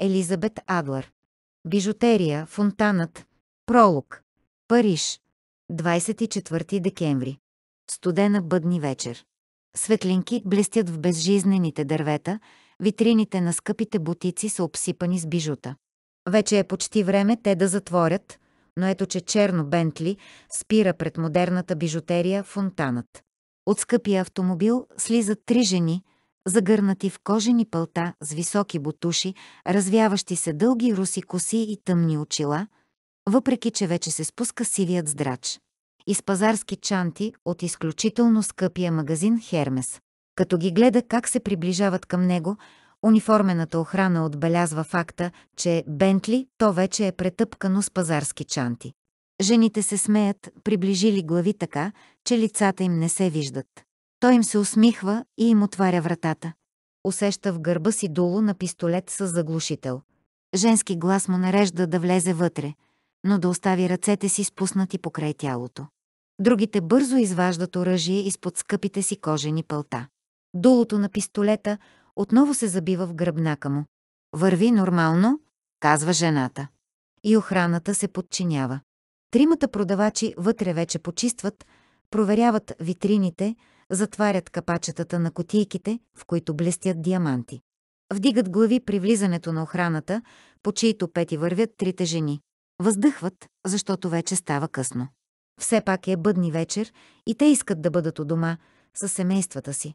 Елизабет Адлър. Бижутерия, Фонтанът, Пролог, Париж, 24 декември. Студена бъдни вечер. Светлинки блестят в безжизнените дървета, витрините на скъпите бутици са обсипани с бижута. Вече е почти време те да затворят, но ето че черно Бентли спира пред модерната бижутерия Фонтанът. От скъпия автомобил слизат три жени – загърнати в кожени пълта с високи бутуши, развяващи се дълги руси коси и тъмни очила, въпреки че вече се спуска сивият здрач. И с пазарски чанти от изключително скъпия магазин Хермес. Като ги гледа как се приближават към него, униформената охрана отбелязва факта, че Бентли то вече е претъпкано с пазарски чанти. Жените се смеят, приближили глави така, че лицата им не се виждат. Той им се усмихва и им отваря вратата. Усеща в гърба си дуло на пистолет с заглушител. Женски глас му нарежда да влезе вътре, но да остави ръцете си спуснати покрай тялото. Другите бързо изваждат оръжие изпод скъпите си кожени пълта. Дулото на пистолета отново се забива в гръбнака му. «Върви нормално», казва жената. И охраната се подчинява. Тримата продавачи вътре вече почистват, проверяват витрините, затварят капачетата на котийките, в които блестят диаманти. Вдигат глави при влизането на охраната, по чието пети вървят трите жени. Въздъхват, защото вече става късно. Все пак е бъдни вечер и те искат да бъдат у дома, със семействата си.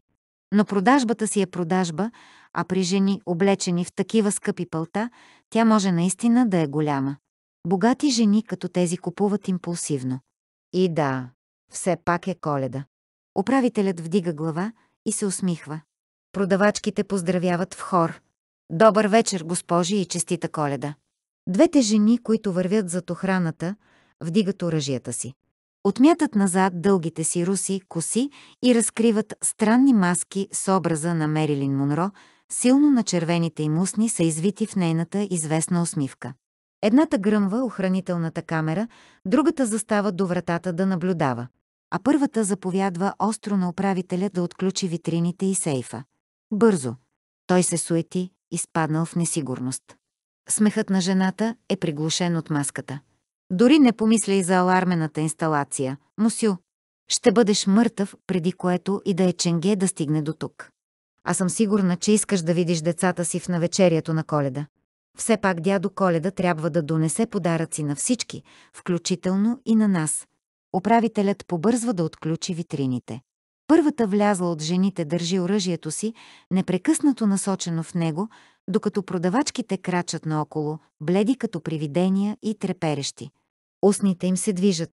Но продажбата си е продажба, а при жени, облечени в такива скъпи пълта, тя може наистина да е голяма. Богати жени като тези купуват импулсивно. И да, все пак е коледа. Управителят вдига глава и се усмихва. Продавачките поздравяват в хор. Добър вечер, госпожи, и честита коледа. Двете жени, които вървят зад охраната, вдигат оръжията си. Отмятат назад дългите си руси коси и разкриват странни маски с образа на Мерилин Монро, силно на червените им устни са извити в нейната известна усмивка. Едната гръмва охранителната камера, другата застава до вратата да наблюдава а първата заповядва остро на управителя да отключи витрините и сейфа. Бързо. Той се суети, изпаднал в несигурност. Смехът на жената е приглушен от маската. Дори не помисля и за алармената инсталация. Мусю, ще бъдеш мъртъв, преди което и да е ченге да стигне до тук. Аз съм сигурна, че искаш да видиш децата си в навечерието на коледа. Все пак дядо Коледа трябва да донесе подаръци на всички, включително и на нас, Управителят побързва да отключи витрините. Първата влязла от жените държи оръжието си, непрекъснато насочено в него, докато продавачките крачат наоколо, бледи като привидения и треперещи. Устните им се движат,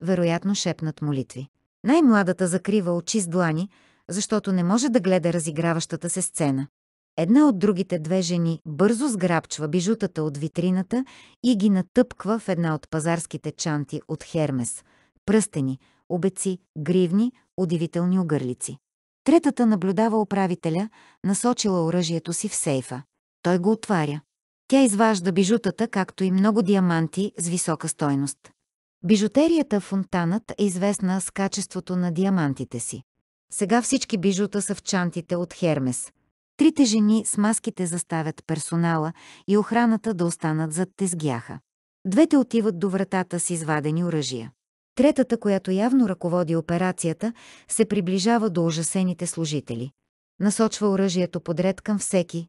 вероятно шепнат молитви. Най-младата закрива очи с длани, защото не може да гледа разиграващата се сцена. Една от другите две жени бързо сграбчва бижутата от витрината и ги натъпква в една от пазарските чанти от Хермес – пръстени, обеци, гривни, удивителни огърлици. Третата наблюдава управителя, насочила оръжието си в сейфа. Той го отваря. Тя изважда бижутата, както и много диаманти с висока стойност. Бижутерията Фонтанът е известна с качеството на диамантите си. Сега всички бижута са в чантите от Хермес. Трите жени с маските заставят персонала и охраната да останат зад тезгяха. Двете отиват до вратата с извадени оръжия. Третата, която явно ръководи операцията, се приближава до ужасените служители. Насочва оръжието подред към всеки.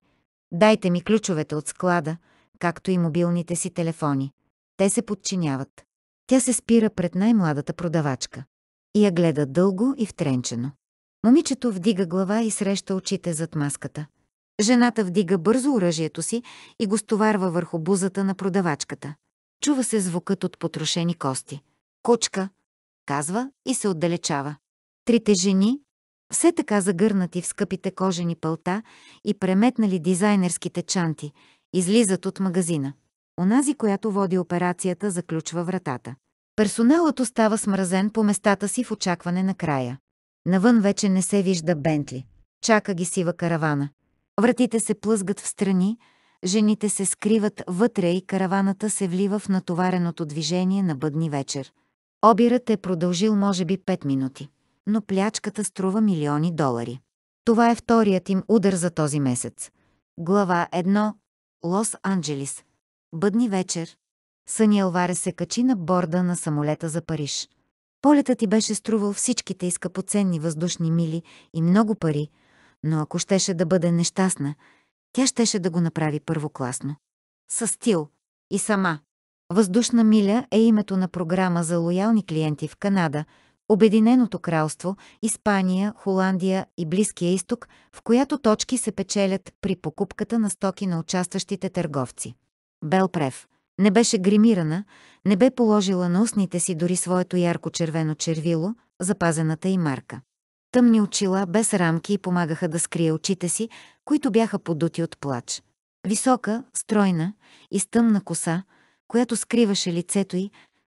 Дайте ми ключовете от склада, както и мобилните си телефони. Те се подчиняват. Тя се спира пред най-младата продавачка. И я гледа дълго и втренчено. Момичето вдига глава и среща очите зад маската. Жената вдига бързо оръжието си и го стоварва върху бузата на продавачката. Чува се звукът от потрошени кости. Кучка, казва и се отдалечава. Трите жени, все така загърнати в скъпите кожени пълта и преметнали дизайнерските чанти, излизат от магазина. Онази, която води операцията, заключва вратата. Персоналът остава смразен по местата си в очакване на края. Навън вече не се вижда Бентли. Чака ги сива каравана. Вратите се плъзгат в страни, жените се скриват вътре и караваната се влива в натовареното движение на бъдни вечер. Обирът е продължил може би 5 минути, но плячката струва милиони долари. Това е вторият им удар за този месец. Глава 1. Лос-Анджелис. Бъдни вечер. Съни Алварес се качи на борда на самолета за Париж. Полетът ти беше струвал всичките изкъпоценни въздушни мили и много пари, но ако щеше да бъде нещастна, тя щеше да го направи първокласно. С стил и сама. Въздушна миля е името на програма за лоялни клиенти в Канада, Обединеното кралство, Испания, Холандия и Близкия изток, в която точки се печелят при покупката на стоки на участващите търговци. Белпрев не беше гримирана, не бе положила на устните си дори своето ярко-червено червило, запазената и марка. Тъмни очила без рамки и помагаха да скрие очите си, които бяха подути от плач. Висока, стройна и с тъмна коса – която скриваше лицето й,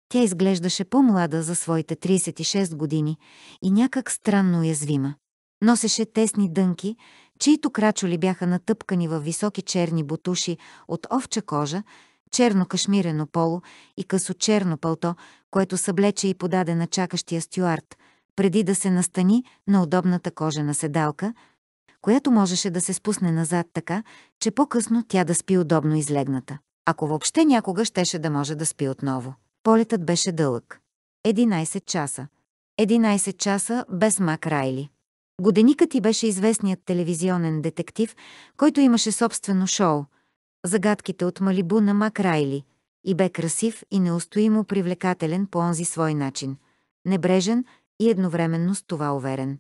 тя изглеждаше по-млада за своите 36 години и някак странно уязвима. Носеше тесни дънки, чието крачоли бяха натъпкани във високи черни бутуши от овча кожа, черно кашмирено поло и късо черно пълто, което съблече и подаде на чакащия стюард, преди да се настани на удобната кожена седалка, която можеше да се спусне назад така, че по-късно тя да спи удобно излегната. Ако въобще някога щеше да може да спи отново. Полетът беше дълъг. 11 часа. 11 часа без Мак Райли. Годеникът ти беше известният телевизионен детектив, който имаше собствено шоу «Загадките от Малибу на Мак Райли» и бе красив и неустоимо привлекателен по онзи свой начин, небрежен и едновременно с това уверен.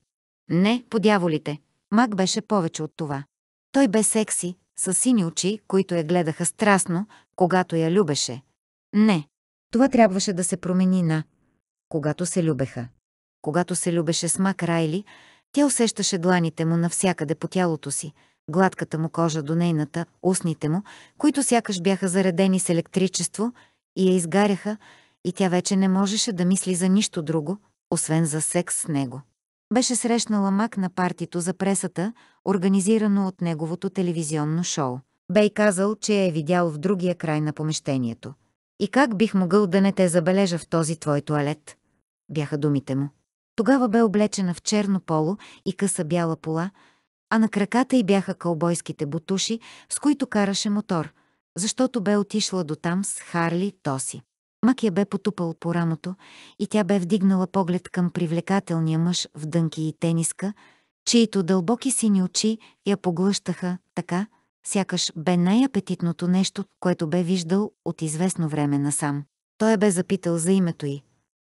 Не, подяволите, Мак беше повече от това. Той бе секси, с сини очи, които я гледаха страстно, когато я любеше. Не. Това трябваше да се промени на когато се любеха. Когато се любеше с Мак Райли, тя усещаше дланите му навсякъде по тялото си, гладката му кожа до нейната, устните му, които сякаш бяха заредени с електричество и я изгаряха, и тя вече не можеше да мисли за нищо друго, освен за секс с него беше срещнала мак на партито за пресата, организирано от неговото телевизионно шоу. Бей казал, че я е видял в другия край на помещението. И как бих могъл да не те забележа в този твой туалет? Бяха думите му. Тогава бе облечена в черно поло и къса бяла пола, а на краката й бяха кълбойските бутуши, с които караше мотор, защото бе отишла до там с Харли Тоси. Мак я бе потупал по рамото и тя бе вдигнала поглед към привлекателния мъж в дънки и тениска, чието дълбоки сини очи я поглъщаха така, сякаш бе най-апетитното нещо, което бе виждал от известно време насам. Той я бе запитал за името й,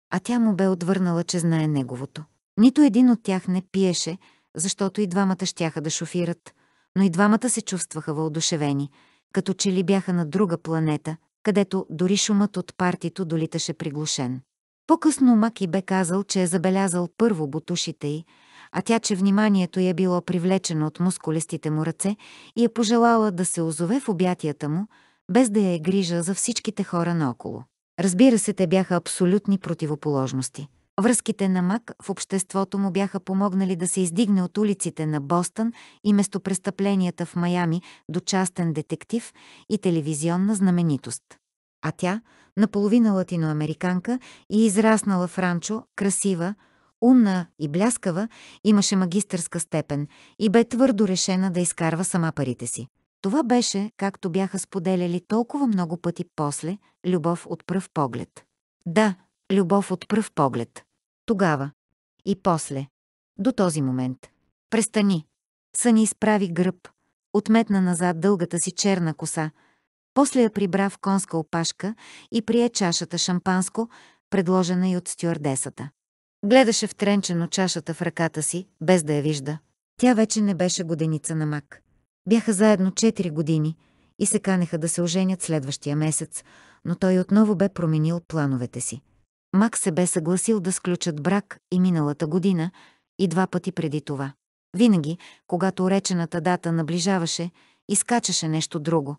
а тя му бе отвърнала, че знае неговото. Нито един от тях не пиеше, защото и двамата щяха да шофират, но и двамата се чувстваха въодушевени, като че ли бяха на друга планета където дори шумът от партито долиташе приглушен. По-късно Маки бе казал, че е забелязал първо бутушите й, а тя, че вниманието й е било привлечено от мускулестите му ръце и е пожелала да се озове в обятията му, без да я е грижа за всичките хора наоколо. Разбира се, те бяха абсолютни противоположности – Връзките на Мак в обществото му бяха помогнали да се издигне от улиците на Бостън и местопрестъпленията в Майами до частен детектив и телевизионна знаменитост. А тя, наполовина латиноамериканка и израснала в ранчо, красива, умна и бляскава, имаше магистърска степен и бе твърдо решена да изкарва сама парите си. Това беше, както бяха споделяли толкова много пъти после, любов от пръв поглед. Да, любов от пръв поглед. Тогава. И после. До този момент. Престани. Съни изправи гръб. Отметна назад дългата си черна коса. После я прибра в конска опашка и прие чашата шампанско, предложена и от стюардесата. Гледаше втренчено чашата в ръката си, без да я вижда. Тя вече не беше годеница на мак. Бяха заедно 4 години и се канеха да се оженят следващия месец, но той отново бе променил плановете си. Мак се бе съгласил да сключат брак и миналата година, и два пъти преди това. Винаги, когато речената дата наближаваше, изкачаше нещо друго.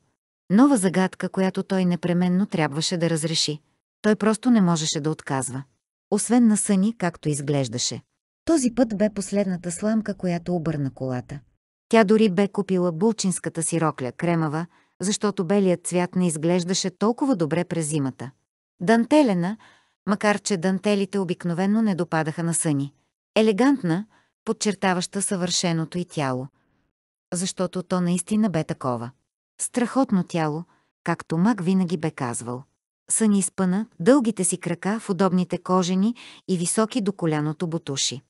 Нова загадка, която той непременно трябваше да разреши. Той просто не можеше да отказва. Освен на съни, както изглеждаше. Този път бе последната сламка, която обърна колата. Тя дори бе купила булчинската си рокля, кремава, защото белият цвят не изглеждаше толкова добре през зимата. Дантелена, макар че дантелите обикновенно не допадаха на съни. Елегантна, подчертаваща съвършеното и тяло. Защото то наистина бе такова. Страхотно тяло, както мак винаги бе казвал. Съни изпъна дългите си крака в удобните кожени и високи до коляното бутуши.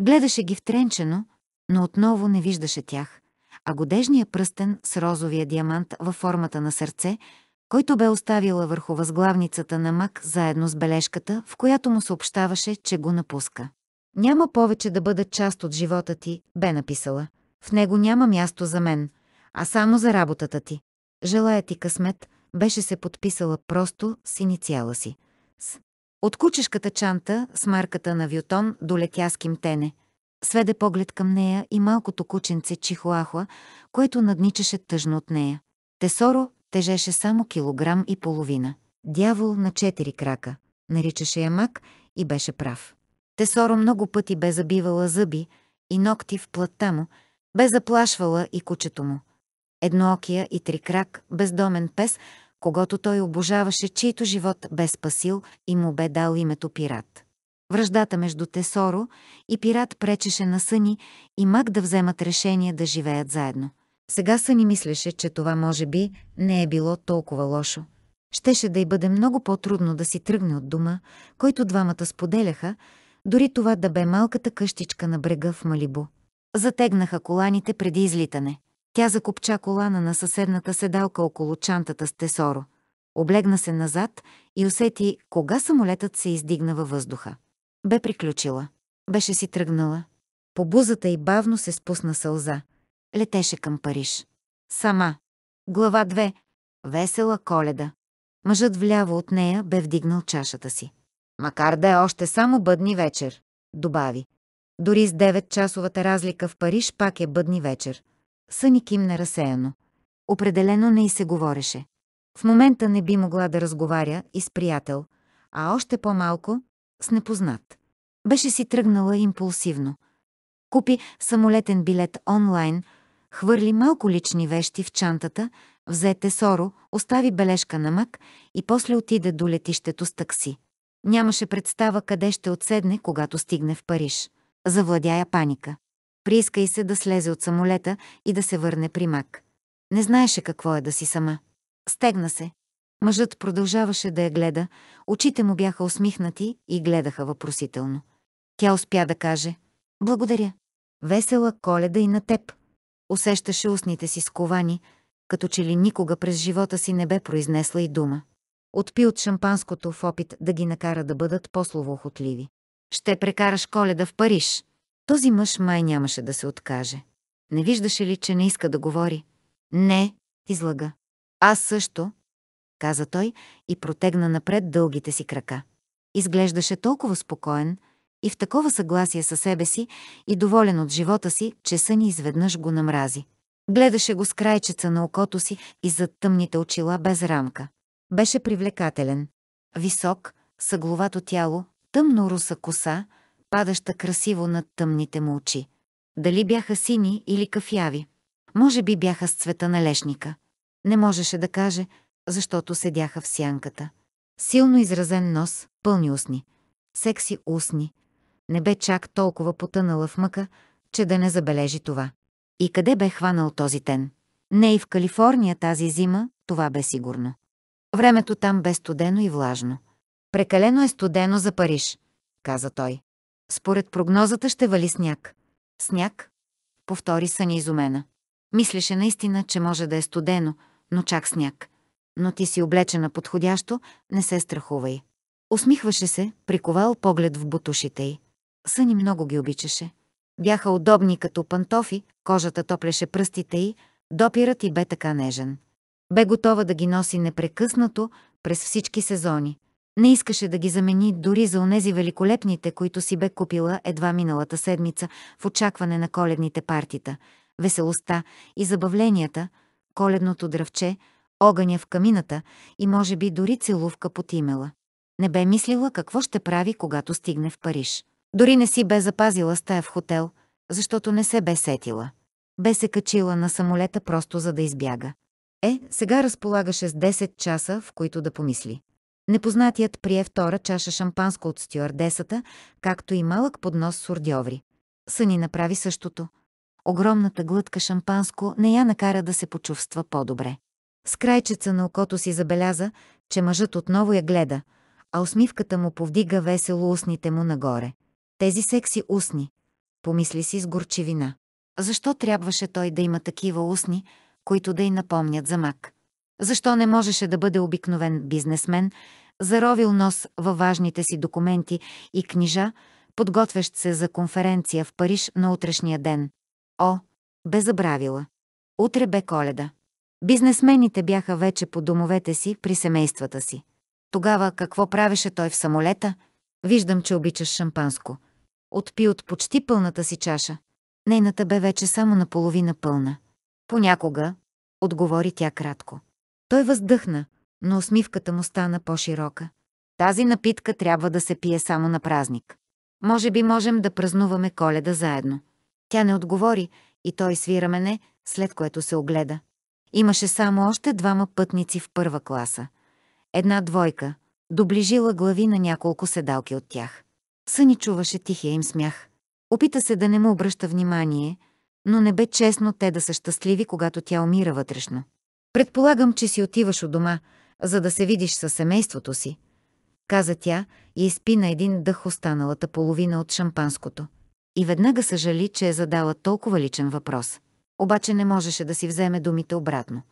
Гледаше ги втренчено, но отново не виждаше тях, а годежния пръстен с розовия диамант във формата на сърце – който бе оставила върху възглавницата на Мак заедно с бележката, в която му съобщаваше, че го напуска. Няма повече да бъда част от живота ти, бе написала. В него няма място за мен, а само за работата ти. Желая ти късмет, беше се подписала просто с инициала си. С. От кучешката чанта с марката на Вютон долетя с кимтене. Сведе поглед към нея и малкото кученце Чихуахуа, което надничаше тъжно от нея. Тесоро тежеше само килограм и половина. Дявол на четири крака. Наричаше я мак и беше прав. Тесоро много пъти бе забивала зъби и ногти в плътта му, бе заплашвала и кучето му. Едноокия и трикрак, бездомен пес, когато той обожаваше, чийто живот бе спасил и му бе дал името пират. Връждата между Тесоро и пират пречеше на съни и мак да вземат решение да живеят заедно. Сега са ни мислеше, че това може би не е било толкова лошо. Щеше да й бъде много по-трудно да си тръгне от дома, който двамата споделяха, дори това да бе малката къщичка на брега в Малибо. Затегнаха коланите преди излитане. Тя закопча колана на съседната седалка около чантата с тесоро. Облегна се назад и усети кога самолетът се издигна във въздуха. Бе приключила. Беше си тръгнала. По бузата й бавно се спусна сълза – летеше към Париж. Сама. Глава 2. Весела коледа. Мъжът вляво от нея бе вдигнал чашата си. Макар да е още само бъдни вечер, добави. Дори с 9-часовата разлика в Париж пак е бъдни вечер. Съни не разсеяно. Определено не и се говореше. В момента не би могла да разговаря и с приятел, а още по-малко с непознат. Беше си тръгнала импулсивно. Купи самолетен билет онлайн – хвърли малко лични вещи в чантата, взе тесоро, остави бележка на мък и после отиде до летището с такси. Нямаше представа къде ще отседне, когато стигне в Париж. Завладяя паника. Прииска и се да слезе от самолета и да се върне при мак. Не знаеше какво е да си сама. Стегна се. Мъжът продължаваше да я гледа, очите му бяха усмихнати и гледаха въпросително. Тя успя да каже «Благодаря. Весела коледа и на теб!» усещаше устните си сковани, като че ли никога през живота си не бе произнесла и дума. Отпи от шампанското в опит да ги накара да бъдат по словоохотливи «Ще прекараш коледа в Париж!» Този мъж май нямаше да се откаже. Не виждаше ли, че не иска да говори? «Не», излага. «Аз също», каза той и протегна напред дългите си крака. Изглеждаше толкова спокоен, и в такова съгласие със себе си и доволен от живота си, че съни изведнъж го намрази. Гледаше го с крайчеца на окото си и зад тъмните очила без рамка. Беше привлекателен. Висок, съгловато тяло, тъмно руса коса, падаща красиво над тъмните му очи. Дали бяха сини или кафяви. Може би бяха с цвета на лешника. Не можеше да каже, защото седяха в сянката. Силно изразен нос, пълни устни. Секси устни, не бе чак толкова потънала в мъка, че да не забележи това. И къде бе хванал този тен? Не и в Калифорния тази зима, това бе сигурно. Времето там бе студено и влажно. Прекалено е студено за Париж, каза той. Според прогнозата ще вали сняг. Сняг? Повтори Съни изумена. Мислеше наистина, че може да е студено, но чак сняг. Но ти си облечена подходящо, не се страхувай. Усмихваше се, приковал поглед в бутушите й. Съни много ги обичаше. Бяха удобни като пантофи, кожата топлеше пръстите й, допирът и бе така нежен. Бе готова да ги носи непрекъснато през всички сезони. Не искаше да ги замени дори за онези великолепните, които си бе купила едва миналата седмица в очакване на коледните партита, веселостта и забавленията, коледното дръвче, огъня в камината и може би дори целувка под имела. Не бе мислила какво ще прави, когато стигне в Париж. Дори не си бе запазила стая в хотел, защото не се бе сетила. Бе се качила на самолета просто за да избяга. Е, сега разполагаше с 10 часа, в които да помисли. Непознатият прие втора чаша шампанско от стюардесата, както и малък поднос с ордьоври. Съни направи същото. Огромната глътка шампанско не я накара да се почувства по-добре. С крайчеца на окото си забеляза, че мъжът отново я гледа, а усмивката му повдига весело устните му нагоре. Тези секси устни, помисли си с горчевина. Защо трябваше той да има такива устни, които да й напомнят за мак? Защо не можеше да бъде обикновен бизнесмен, заровил нос във важните си документи и книжа, подготвящ се за конференция в Париж на утрешния ден? О, бе забравила. Утре бе коледа. Бизнесмените бяха вече по домовете си, при семействата си. Тогава какво правеше той в самолета? Виждам, че обичаш шампанско – Отпи от почти пълната си чаша. Нейната бе вече само наполовина пълна. Понякога, отговори тя кратко. Той въздъхна, но усмивката му стана по-широка. Тази напитка трябва да се пие само на празник. Може би можем да празнуваме коледа заедно. Тя не отговори и той свира мене, след което се огледа. Имаше само още двама пътници в първа класа. Една двойка, доближила глави на няколко седалки от тях. Съни чуваше тихия им смях. Опита се да не му обръща внимание, но не бе честно те да са щастливи, когато тя умира вътрешно. Предполагам, че си отиваш от дома, за да се видиш със семейството си, каза тя и изпи на един дъх останалата половина от шампанското. И веднага съжали, че е задала толкова личен въпрос. Обаче не можеше да си вземе думите обратно.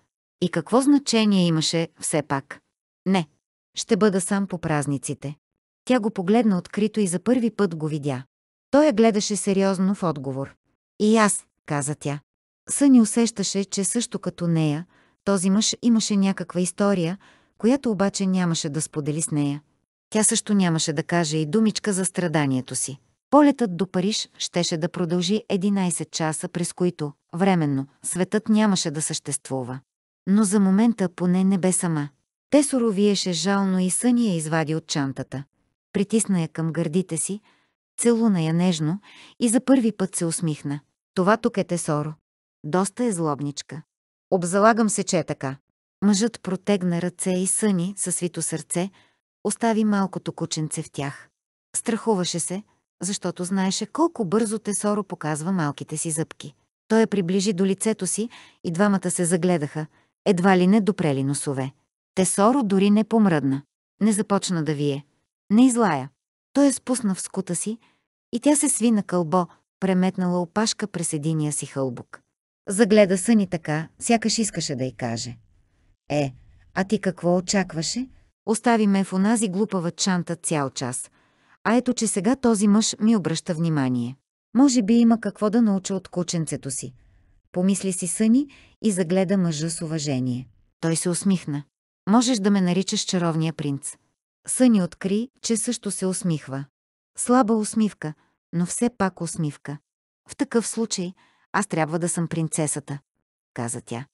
И какво значение имаше все пак? Не, ще бъда сам по празниците. Тя го погледна открито и за първи път го видя. Той я гледаше сериозно в отговор. И аз, каза тя. Съни усещаше, че също като нея, този мъж имаше някаква история, която обаче нямаше да сподели с нея. Тя също нямаше да каже и думичка за страданието си. Полетът до Париж щеше да продължи 11 часа, през които, временно, светът нямаше да съществува. Но за момента поне не бе сама. Те суровиеше жално и съния я извади от чантата притисна я към гърдите си, целуна я нежно и за първи път се усмихна. Това тук е Тесоро. Доста е злобничка. Обзалагам се, че е така. Мъжът протегна ръце и съни със свито сърце, остави малкото кученце в тях. Страхуваше се, защото знаеше колко бързо Тесоро показва малките си зъбки. Той я приближи до лицето си и двамата се загледаха, едва ли не допрели носове. Тесоро дори не помръдна. Не започна да вие. Не излая. Той я е спусна в скута си и тя се сви на кълбо, преметнала опашка през единия си хълбук. Загледа съни така, сякаш искаше да й каже. Е, а ти какво очакваше? Остави ме в онази глупава чанта цял час. А ето, че сега този мъж ми обръща внимание. Може би има какво да науча от кученцето си. Помисли си съни и загледа мъжа с уважение. Той се усмихна. Можеш да ме наричаш чаровния принц. Съни откри, че също се усмихва. Слаба усмивка, но все пак усмивка. В такъв случай аз трябва да съм принцесата, каза тя.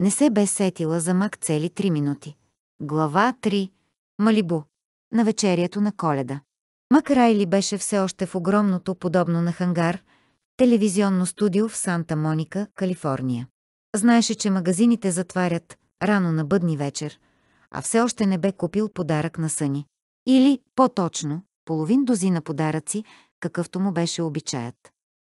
Не се бе сетила за мак цели три минути. Глава 3. Малибу. На вечерието на коледа. Мак Райли беше все още в огромното, подобно на хангар, телевизионно студио в Санта Моника, Калифорния. Знаеше, че магазините затварят рано на бъдни вечер, а все още не бе купил подарък на съни. Или, по-точно, половин дози на подаръци, какъвто му беше обичаят.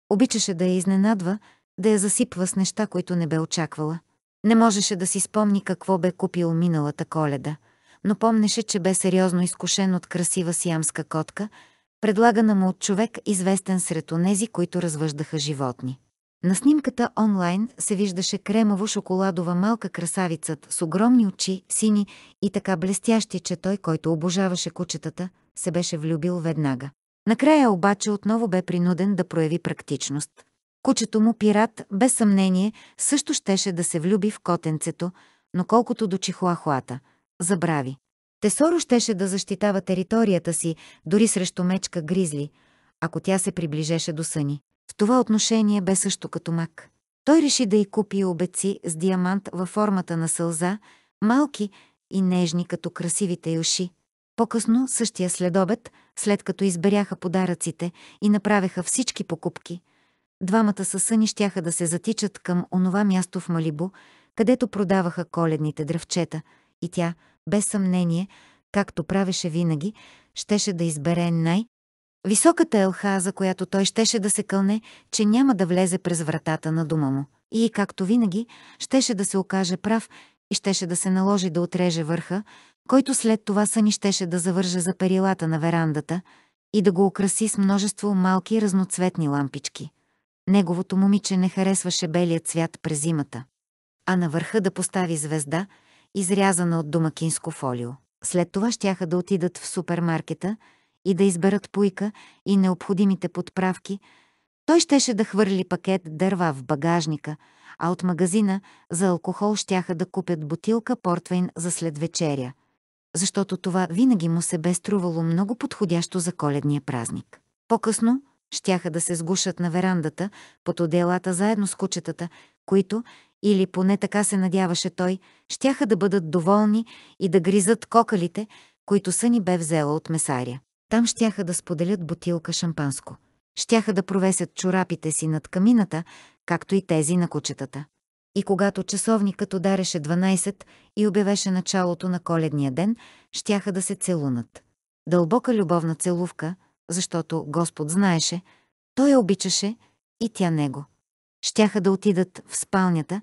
Обичаше да я изненадва, да я засипва с неща, които не бе очаквала. Не можеше да си спомни какво бе купил миналата коледа, но помнеше, че бе сериозно изкушен от красива сиамска котка, предлагана му от човек, известен сред онези, които развъждаха животни. На снимката онлайн се виждаше кремаво-шоколадова малка красавица с огромни очи, сини и така блестящи, че той, който обожаваше кучетата, се беше влюбил веднага. Накрая обаче отново бе принуден да прояви практичност. Кучето му пират, без съмнение, също щеше да се влюби в котенцето, но колкото до чихуахуата, забрави. Тесоро щеше да защитава територията си, дори срещу мечка Гризли, ако тя се приближеше до съни. В това отношение бе също като мак. Той реши да й купи обеци с диамант във формата на сълза, малки и нежни като красивите й уши. По-късно, същия следобед, след като изберяха подаръците и направеха всички покупки, двамата със съни щяха да се затичат към онова място в Малибо, където продаваха коледните дръвчета, и тя, без съмнение, както правеше винаги, щеше да избере най- Високата елха, за която той щеше да се кълне, че няма да влезе през вратата на дома му. И, както винаги, щеше да се окаже прав и щеше да се наложи да отреже върха, който след това съни щеше да завърже за перилата на верандата и да го украси с множество малки разноцветни лампички. Неговото момиче не харесваше белия цвят през зимата, а на върха да постави звезда, изрязана от домакинско фолио. След това щяха да отидат в супермаркета – и да изберат пуйка и необходимите подправки, той щеше да хвърли пакет дърва в багажника, а от магазина за алкохол щяха да купят бутилка портвейн за след вечеря, защото това винаги му се бе струвало много подходящо за коледния празник. По-късно щяха да се сгушат на верандата под отделата заедно с кучетата, които, или поне така се надяваше той, щяха да бъдат доволни и да гризат кокалите, които са ни бе взела от месаря. Там щяха да споделят бутилка шампанско. Щяха да провесят чорапите си над камината, както и тези на кучетата. И когато часовникът удареше 12 и обявеше началото на коледния ден, щяха да се целунат. Дълбока любовна целувка, защото Господ знаеше, той я обичаше и тя него. Щяха да отидат в спалнята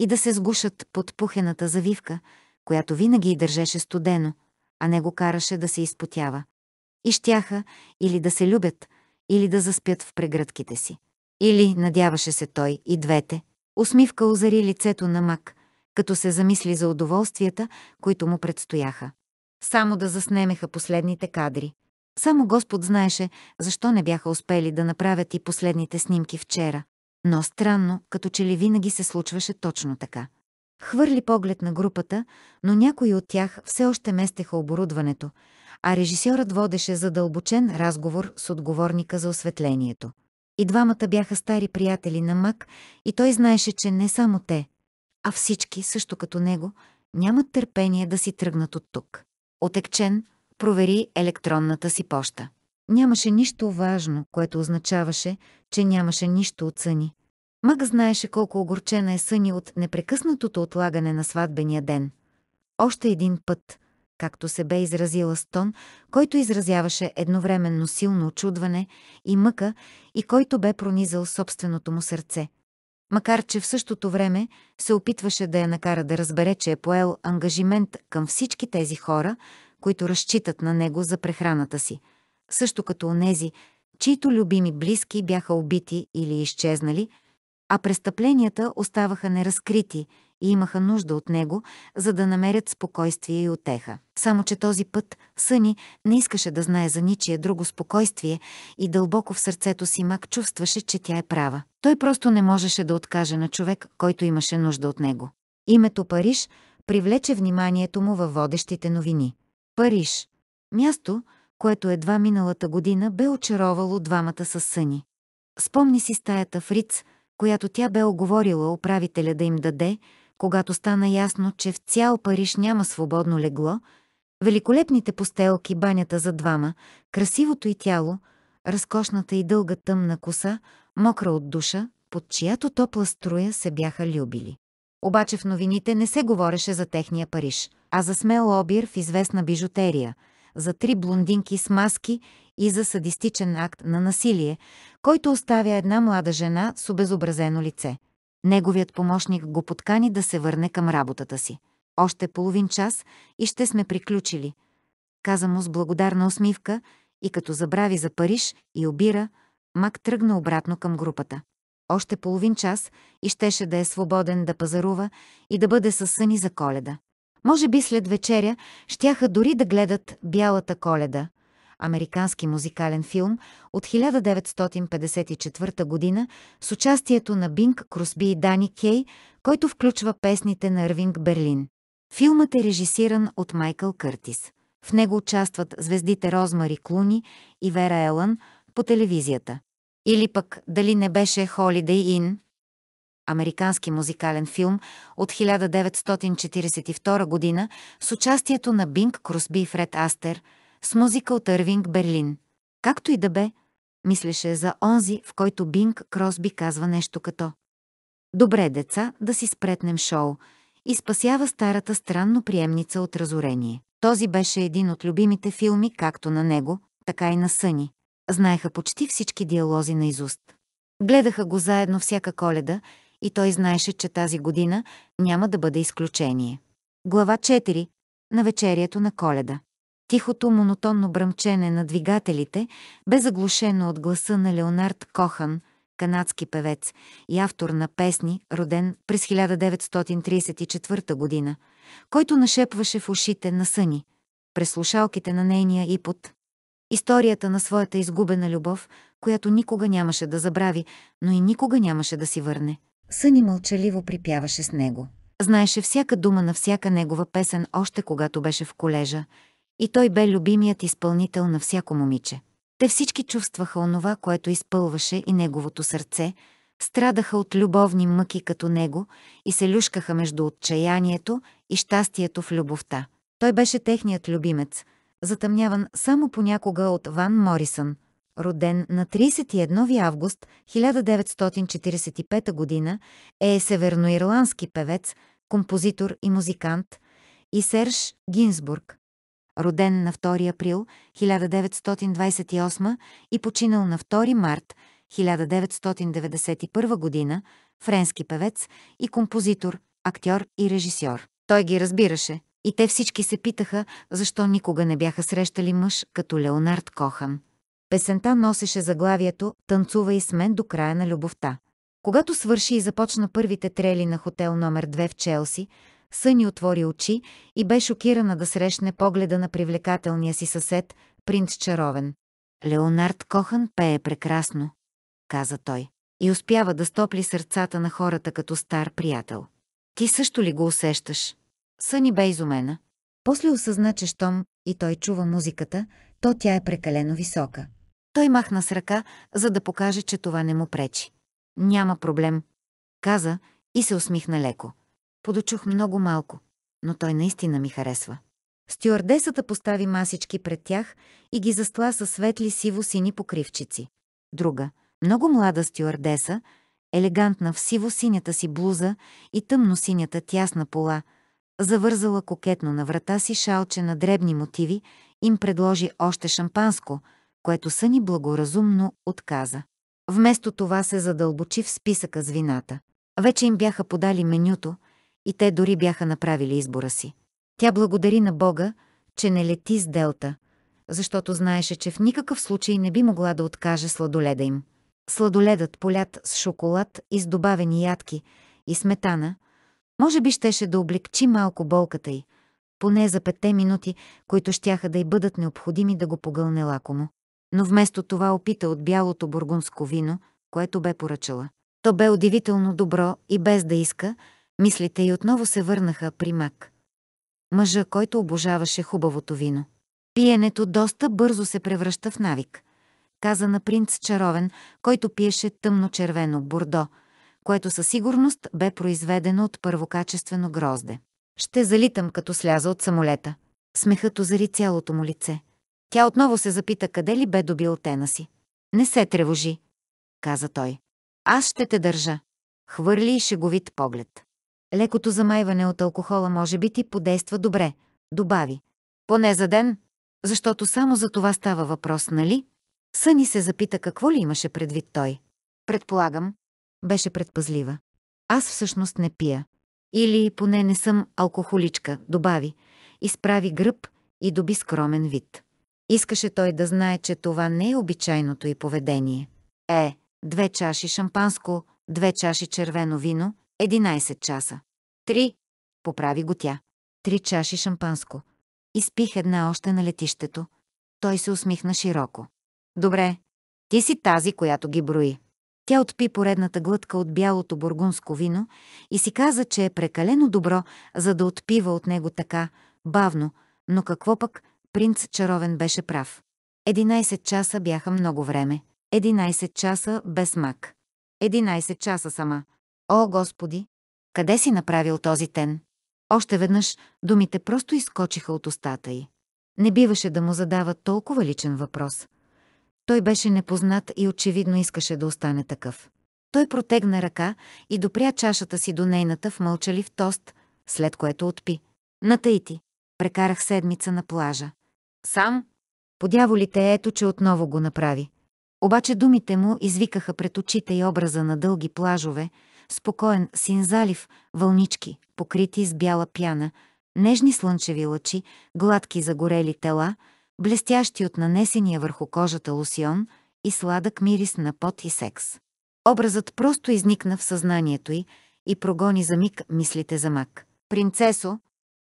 и да се сгушат под пухената завивка, която винаги държеше студено, а него караше да се изпотява и щяха или да се любят, или да заспят в прегръдките си. Или, надяваше се той, и двете. Усмивка озари лицето на мак, като се замисли за удоволствията, които му предстояха. Само да заснемеха последните кадри. Само Господ знаеше, защо не бяха успели да направят и последните снимки вчера. Но странно, като че ли винаги се случваше точно така. Хвърли поглед на групата, но някои от тях все още местеха оборудването, а режисьорът водеше задълбочен разговор с отговорника за осветлението. И двамата бяха стари приятели на Мак и той знаеше, че не само те, а всички, също като него, нямат търпение да си тръгнат от тук. Отекчен провери електронната си поща. Нямаше нищо важно, което означаваше, че нямаше нищо от Съни. Мак знаеше колко огорчена е Съни от непрекъснатото отлагане на сватбения ден. Още един път, както се бе изразила стон, който изразяваше едновременно силно очудване и мъка и който бе пронизал собственото му сърце. Макар, че в същото време се опитваше да я накара да разбере, че е поел ангажимент към всички тези хора, които разчитат на него за прехраната си, също като онези, чието любими близки бяха убити или изчезнали, а престъпленията оставаха неразкрити и имаха нужда от него, за да намерят спокойствие и отеха. Само, че този път Съни не искаше да знае за ничие друго спокойствие и дълбоко в сърцето си Мак чувстваше, че тя е права. Той просто не можеше да откаже на човек, който имаше нужда от него. Името Париж привлече вниманието му във водещите новини. Париж. Място, което едва миналата година бе очаровало двамата с Съни. Спомни си стаята Фриц, която тя бе оговорила управителя да им даде, когато стана ясно, че в цял Париж няма свободно легло, великолепните постелки, банята за двама, красивото и тяло, разкошната и дълга тъмна коса, мокра от душа, под чиято топла струя се бяха любили. Обаче в новините не се говореше за техния Париж, а за смел обир в известна бижутерия, за три блондинки с маски и за садистичен акт на насилие, който оставя една млада жена с обезобразено лице. Неговият помощник го подкани да се върне към работата си. Още половин час и ще сме приключили. Каза му с благодарна усмивка и като забрави за Париж и обира, Мак тръгна обратно към групата. Още половин час и щеше да е свободен да пазарува и да бъде със съни за коледа. Може би след вечеря щяха дори да гледат бялата коледа, американски музикален филм от 1954 година с участието на Бинг Кросби и Дани Кей, който включва песните на Рвинг Берлин. Филмът е режисиран от Майкъл Къртис. В него участват звездите Розмари Клуни и Вера Елън по телевизията. Или пък дали не беше Holiday Inn? Американски музикален филм от 1942 година с участието на Бинг Кросби и Фред Астер – с музика от Ирвинг Берлин. Както и да бе, мислеше за онзи, в който Бинг Кросби казва нещо като «Добре, деца, да си спретнем шоу» и спасява старата странно приемница от разорение. Този беше един от любимите филми както на него, така и на Съни. Знаеха почти всички диалози на изуст. Гледаха го заедно всяка коледа и той знаеше, че тази година няма да бъде изключение. Глава 4. На вечерието на коледа. Тихото монотонно бръмчене на двигателите бе заглушено от гласа на Леонард Кохан, канадски певец и автор на песни, роден през 1934 година, който нашепваше в ушите на съни, през слушалките на нейния ипот. Историята на своята изгубена любов, която никога нямаше да забрави, но и никога нямаше да си върне. Съни мълчаливо припяваше с него. Знаеше всяка дума на всяка негова песен още когато беше в колежа и той бе любимият изпълнител на всяко момиче. Те всички чувстваха онова, което изпълваше и неговото сърце, страдаха от любовни мъки като него и се люшкаха между отчаянието и щастието в любовта. Той беше техният любимец, затъмняван само понякога от Ван Морисън, роден на 31 август 1945 г., е северноирландски певец, композитор и музикант, и Серж Гинсбург, роден на 2 април 1928 и починал на 2 март 1991 година, френски певец и композитор, актьор и режисьор. Той ги разбираше и те всички се питаха защо никога не бяха срещали мъж като Леонард Кохан. Песента носеше заглавието «Танцува и с мен до края на любовта». Когато свърши и започна първите трели на хотел номер 2 в Челси, Съни отвори очи и бе шокирана да срещне погледа на привлекателния си съсед, принц Чаровен. «Леонард Кохан пее прекрасно», каза той, и успява да стопли сърцата на хората като стар приятел. «Ти също ли го усещаш?» Съни бе изумена. После осъзна, че щом и той чува музиката, то тя е прекалено висока. Той махна с ръка, за да покаже, че това не му пречи. «Няма проблем», каза и се усмихна леко. Подочух много малко, но той наистина ми харесва. Стюардесата постави масички пред тях и ги застла със светли сиво-сини покривчици. Друга, много млада стюардеса, елегантна в сиво-синята си блуза и тъмно-синята тясна пола, завързала кокетно на врата си шалче на дребни мотиви, им предложи още шампанско, което Съни благоразумно отказа. Вместо това се задълбочи в списъка с вината. Вече им бяха подали менюто, и те дори бяха направили избора си. Тя благодари на Бога, че не лети с Делта, защото знаеше, че в никакъв случай не би могла да откаже сладоледа им. Сладоледът полят с шоколад и с добавени ядки и сметана, може би щеше да облегчи малко болката й, поне за петте минути, които щяха да й бъдат необходими да го погълне лакомо. Но вместо това опита от бялото бургунско вино, което бе поръчала. То бе удивително добро и без да иска, Мислите и отново се върнаха при мак. Мъжа, който обожаваше хубавото вино. Пиенето доста бързо се превръща в навик. Каза на принц Чаровен, който пиеше тъмно-червено бордо, което със сигурност бе произведено от първокачествено грозде. Ще залитам, като сляза от самолета. Смехът озари цялото му лице. Тя отново се запита къде ли бе добил тена си. Не се тревожи, каза той. Аз ще те държа. Хвърли и шеговит поглед. Лекото замайване от алкохола може би ти подейства добре, добави. Поне за ден, защото само за това става въпрос, нали? Съни се запита какво ли имаше предвид той. Предполагам. Беше предпазлива. Аз всъщност не пия. Или поне не съм алкохоличка, добави. Изправи гръб и доби скромен вид. Искаше той да знае, че това не е обичайното и поведение. Е, две чаши шампанско, две чаши червено вино, 11 часа. Три, поправи го тя. Три чаши шампанско. Изпих една още на летището. Той се усмихна широко. Добре, ти си тази, която ги брои. Тя отпи поредната глътка от бялото бургунско вино и си каза, че е прекалено добро, за да отпива от него така, бавно, но какво пък, принц Чаровен беше прав. 11 часа бяха много време. 11 часа без мак. 11 часа сама. О, Господи, къде си направил този тен? Още веднъж думите просто изкочиха от устата й. Не биваше да му задава толкова личен въпрос. Той беше непознат и очевидно искаше да остане такъв. Той протегна ръка и допря чашата си до нейната в мълчалив тост, след което отпи. На Таити. Прекарах седмица на плажа. Сам? Подяволите ето, че отново го направи. Обаче думите му извикаха пред очите и образа на дълги плажове, спокоен син залив, вълнички, покрити с бяла пяна, нежни слънчеви лъчи, гладки загорели тела, блестящи от нанесения върху кожата лусион и сладък мирис на пот и секс. Образът просто изникна в съзнанието й и прогони за миг мислите за мак. «Принцесо»,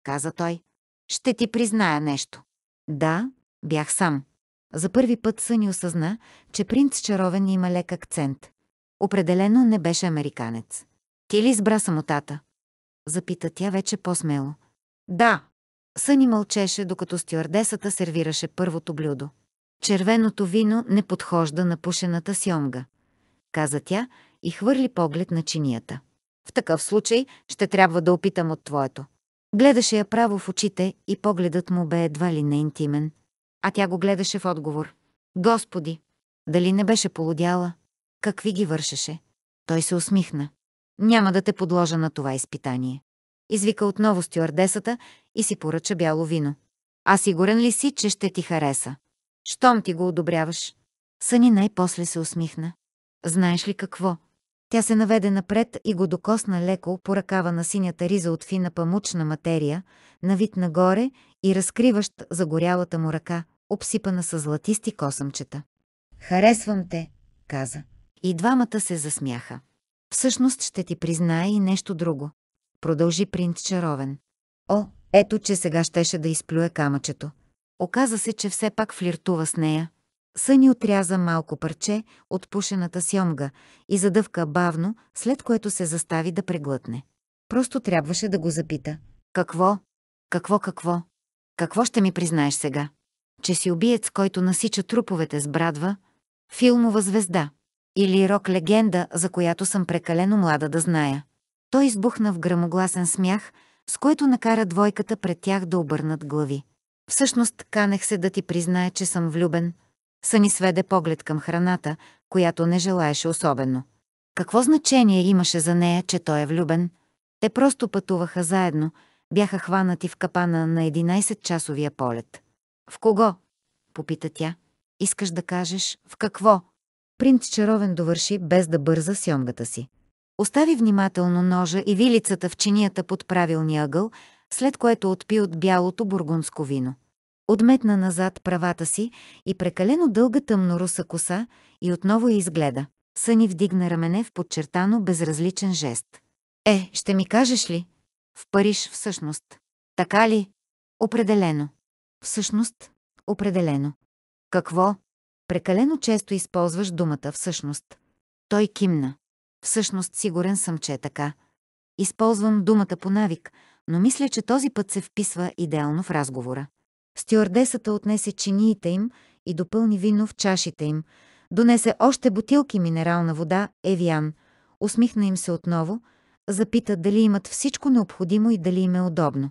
каза той, – «ще ти призная нещо». Да, бях сам. За първи път Съни осъзна, че принц Чаровен има лек акцент. Определено не беше американец. Ти ли избра самотата? Запита тя вече по-смело. Да. Съни мълчеше, докато стюардесата сервираше първото блюдо. Червеното вино не подхожда на пушената сьомга, каза тя и хвърли поглед на чинията. В такъв случай ще трябва да опитам от твоето. Гледаше я право в очите и погледът му бе едва ли неинтимен. А тя го гледаше в отговор. Господи! Дали не беше полудяла? Какви ги вършеше? Той се усмихна. Няма да те подложа на това изпитание. Извика отново стюардесата и си поръча бяло вино. А сигурен ли си, че ще ти хареса? Щом ти го одобряваш? Съни най-после се усмихна. Знаеш ли какво? Тя се наведе напред и го докосна леко по ръкава на синята риза от фина памучна материя, навит нагоре и разкриващ загорялата му ръка, обсипана с златисти косъмчета. «Харесвам те», каза. И двамата се засмяха. Всъщност ще ти призная и нещо друго. Продължи принц чаровен. О, ето, че сега щеше да изплюе камъчето. Оказа се, че все пак флиртува с нея. Съни отряза малко парче от пушената сьомга и задъвка бавно, след което се застави да преглътне. Просто трябваше да го запита. Какво? Какво, какво? Какво ще ми признаеш сега? Че си убиец, който насича труповете с брадва? Филмова звезда. Или рок-легенда, за която съм прекалено млада да зная. Той избухна в грамогласен смях, с който накара двойката пред тях да обърнат глави. Всъщност канех се да ти призная, че съм влюбен. Съни сведе поглед към храната, която не желаеше особено. Какво значение имаше за нея, че той е влюбен? Те просто пътуваха заедно, бяха хванати в капана на 11-часовия полет. В кого? попита тя. Искаш да кажеш в какво? принц Чаровен довърши без да бърза сьомгата си. Остави внимателно ножа и вилицата в чинията под правилния ъгъл, след което отпи от бялото бургунско вино. Отметна назад правата си и прекалено дълга тъмноруса коса и отново я изгледа. Съни вдигна рамене в подчертано безразличен жест. «Е, ще ми кажеш ли?» «В Париж всъщност». «Така ли?» «Определено». «Всъщност?» «Определено». «Какво?» Прекалено често използваш думата всъщност. Той кимна. Всъщност сигурен съм, че е така. Използвам думата по навик, но мисля, че този път се вписва идеално в разговора. Стюардесата отнесе чиниите им и допълни вино в чашите им. Донесе още бутилки минерална вода Евиан. Усмихна им се отново, запита дали имат всичко необходимо и дали им е удобно.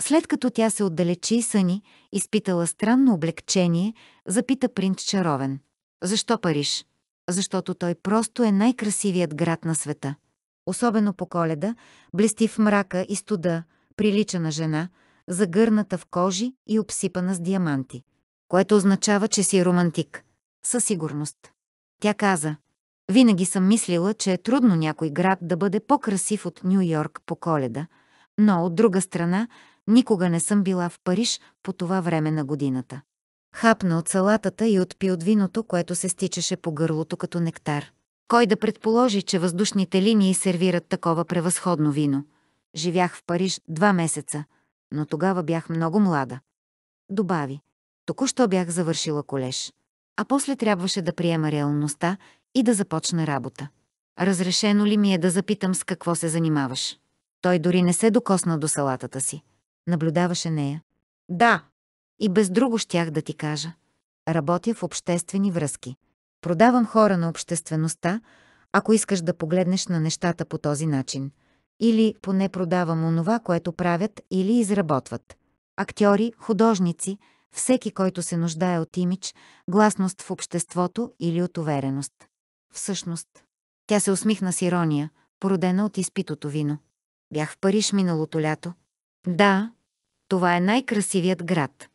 След като тя се отдалечи, и Съни, изпитала странно облегчение, запита принц Чаровен. Защо Париж? Защото той просто е най-красивият град на света. Особено по коледа, блести в мрака и студа, прилича на жена, загърната в кожи и обсипана с диаманти. Което означава, че си романтик. Със сигурност. Тя каза, винаги съм мислила, че е трудно някой град да бъде по-красив от Нью Йорк по коледа, но от друга страна Никога не съм била в Париж по това време на годината. Хапна от салатата и отпи от виното, което се стичаше по гърлото като нектар. Кой да предположи, че въздушните линии сервират такова превъзходно вино? Живях в Париж два месеца, но тогава бях много млада. Добави. Току-що бях завършила колеж. А после трябваше да приема реалността и да започна работа. Разрешено ли ми е да запитам с какво се занимаваш? Той дори не се докосна до салатата си. Наблюдаваше нея. Да. И без друго щях да ти кажа. Работя в обществени връзки. Продавам хора на обществеността, ако искаш да погледнеш на нещата по този начин. Или поне продавам онова, което правят или изработват. Актьори, художници, всеки, който се нуждае от имидж, гласност в обществото или от увереност. Всъщност, тя се усмихна с ирония, породена от изпитото вино. Бях в Париж миналото лято, да, това е най-красивият град.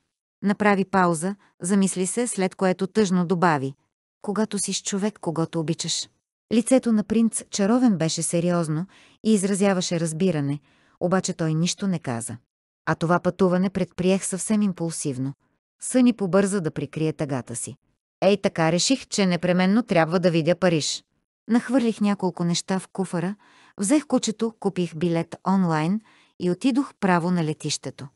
Направи пауза, замисли се, след което тъжно добави. Когато си с човек, когато обичаш. Лицето на принц Чаровен беше сериозно и изразяваше разбиране, обаче той нищо не каза. А това пътуване предприех съвсем импулсивно. Съни побърза да прикрие тъгата си. Ей, така реших, че непременно трябва да видя Париж. Нахвърлих няколко неща в куфара, взех кучето, купих билет онлайн – и отидох право на летището.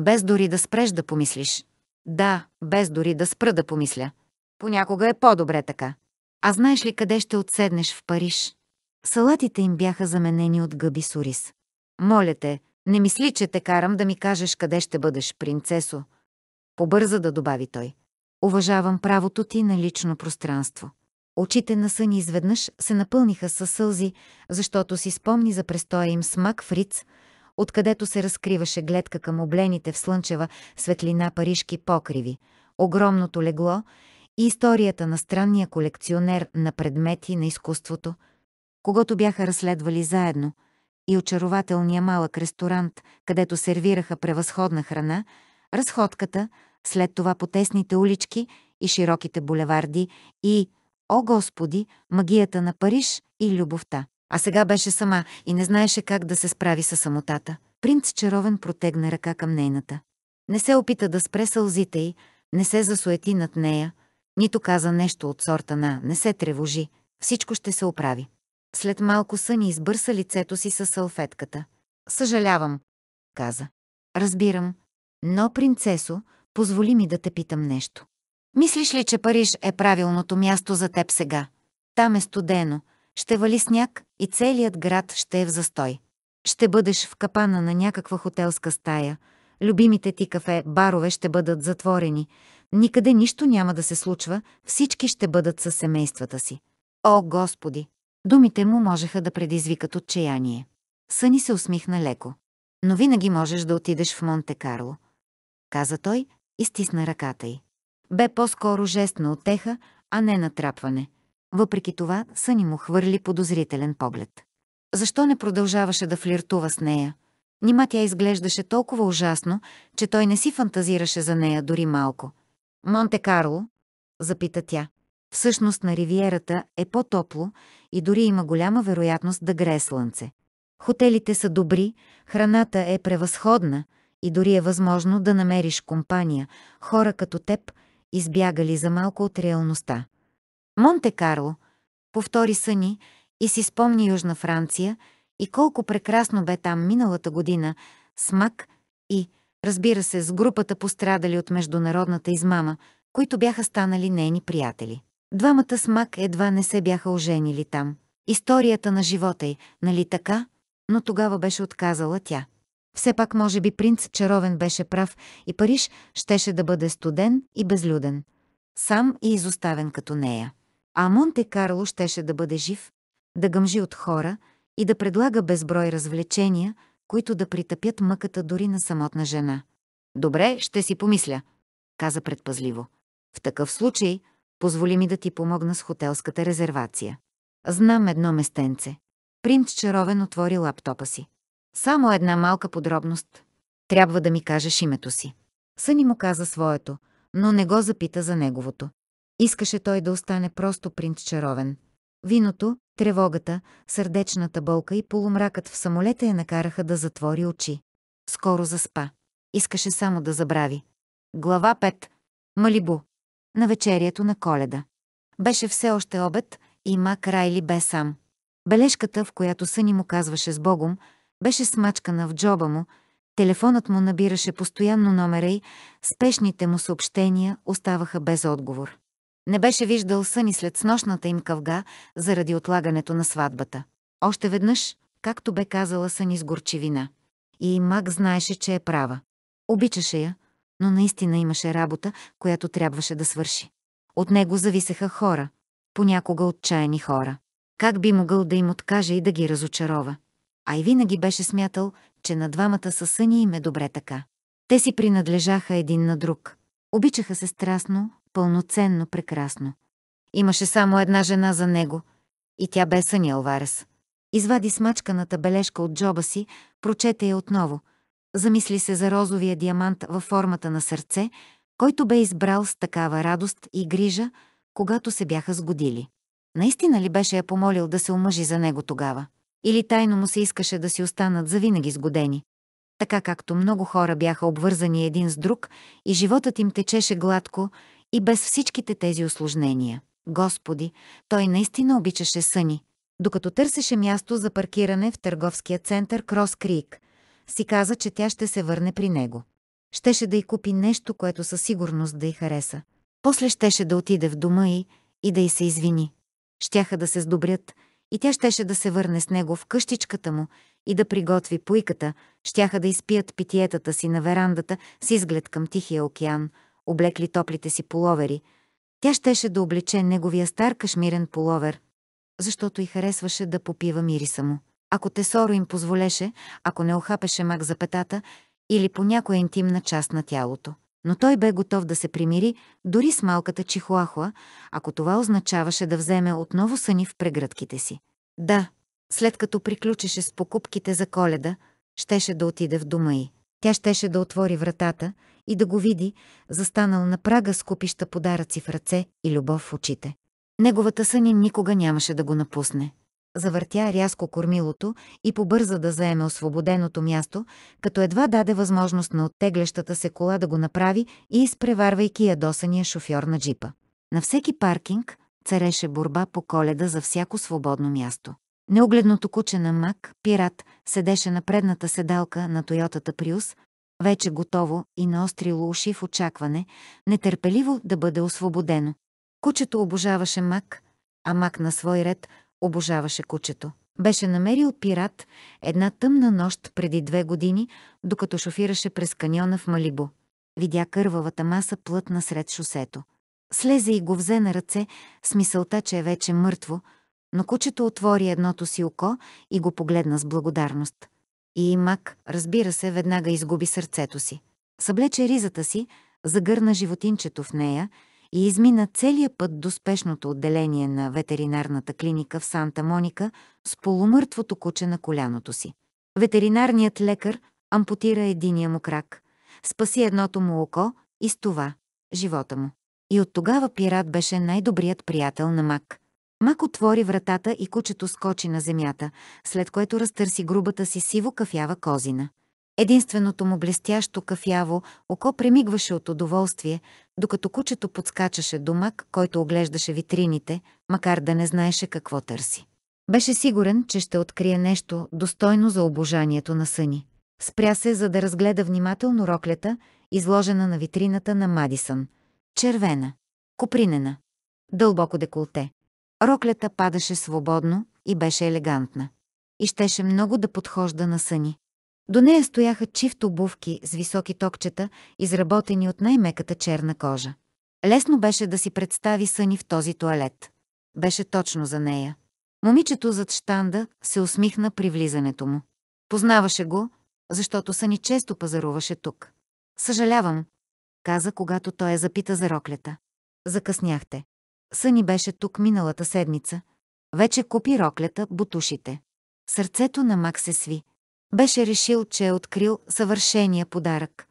Без дори да спреш да помислиш. Да, без дори да спра да помисля. Понякога е по-добре така. А знаеш ли къде ще отседнеш в Париж? Салатите им бяха заменени от гъби с урис. Моля те, не мисли, че те карам да ми кажеш къде ще бъдеш, принцесо. Побърза да добави той. Уважавам правото ти на лично пространство. Очите на съни изведнъж се напълниха със сълзи, защото си спомни за престоя им с Мак Фриц, откъдето се разкриваше гледка към облените в слънчева светлина парижки покриви, огромното легло и историята на странния колекционер на предмети на изкуството, когато бяха разследвали заедно, и очарователния малък ресторант, където сервираха превъзходна храна, разходката, след това по тесните улички и широките булеварди и, о Господи, магията на Париж и любовта. А сега беше сама и не знаеше как да се справи със самотата. Принц Чаровен протегна ръка към нейната. Не се опита да спре сълзите й, не се засуети над нея, нито каза нещо от сорта на «не се тревожи, всичко ще се оправи». След малко съни избърса лицето си със салфетката. «Съжалявам», каза. «Разбирам, но, принцесо, позволи ми да те питам нещо. Мислиш ли, че Париж е правилното място за теб сега? Там е студено, ще вали сняг и целият град ще е в застой. Ще бъдеш в капана на някаква хотелска стая, любимите ти кафе, барове ще бъдат затворени, никъде нищо няма да се случва, всички ще бъдат със семействата си. О, Господи! Думите му можеха да предизвикат отчаяние. Съни се усмихна леко. Но винаги можеш да отидеш в Монте-Карло. Каза той и стисна ръката й. Бе по-скоро жест на отеха, а не натрапване въпреки това съни му хвърли подозрителен поглед. Защо не продължаваше да флиртува с нея? Нима тя изглеждаше толкова ужасно, че той не си фантазираше за нея дори малко. «Монте Карло?» запита тя. Всъщност на ривиерата е по-топло и дори има голяма вероятност да грее слънце. Хотелите са добри, храната е превъзходна и дори е възможно да намериш компания, хора като теб, избягали за малко от реалността. Монте-Карло, повтори Съни и си спомни Южна Франция и колко прекрасно бе там миналата година с Мак и, разбира се, с групата пострадали от международната измама, които бяха станали нейни приятели. Двамата с Мак едва не се бяха оженили там. Историята на живота й, нали така? Но тогава беше отказала тя. Все пак, може би, принц Чаровен беше прав и Париж щеше да бъде студен и безлюден. Сам и изоставен като нея. А Монте-Карло щеше да бъде жив, да гъмжи от хора и да предлага безброй развлечения, които да притъпят мъката дори на самотна жена. «Добре, ще си помисля», каза предпазливо. «В такъв случай, позволи ми да ти помогна с хотелската резервация. Знам едно местенце». Принц Чаровен отвори лаптопа си. «Само една малка подробност. Трябва да ми кажеш името си». Съни му каза своето, но не го запита за неговото. Искаше той да остане просто принц чаровен. Виното, тревогата, сърдечната болка и полумракът в самолета я накараха да затвори очи. Скоро заспа. Искаше само да забрави. Глава 5. Малибу. На вечерието на коледа. Беше все още обед и Мак Райли бе сам. Бележката, в която съни му казваше с Богом, беше смачкана в джоба му, телефонът му набираше постоянно номера и спешните му съобщения оставаха без отговор. Не беше виждал съни след снощната им къвга, заради отлагането на сватбата. Още веднъж, както бе казала съни с горчевина. И мак знаеше, че е права. Обичаше я, но наистина имаше работа, която трябваше да свърши. От него зависеха хора, понякога отчаяни хора. Как би могъл да им откаже и да ги разочарова? А и винаги беше смятал, че на двамата са съни им е добре така. Те си принадлежаха един на друг. Обичаха се страстно, пълноценно прекрасно. Имаше само една жена за него, и тя бе Съни Алварес. Извади смачканата бележка от джоба си, прочете я отново. Замисли се за розовия диамант във формата на сърце, който бе избрал с такава радост и грижа, когато се бяха сгодили. Наистина ли беше я помолил да се омъжи за него тогава? Или тайно му се искаше да си останат завинаги сгодени? Така както много хора бяха обвързани един с друг и животът им течеше гладко, и без всичките тези осложнения. Господи, той наистина обичаше съни. Докато търсеше място за паркиране в търговския център Крос Крик, си каза, че тя ще се върне при него. Щеше да й купи нещо, което със сигурност да й хареса. После щеше да отиде в дома й и да й се извини. Щяха да се сдобрят и тя щеше да се върне с него в къщичката му и да приготви пуйката, щяха да изпият питиетата си на верандата с изглед към Тихия океан – облекли топлите си половери. Тя щеше да облече неговия стар кашмирен половер, защото й харесваше да попива мириса му. Ако Тесоро им позволеше, ако не охапеше мак за петата или по някоя интимна част на тялото. Но той бе готов да се примири дори с малката чихуахуа, ако това означаваше да вземе отново съни в прегръдките си. Да, след като приключеше с покупките за коледа, щеше да отиде в дома й. Тя щеше да отвори вратата и да го види, застанал на прага с купища подаръци в ръце и любов в очите. Неговата съни никога нямаше да го напусне. Завъртя рязко кормилото и побърза да заеме освободеното място, като едва даде възможност на оттеглящата се кола да го направи и изпреварвайки ядосания шофьор на джипа. На всеки паркинг цареше борба по коледа за всяко свободно място. Неогледното куче на Мак, пират, седеше на предната седалка на Тойотата Приус, вече готово и наострило уши в очакване, нетърпеливо да бъде освободено. Кучето обожаваше Мак, а Мак на свой ред обожаваше кучето. Беше намерил пират една тъмна нощ преди две години, докато шофираше през каньона в Малибо. Видя кървавата маса плътна сред шосето. Слезе и го взе на ръце с мисълта, че е вече мъртво – но кучето отвори едното си око и го погледна с благодарност. И мак, разбира се, веднага изгуби сърцето си. Съблече ризата си, загърна животинчето в нея и измина целия път до спешното отделение на ветеринарната клиника в Санта Моника с полумъртвото куче на коляното си. Ветеринарният лекар ампутира единия му крак, спаси едното му око и с това – живота му. И от тогава пират беше най-добрият приятел на Мак – Мак отвори вратата и кучето скочи на земята, след което разтърси грубата си сиво-кафява козина. Единственото му блестящо кафяво око премигваше от удоволствие, докато кучето подскачаше до мак, който оглеждаше витрините, макар да не знаеше какво търси. Беше сигурен, че ще открие нещо достойно за обожанието на съни. Спря се, за да разгледа внимателно роклята, изложена на витрината на Мадисън. Червена. Копринена. Дълбоко деколте. Роклята падаше свободно и беше елегантна. И щеше много да подхожда на съни. До нея стояха чифт обувки с високи токчета, изработени от най-меката черна кожа. Лесно беше да си представи съни в този туалет. Беше точно за нея. Момичето зад штанда се усмихна при влизането му. Познаваше го, защото Съни често пазаруваше тук. Съжалявам, каза, когато той я запита за роклята. Закъсняхте. Съни беше тук миналата седмица. Вече купи роклята, бутушите. Сърцето на Мак се сви. Беше решил, че е открил съвършения подарък.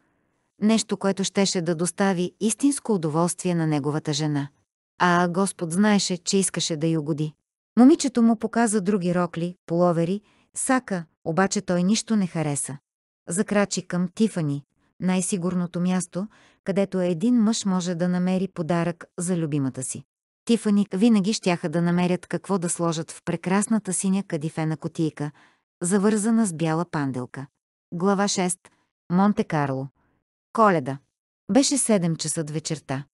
Нещо, което щеше да достави истинско удоволствие на неговата жена. А Господ знаеше, че искаше да й угоди. Момичето му показа други рокли, половери, сака, обаче той нищо не хареса. Закрачи към Тифани, най-сигурното място, където един мъж може да намери подарък за любимата си. Тифани винаги щяха да намерят какво да сложат в прекрасната синя кадифена котийка, завързана с бяла панделка. Глава 6. Монте-Карло. Коледа. Беше 7 часа вечерта.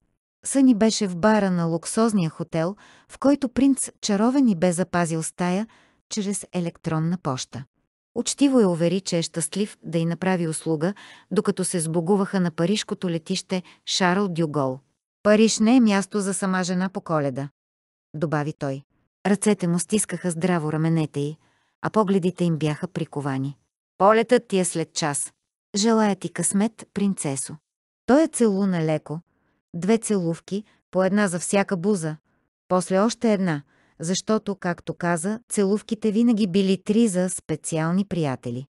Съни беше в бара на луксозния хотел, в който принц чаровен и бе запазил стая чрез електронна поща. Учтиво я увери, че е щастлив да й направи услуга, докато се сбогуваха на парижкото летище Шарл Дюгол. Париж не е място за сама жена по коледа, добави той. Ръцете му стискаха здраво раменете й, а погледите им бяха приковани. Полетът ти е след час. Желая ти късмет, принцесо. Той е целуна леко. Две целувки, по една за всяка буза. После още една, защото, както каза, целувките винаги били три за специални приятели.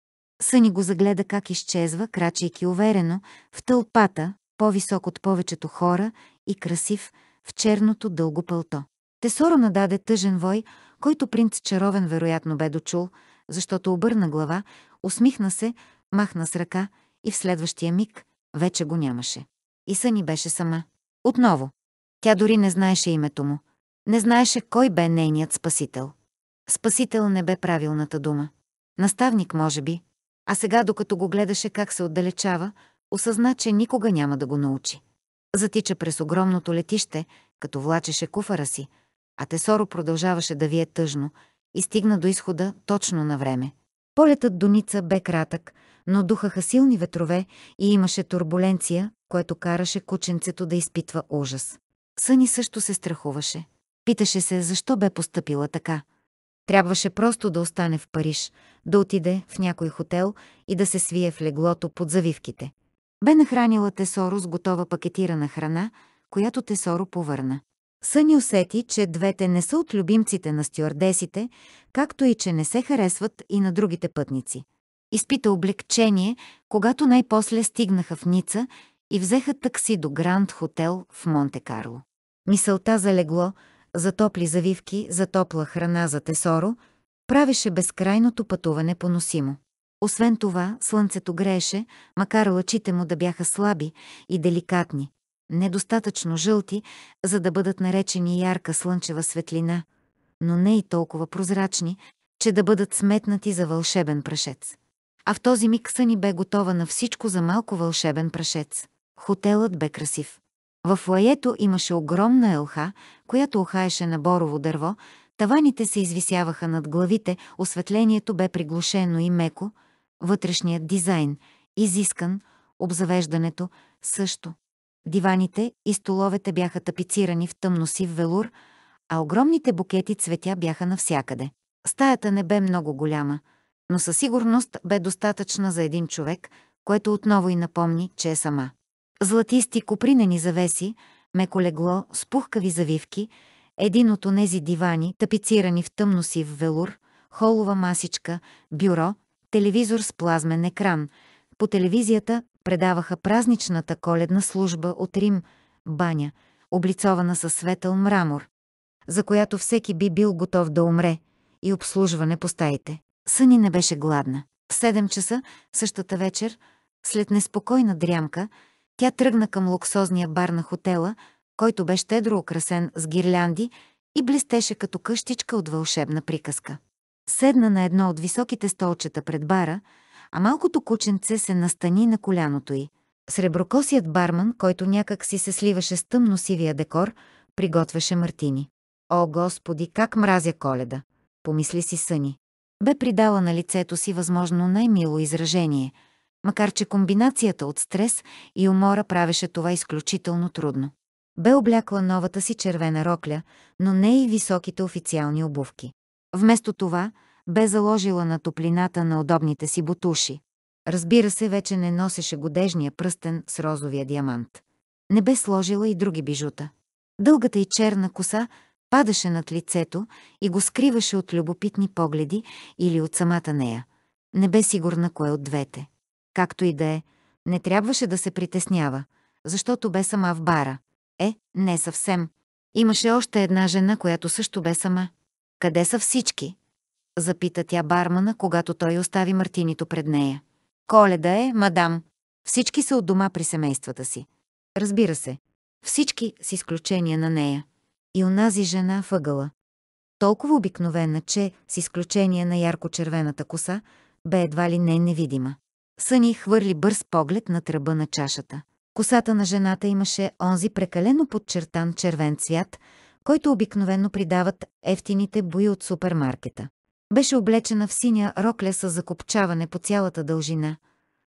Съни го загледа как изчезва, крачейки уверено, в тълпата, по-висок от повечето хора и красив, в черното дълго пълто. Тесоро нададе тъжен вой, който принц Чаровен вероятно бе дочул, защото обърна глава, усмихна се, махна с ръка и в следващия миг вече го нямаше. И съни беше сама. Отново. Тя дори не знаеше името му. Не знаеше кой бе нейният спасител. Спасител не бе правилната дума. Наставник, може би. А сега, докато го гледаше как се отдалечава, осъзна, че никога няма да го научи. Затича през огромното летище, като влачеше куфара си, а Тесоро продължаваше да вие тъжно и стигна до изхода точно на време. Полетът до Ница бе кратък, но духаха силни ветрове и имаше турбуленция, което караше кученцето да изпитва ужас. Съни също се страхуваше. Питаше се защо бе постъпила така. Трябваше просто да остане в Париж, да отиде в някой хотел и да се свие в леглото под завивките. Бе нахранила Тесоро с готова пакетирана храна, която Тесоро повърна. Съни усети, че двете не са от любимците на стюардесите, както и че не се харесват и на другите пътници. Изпита облегчение, когато най-после стигнаха в Ница и взеха такси до Гранд Хотел в Монте-Карло. Мисълта за легло, за топли завивки, за топла храна за Тесоро, правеше безкрайното пътуване поносимо. Освен това, слънцето грееше, макар лъчите му да бяха слаби и деликатни, недостатъчно жълти, за да бъдат наречени ярка слънчева светлина, но не и толкова прозрачни, че да бъдат сметнати за вълшебен прашец. А в този миг Съни бе готова на всичко за малко вълшебен прашец. Хотелът бе красив. В лаето имаше огромна елха, която ухаеше на борово дърво, таваните се извисяваха над главите, осветлението бе приглушено и меко, Вътрешният дизайн, изискан, обзавеждането също. Диваните и столовете бяха тапицирани в тъмносив велур, а огромните букети цветя бяха навсякъде. Стаята не бе много голяма, но със сигурност бе достатъчна за един човек, което отново и напомни, че е сама. Златисти копринени завеси, меко легло спухкави завивки, един от онези дивани, тапицирани в тъмносив велур, холова масичка, бюро, телевизор с плазмен екран. По телевизията предаваха празничната коледна служба от Рим, баня, облицована със светъл мрамор, за която всеки би бил готов да умре, и обслужване по стаите. Съни не беше гладна. В 7 часа, същата вечер, след неспокойна дрямка, тя тръгна към луксозния бар на хотела, който бе щедро украсен с гирлянди и блестеше като къщичка от вълшебна приказка. Седна на едно от високите столчета пред бара, а малкото кученце се настани на коляното й. Среброкосият барман, който някак си се сливаше с тъмно-сивия декор, приготвяше мартини. О, Господи, как мразя коледа! Помисли си съни. Бе придала на лицето си възможно най-мило изражение, макар че комбинацията от стрес и умора правеше това изключително трудно. Бе облякла новата си червена рокля, но не и високите официални обувки. Вместо това, бе заложила на топлината на удобните си бутуши. Разбира се, вече не носеше годежния пръстен с розовия диамант. Не бе сложила и други бижута. Дългата и черна коса падаше над лицето и го скриваше от любопитни погледи или от самата нея. Не бе сигурна кое от двете. Както и да е, не трябваше да се притеснява, защото бе сама в бара. Е, не съвсем. Имаше още една жена, която също бе сама. Къде са всички? Запита тя бармана, когато той остави мартинито пред нея. Коледа е, мадам. Всички са от дома при семействата си. Разбира се. Всички, с изключение на нея. И унази жена въгъла. Толкова обикновена, че, с изключение на ярко-червената коса, бе едва ли не невидима. Съни хвърли бърз поглед на тръба на чашата. Косата на жената имаше онзи прекалено подчертан червен цвят, който обикновено придават ефтините бои от супермаркета. Беше облечена в синя рокля с закопчаване по цялата дължина,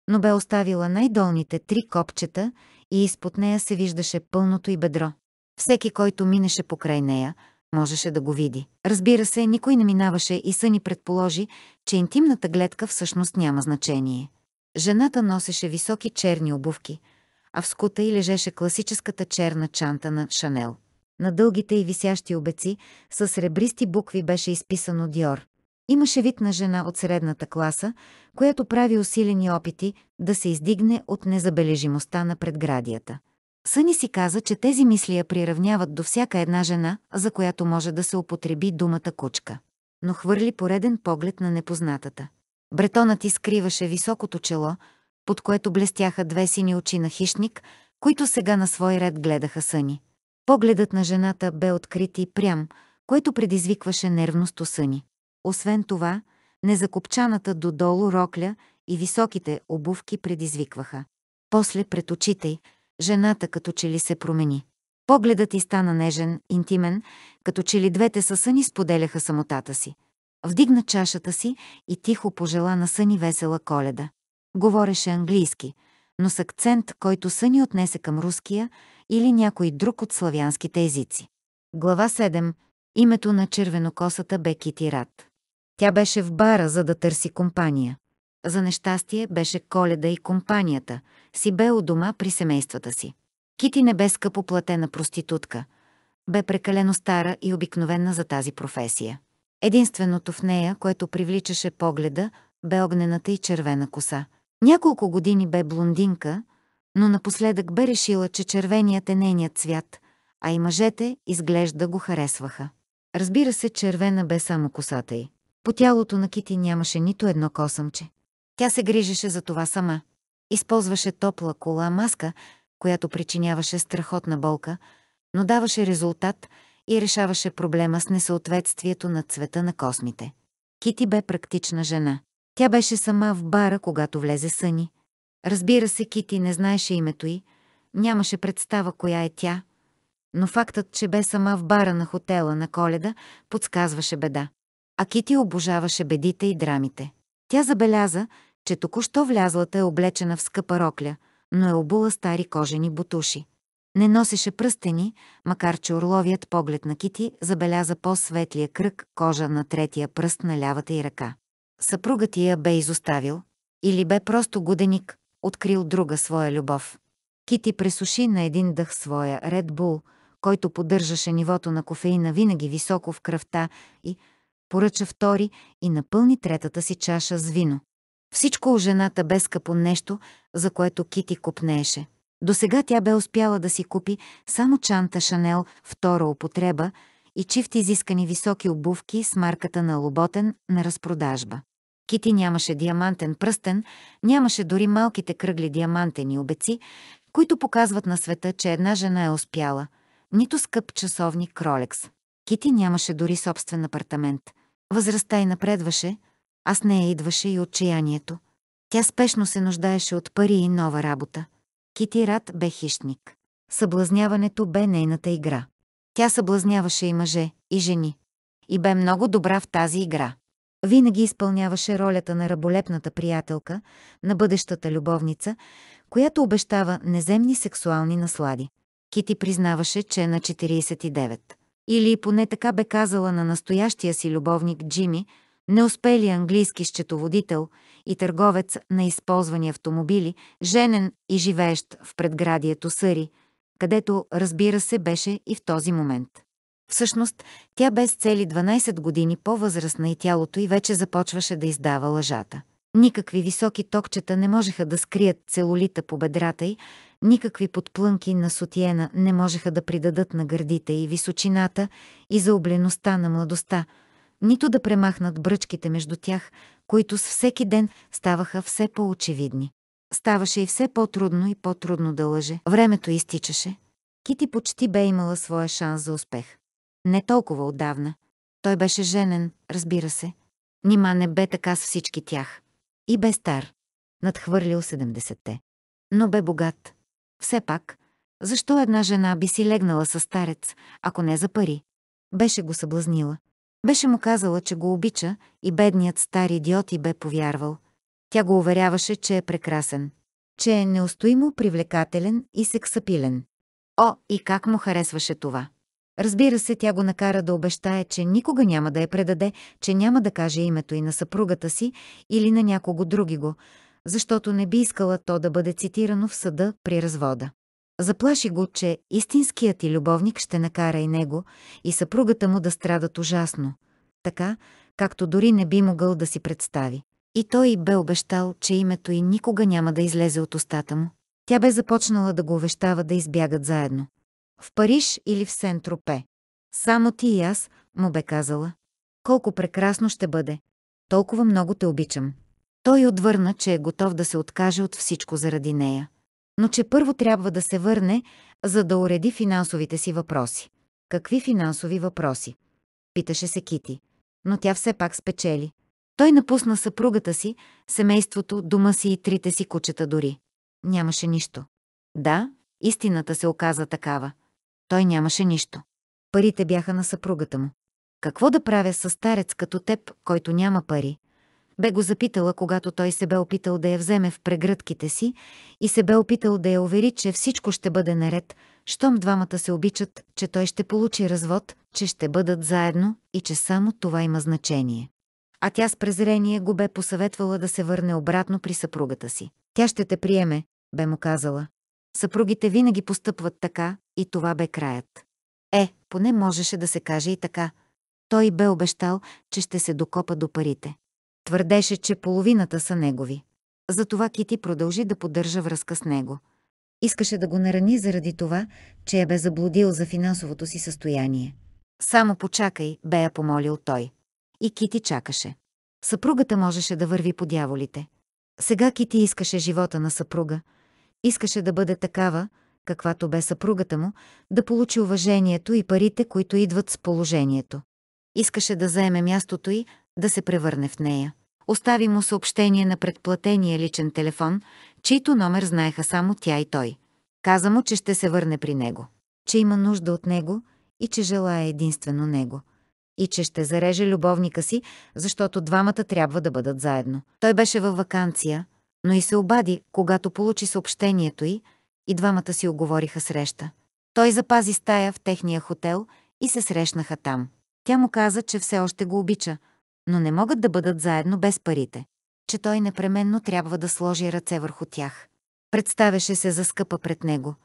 но бе оставила най-долните три копчета и изпод нея се виждаше пълното и бедро. Всеки, който минеше покрай нея, можеше да го види. Разбира се, никой не минаваше и Съни предположи, че интимната гледка всъщност няма значение. Жената носеше високи черни обувки, а в скута й лежеше класическата черна чанта на Шанел. На дългите и висящи обеци с сребристи букви беше изписано Диор. Имаше вид на жена от средната класа, която прави усилени опити да се издигне от незабележимостта на предградията. Съни си каза, че тези мисли я приравняват до всяка една жена, за която може да се употреби думата кучка. Но хвърли пореден поглед на непознатата. Бретонът изкриваше високото чело, под което блестяха две сини очи на хищник, които сега на свой ред гледаха Съни. Погледът на жената бе открит и прям, който предизвикваше нервност у съни. Освен това, незакопчаната додолу рокля и високите обувки предизвикваха. После пред очите й, жената като че ли се промени. Погледът й стана нежен, интимен, като че ли двете са съни споделяха самотата си. Вдигна чашата си и тихо пожела на съни весела коледа. Говореше английски, но с акцент, който съни отнесе към руския, или някой друг от славянските езици. Глава 7. Името на червенокосата бе Кити Рад. Тя беше в бара, за да търси компания. За нещастие беше коледа и компанията си бе у дома при семействата си. Кити не бе скъпо платена проститутка. Бе прекалено стара и обикновена за тази професия. Единственото в нея, което привличаше погледа, бе огнената и червена коса. Няколко години бе блондинка – но напоследък бе решила, че червеният е нейният цвят, а и мъжете, изглежда, го харесваха. Разбира се, червена бе само косата й. По тялото на Кити нямаше нито едно косъмче. Тя се грижеше за това сама. Използваше топла кола маска, която причиняваше страхотна болка, но даваше резултат и решаваше проблема с несъответствието на цвета на космите. Кити бе практична жена. Тя беше сама в бара, когато влезе Съни, Разбира се, Кити не знаеше името й, нямаше представа коя е тя, но фактът, че бе сама в бара на хотела на коледа, подсказваше беда. А Кити обожаваше бедите и драмите. Тя забеляза, че току-що влязлата е облечена в скъпа рокля, но е обула стари кожени бутуши. Не носеше пръстени, макар че орловият поглед на Кити забеляза по-светлия кръг кожа на третия пръст на лявата й ръка. Съпругът я бе изоставил или бе просто годеник, открил друга своя любов. Кити пресуши на един дъх своя Red Bull, който поддържаше нивото на кофеина винаги високо в кръвта и поръча втори и напълни третата си чаша с вино. Всичко у жената бе скъпо нещо, за което Кити купнееше. До сега тя бе успяла да си купи само чанта Шанел втора употреба и чифт изискани високи обувки с марката на Лоботен на разпродажба. Кити нямаше диамантен пръстен, нямаше дори малките кръгли диамантени обеци, които показват на света, че една жена е успяла, нито скъп часовник Кролекс. Кити нямаше дори собствен апартамент. Възрастта й напредваше, а с нея идваше и отчаянието. Тя спешно се нуждаеше от пари и нова работа. Кити Рад бе хищник. Съблазняването бе нейната игра. Тя съблазняваше и мъже, и жени. И бе много добра в тази игра винаги изпълняваше ролята на раболепната приятелка, на бъдещата любовница, която обещава неземни сексуални наслади. Кити признаваше, че е на 49. Или поне така бе казала на настоящия си любовник Джими, неуспели английски счетоводител и търговец на използвани автомобили, женен и живеещ в предградието Съри, където, разбира се, беше и в този момент. Всъщност, тя без цели 12 години по-възрастна и тялото й вече започваше да издава лъжата. Никакви високи токчета не можеха да скрият целулита по бедрата й, никакви подплънки на сотиена не можеха да придадат на гърдите и височината и заоблеността на младостта, нито да премахнат бръчките между тях, които с всеки ден ставаха все по-очевидни. Ставаше и все по-трудно и по-трудно да лъже. Времето изтичаше. Кити почти бе имала своя шанс за успех. Не толкова отдавна. Той беше женен, разбира се. Нима не бе така с всички тях. И бе стар. Надхвърлил 70-те. Но бе богат. Все пак, защо една жена би си легнала с старец, ако не за пари? Беше го съблазнила. Беше му казала, че го обича и бедният стар идиот и бе повярвал. Тя го уверяваше, че е прекрасен. Че е неустоимо привлекателен и сексапилен. О, и как му харесваше това! Разбира се, тя го накара да обещае, че никога няма да я предаде, че няма да каже името и на съпругата си или на някого други го, защото не би искала то да бъде цитирано в съда при развода. Заплаши го, че истинският и любовник ще накара и него, и съпругата му да страдат ужасно, така, както дори не би могъл да си представи. И той бе обещал, че името й никога няма да излезе от устата му. Тя бе започнала да го увещава да избягат заедно. В Париж или в Сен-Тропе. Само ти и аз, му бе казала. Колко прекрасно ще бъде. Толкова много те обичам. Той отвърна, че е готов да се откаже от всичко заради нея. Но че първо трябва да се върне, за да уреди финансовите си въпроси. Какви финансови въпроси? Питаше се Кити. Но тя все пак спечели. Той напусна съпругата си, семейството, дома си и трите си кучета дори. Нямаше нищо. Да, истината се оказа такава. Той нямаше нищо. Парите бяха на съпругата му. Какво да правя с старец като теб, който няма пари? Бе го запитала, когато той се бе опитал да я вземе в прегръдките си и се бе опитал да я увери, че всичко ще бъде наред, щом двамата се обичат, че той ще получи развод, че ще бъдат заедно и че само това има значение. А тя с презрение го бе посъветвала да се върне обратно при съпругата си. Тя ще те приеме, бе му казала. Съпругите винаги постъпват така и това бе краят. Е, поне можеше да се каже и така. Той бе обещал, че ще се докопа до парите. Твърдеше, че половината са негови. Затова Кити продължи да поддържа връзка с него. Искаше да го нарани заради това, че я бе заблудил за финансовото си състояние. Само почакай, бе я помолил той. И Кити чакаше. Съпругата можеше да върви по дяволите. Сега Кити искаше живота на съпруга – Искаше да бъде такава, каквато бе съпругата му, да получи уважението и парите, които идват с положението. Искаше да заеме мястото й, да се превърне в нея. Остави му съобщение на предплатения личен телефон, чийто номер знаеха само тя и той. Каза му, че ще се върне при него, че има нужда от него и че желая единствено него и че ще зареже любовника си, защото двамата трябва да бъдат заедно. Той беше във вакансия, но и се обади, когато получи съобщението й, и двамата си оговориха среща. Той запази стая в техния хотел и се срещнаха там. Тя му каза, че все още го обича, но не могат да бъдат заедно без парите, че той непременно трябва да сложи ръце върху тях. Представяше се за скъпа пред него.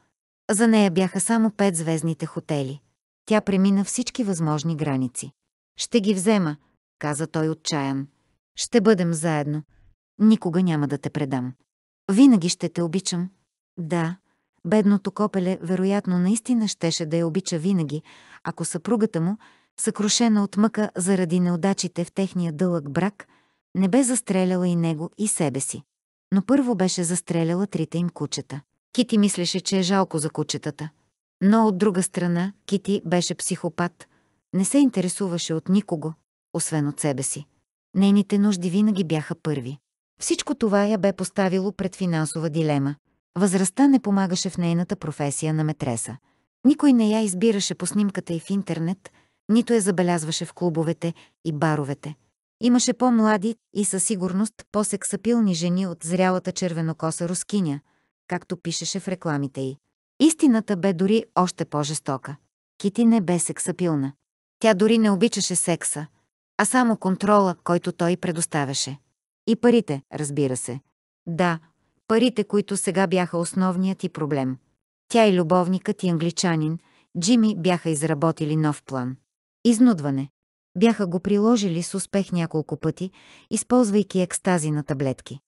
За нея бяха само пет звездните хотели. Тя премина всички възможни граници. «Ще ги взема», каза той отчаян. «Ще бъдем заедно», Никога няма да те предам. Винаги ще те обичам. Да, бедното копеле вероятно наистина щеше да я обича винаги, ако съпругата му, съкрушена от мъка заради неудачите в техния дълъг брак, не бе застреляла и него и себе си. Но първо беше застреляла трите им кучета. Кити мислеше, че е жалко за кучетата. Но от друга страна, Кити беше психопат. Не се интересуваше от никого, освен от себе си. Нейните нужди винаги бяха първи. Всичко това я бе поставило пред финансова дилема. Възрастта не помагаше в нейната професия на метреса. Никой не я избираше по снимката и в интернет, нито я забелязваше в клубовете и баровете. Имаше по-млади и със сигурност по-сексапилни жени от зрялата червенокоса рускиня, както пишеше в рекламите й. Истината бе дори още по-жестока. Кити не бе сексапилна. Тя дори не обичаше секса, а само контрола, който той предоставяше. И парите, разбира се. Да, парите, които сега бяха основният и проблем. Тя и любовникът и англичанин, Джими, бяха изработили нов план. Изнудване. Бяха го приложили с успех няколко пъти, използвайки екстази на таблетки.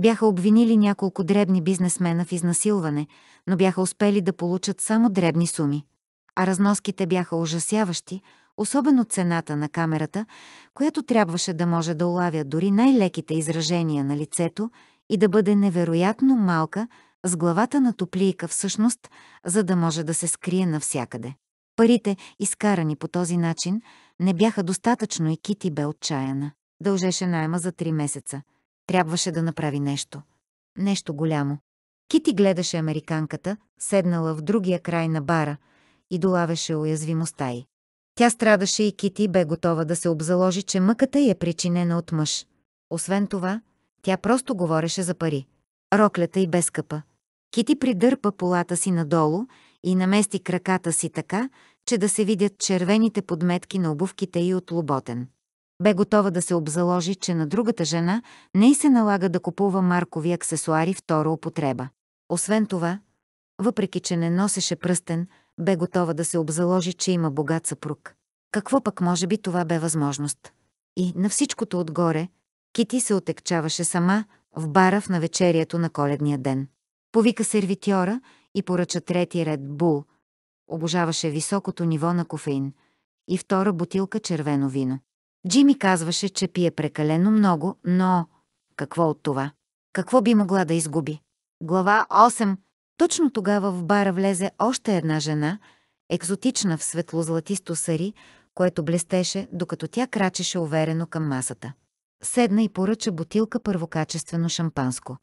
Бяха обвинили няколко дребни бизнесмена в изнасилване, но бяха успели да получат само дребни суми. А разноските бяха ужасяващи, особено цената на камерата, която трябваше да може да улавя дори най-леките изражения на лицето и да бъде невероятно малка, с главата на топлийка всъщност, за да може да се скрие навсякъде. Парите, изкарани по този начин, не бяха достатъчно и Кити бе отчаяна. Дължеше найма за три месеца. Трябваше да направи нещо. Нещо голямо. Кити гледаше американката, седнала в другия край на бара и долавеше уязвимостта й. Тя страдаше и Кити бе готова да се обзаложи, че мъката й е причинена от мъж. Освен това, тя просто говореше за пари. Роклята й бе скъпа. Кити придърпа полата си надолу и намести краката си така, че да се видят червените подметки на обувките й от лоботен. Бе готова да се обзаложи, че на другата жена не й се налага да купува маркови аксесуари втора употреба. Освен това, въпреки че не носеше пръстен, бе готова да се обзаложи, че има богат съпруг. Какво пък може би това бе възможност? И на всичкото отгоре, Кити се отекчаваше сама в бара в навечерието на коледния ден. Повика сервитьора и поръча трети ред бул. Обожаваше високото ниво на кофеин и втора бутилка червено вино. Джими казваше, че пие прекалено много, но какво от това? Какво би могла да изгуби? Глава 8 точно тогава в бара влезе още една жена, екзотична в светло-златисто сари, което блестеше, докато тя крачеше уверено към масата. Седна и поръча бутилка първокачествено шампанско.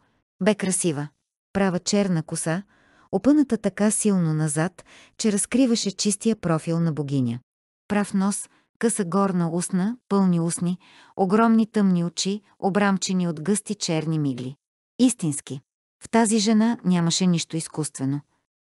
Бе красива. Права черна коса, опъната така силно назад, че разкриваше чистия профил на богиня. Прав нос, къса горна устна, пълни устни, огромни тъмни очи, обрамчени от гъсти черни мигли. Истински. В тази жена нямаше нищо изкуствено.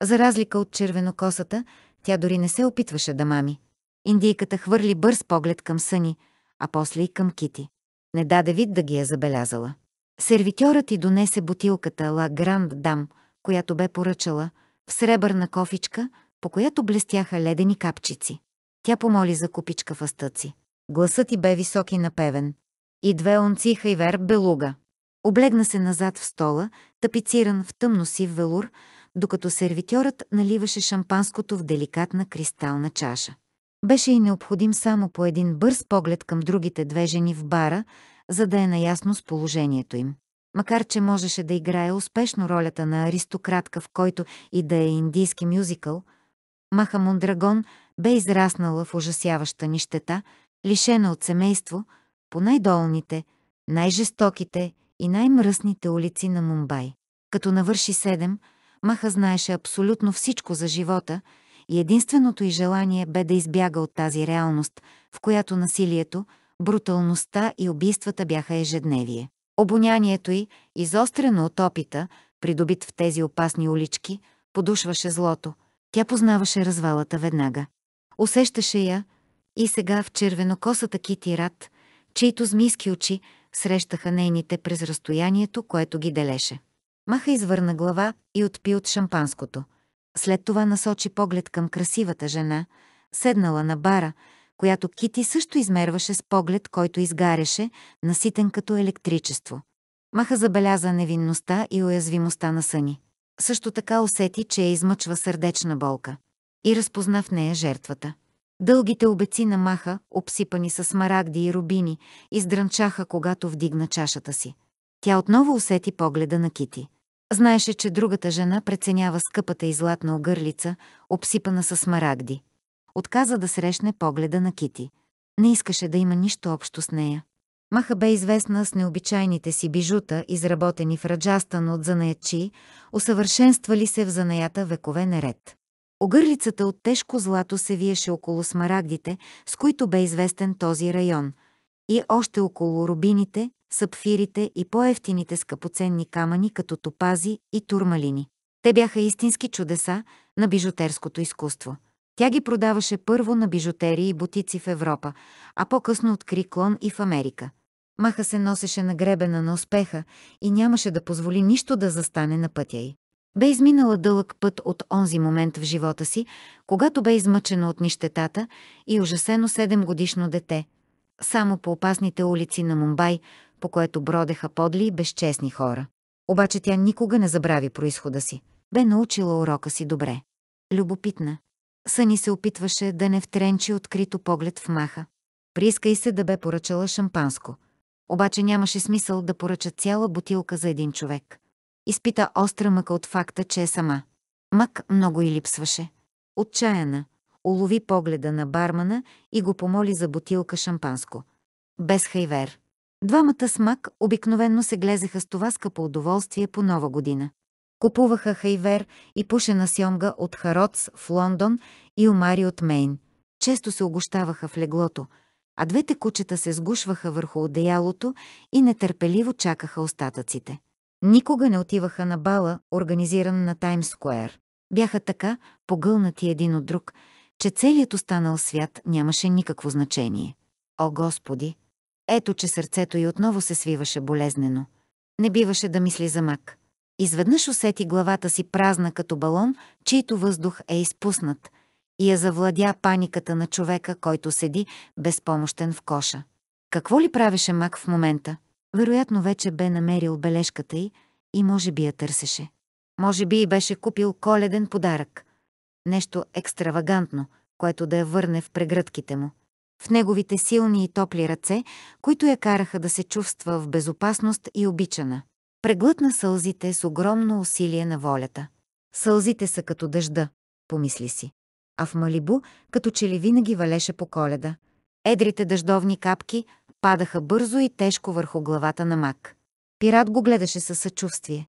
За разлика от червенокосата, тя дори не се опитваше да мами. Индийката хвърли бърз поглед към Съни, а после и към Кити. Не даде вид да ги е забелязала. Сервитьорът и донесе бутилката Ла Гранд Дам, която бе поръчала, в сребърна кофичка, по която блестяха ледени капчици. Тя помоли за купичка в астъци. Гласът ти бе висок и напевен. И две онци хайвер белуга. Облегна се назад в стола, тапициран в тъмно-сив велур, докато сервитьорът наливаше шампанското в деликатна кристална чаша. Беше и необходим само по един бърз поглед към другите две жени в бара, за да е наясно с положението им. Макар, че можеше да играе успешно ролята на аристократка, в който и да е индийски мюзикъл, Маха Мондрагон бе израснала в ужасяваща нищета, лишена от семейство, по най-долните, най-жестоките и най-мръсните улици на Мумбай. Като навърши седем, Маха знаеше абсолютно всичко за живота и единственото й желание бе да избяга от тази реалност, в която насилието, бруталността и убийствата бяха ежедневие. Обонянието й, изострено от опита, придобит в тези опасни улички, подушваше злото. Тя познаваше развалата веднага. Усещаше я и сега в червенокосата Кити Рад, чието змийски очи – срещаха нейните през разстоянието, което ги делеше. Маха извърна глава и отпи от шампанското. След това насочи поглед към красивата жена, седнала на бара, която Кити също измерваше с поглед, който изгаряше, наситен като електричество. Маха забеляза невинността и уязвимостта на съни. Също така усети, че я измъчва сърдечна болка. И разпозна в нея жертвата. Дългите обеци на маха, обсипани с марагди и рубини, издрънчаха, когато вдигна чашата си. Тя отново усети погледа на Кити. Знаеше, че другата жена преценява скъпата и златна огърлица, обсипана с марагди. Отказа да срещне погледа на Кити. Не искаше да има нищо общо с нея. Маха бе известна с необичайните си бижута, изработени в раджастан от занаячи, усъвършенствали се в занаята векове наред. Огърлицата от тежко злато се виеше около смарагдите, с които бе известен този район, и още около рубините, сапфирите и по-ефтините скъпоценни камъни като топази и турмалини. Те бяха истински чудеса на бижутерското изкуство. Тя ги продаваше първо на бижутери и бутици в Европа, а по-късно откри клон и в Америка. Маха се носеше на гребена на успеха и нямаше да позволи нищо да застане на пътя й. Бе изминала дълъг път от онзи момент в живота си, когато бе измъчена от нищетата и ужасено седемгодишно дете, само по опасните улици на Мумбай, по което бродеха подли и безчестни хора. Обаче тя никога не забрави происхода си. Бе научила урока си добре. Любопитна. Съни се опитваше да не втренчи открито поглед в маха. Прииска и се да бе поръчала шампанско. Обаче нямаше смисъл да поръча цяла бутилка за един човек. Изпита остра мъка от факта, че е сама. Мък много и липсваше. Отчаяна, улови погледа на бармана и го помоли за бутилка шампанско. Без хайвер. Двамата с Мак обикновенно се глезеха с това скъпо удоволствие по нова година. Купуваха хайвер и пушена сьомга от Хароц в Лондон и омари от Мейн. Често се огощаваха в леглото, а двете кучета се сгушваха върху одеялото и нетърпеливо чакаха остатъците. Никога не отиваха на бала, организиран на Таймс Скуер. Бяха така погълнати един от друг, че целият останал свят нямаше никакво значение. О, Господи! Ето, че сърцето й отново се свиваше болезнено. Не биваше да мисли за мак. Изведнъж усети главата си празна като балон, чийто въздух е изпуснат, и я завладя паниката на човека, който седи безпомощен в коша. Какво ли правеше мак в момента? Вероятно вече бе намерил бележката й и може би я търсеше. Може би и беше купил коледен подарък. Нещо екстравагантно, което да я върне в прегръдките му. В неговите силни и топли ръце, които я караха да се чувства в безопасност и обичана. Преглътна сълзите с огромно усилие на волята. Сълзите са като дъжда, помисли си. А в Малибу, като че ли винаги валеше по коледа. Едрите дъждовни капки падаха бързо и тежко върху главата на мак. Пират го гледаше със съчувствие.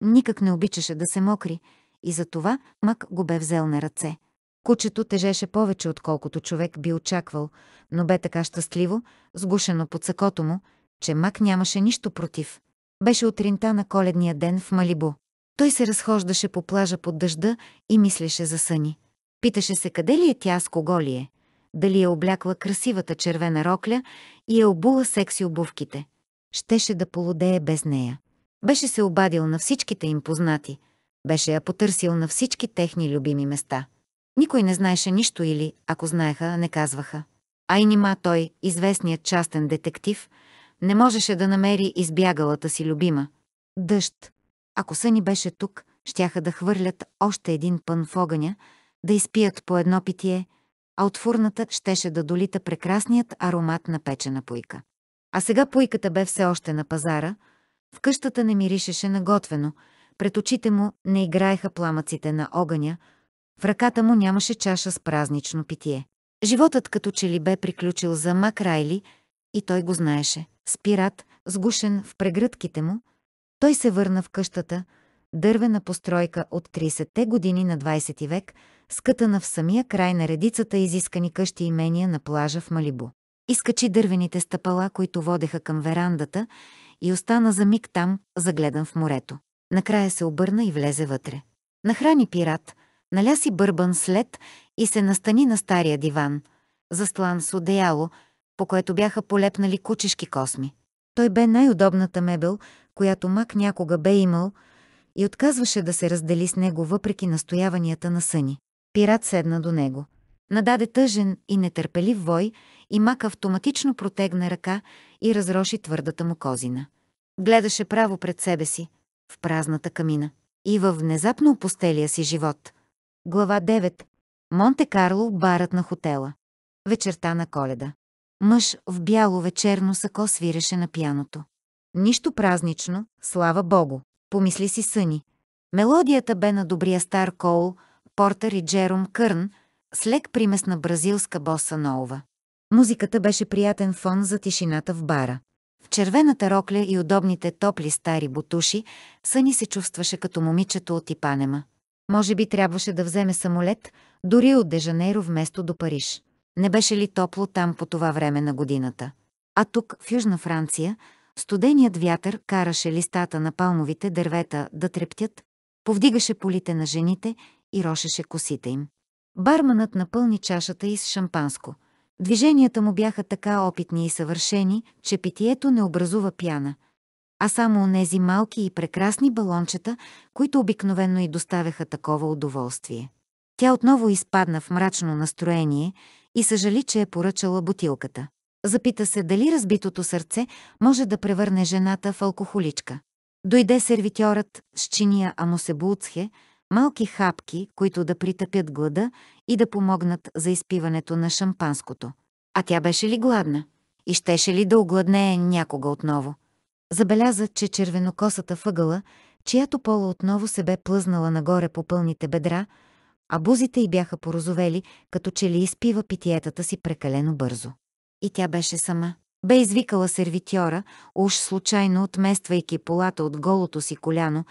Никак не обичаше да се мокри и затова мак го бе взел на ръце. Кучето тежеше повече, отколкото човек би очаквал, но бе така щастливо, сгушено под сакото му, че мак нямаше нищо против. Беше утринта на коледния ден в Малибо. Той се разхождаше по плажа под дъжда и мислеше за съни. Питаше се къде ли е тя, с кого ли е. Дали е облякла красивата червена рокля и е обула секси обувките. Щеше да полудее без нея. Беше се обадил на всичките им познати. Беше я потърсил на всички техни любими места. Никой не знаеше нищо или, ако знаеха, не казваха. А и нима той, известният частен детектив, не можеше да намери избягалата си любима. Дъжд. Ако съни беше тук, щяха да хвърлят още един пън в огъня, да изпият по едно питие – а от фурната щеше да долита прекрасният аромат на печена пуйка. А сега пуйката бе все още на пазара, в къщата не миришеше наготвено, пред очите му не играеха пламъците на огъня, в ръката му нямаше чаша с празнично питие. Животът като че ли бе приключил за Мак Райли и той го знаеше. Спират, сгушен в прегръдките му, той се върна в къщата, дървена постройка от 30-те години на 20 век, скътана в самия край на редицата изискани къщи имения на плажа в Малибо. Изкачи дървените стъпала, които водеха към верандата и остана за миг там, загледан в морето. Накрая се обърна и влезе вътре. Нахрани пират, наля си бърбан след и се настани на стария диван, застлан с одеяло, по което бяха полепнали кучешки косми. Той бе най-удобната мебел, която мак някога бе имал и отказваше да се раздели с него въпреки настояванията на съни. Пират седна до него. Нададе тъжен и нетърпелив вой и Мак автоматично протегна ръка и разроши твърдата му козина. Гледаше право пред себе си, в празната камина и във внезапно опустелия си живот. Глава 9. Монте-Карло, барът на хотела. Вечерта на коледа. Мъж в бяло вечерно сако свиреше на пяното. Нищо празнично, слава богу, помисли си съни. Мелодията бе на добрия стар Коул – Портър и Джером Кърн с лек примес на бразилска боса Нолва. Музиката беше приятен фон за тишината в бара. В червената рокля и удобните топли стари бутуши Съни се чувстваше като момичето от Ипанема. Може би трябваше да вземе самолет, дори от Дежанейро вместо до Париж. Не беше ли топло там по това време на годината? А тук, в Южна Франция, студеният вятър караше листата на палмовите дървета да трептят, повдигаше полите на жените и рошеше косите им. Барманът напълни чашата и с шампанско. Движенията му бяха така опитни и съвършени, че питието не образува пяна, а само онези малки и прекрасни балончета, които обикновенно и доставяха такова удоволствие. Тя отново изпадна в мрачно настроение и съжали, че е поръчала бутилката. Запита се дали разбитото сърце може да превърне жената в алкохоличка. Дойде сервитьорът с чиния Амосебулцхе, малки хапки, които да притъпят глада и да помогнат за изпиването на шампанското. А тя беше ли гладна? И щеше ли да огладнее някога отново? Забеляза, че червенокосата въгъла, чиято пола отново се бе плъзнала нагоре по пълните бедра, а бузите й бяха порозовели, като че ли изпива питиетата си прекалено бързо. И тя беше сама. Бе извикала сервитьора, уж случайно отмествайки полата от голото си коляно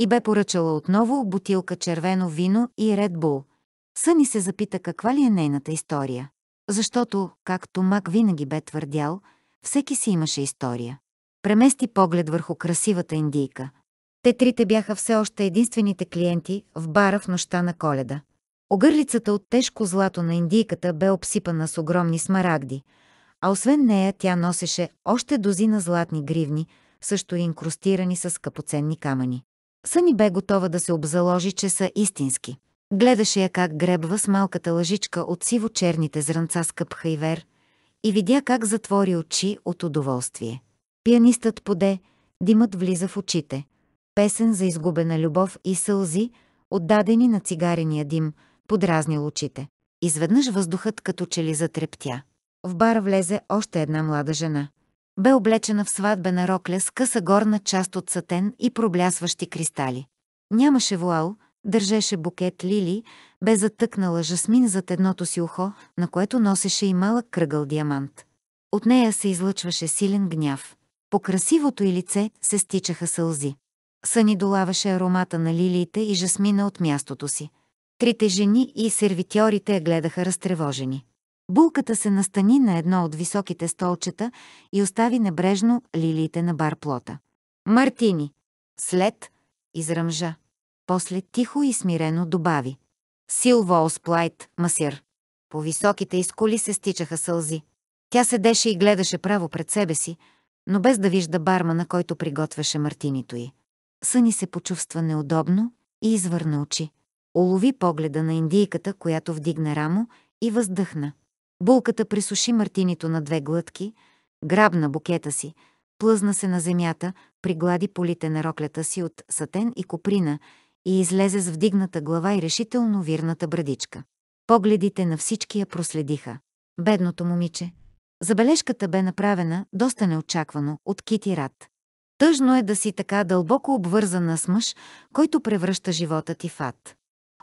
и бе поръчала отново бутилка червено вино и Ред Бул. Съни се запита каква ли е нейната история. Защото, както Мак винаги бе твърдял, всеки си имаше история. Премести поглед върху красивата индийка. Те трите бяха все още единствените клиенти в бара в нощта на коледа. Огърлицата от тежко злато на индийката бе обсипана с огромни смарагди, а освен нея тя носеше още дозина златни гривни, също инкрустирани с капоценни камъни. Съни бе готова да се обзаложи, че са истински. Гледаше я как гребва с малката лъжичка от сиво-черните зранца с къп хайвер и видя как затвори очи от удоволствие. Пианистът поде, димът влиза в очите. Песен за изгубена любов и сълзи, отдадени на цигарения дим, подразнил очите. Изведнъж въздухът като че ли затрептя. В бара влезе още една млада жена бе облечена в сватбена рокля с къса горна част от сатен и проблясващи кристали. Нямаше вуал, държеше букет лили, бе затъкнала жасмин зад едното си ухо, на което носеше и малък кръгъл диамант. От нея се излъчваше силен гняв. По красивото й лице се стичаха сълзи. Съни долаваше аромата на лилиите и жасмина от мястото си. Трите жени и сервитьорите я гледаха разтревожени. Булката се настани на едно от високите столчета и остави небрежно лилиите на бар плота. Мартини. След изръмжа. После тихо и смирено добави. «Силво Осплайт, масир. По високите изколи се стичаха сълзи. Тя седеше и гледаше право пред себе си, но без да вижда барма, на който приготвяше мартинито й. Съни се почувства неудобно и извърна очи. Улови погледа на индийката, която вдигна рамо и въздъхна. Булката присуши мартинито на две глътки, грабна букета си, плъзна се на земята, приглади полите на роклята си от сатен и коприна и излезе с вдигната глава и решително вирната брадичка. Погледите на всички я проследиха. Бедното момиче. Забележката бе направена, доста неочаквано, от Кити Рад. Тъжно е да си така дълбоко обвързана с мъж, който превръща живота ти в ад.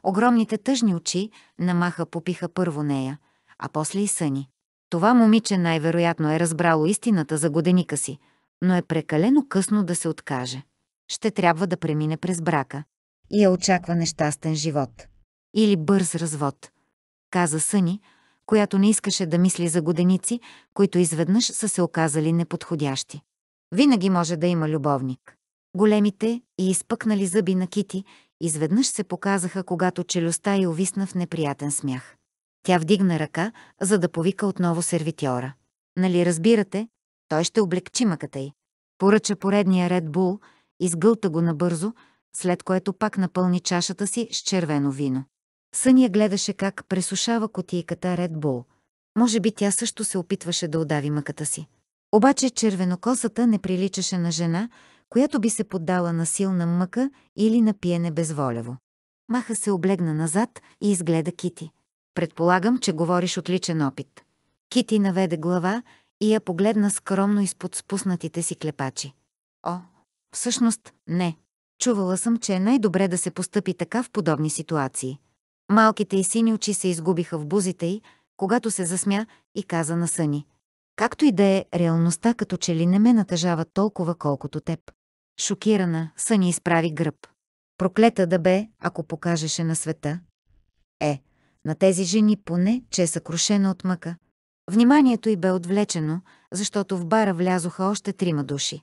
Огромните тъжни очи намаха попиха първо нея, а после и съни. Това момиче най-вероятно е разбрало истината за годеника си, но е прекалено късно да се откаже. Ще трябва да премине през брака. И я е очаква нещастен живот. Или бърз развод. Каза Съни, която не искаше да мисли за годеници, които изведнъж са се оказали неподходящи. Винаги може да има любовник. Големите и изпъкнали зъби на Кити изведнъж се показаха, когато челюстта й овисна в неприятен смях. Тя вдигна ръка, за да повика отново сервитьора. Нали разбирате? Той ще облегчи мъката й. Поръча поредния Ред Бул, изгълта го набързо, след което пак напълни чашата си с червено вино. Съня гледаше как пресушава котийката Ред Бул. Може би тя също се опитваше да удави мъката си. Обаче червенокосата не приличаше на жена, която би се поддала на силна мъка или на пиене безволево. Маха се облегна назад и изгледа Кити. Предполагам, че говориш от личен опит. Кити наведе глава и я погледна скромно изпод спуснатите си клепачи. О, всъщност, не. Чувала съм, че е най-добре да се постъпи така в подобни ситуации. Малките и сини очи се изгубиха в бузите й, когато се засмя и каза на съни. Както и да е, реалността като че ли не ме натъжава толкова колкото теб. Шокирана, съни изправи гръб. Проклета да бе, ако покажеше на света. Е, на тези жени поне, че е съкрушена от мъка. Вниманието й бе отвлечено, защото в бара влязоха още трима души.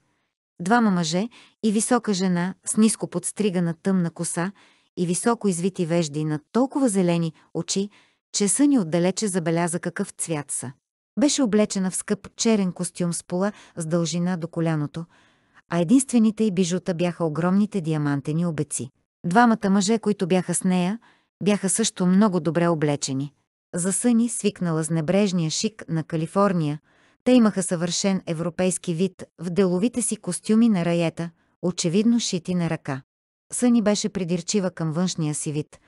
Двама мъже и висока жена с ниско подстригана тъмна коса и високо извити вежди на толкова зелени очи, че съни отдалече забеляза какъв цвят са. Беше облечена в скъп черен костюм с пола с дължина до коляното, а единствените й бижута бяха огромните диамантени обеци. Двамата мъже, които бяха с нея, бяха също много добре облечени. За Съни, свикнала с небрежния шик на Калифорния, те имаха съвършен европейски вид в деловите си костюми на раета, очевидно шити на ръка. Съни беше придирчива към външния си вид,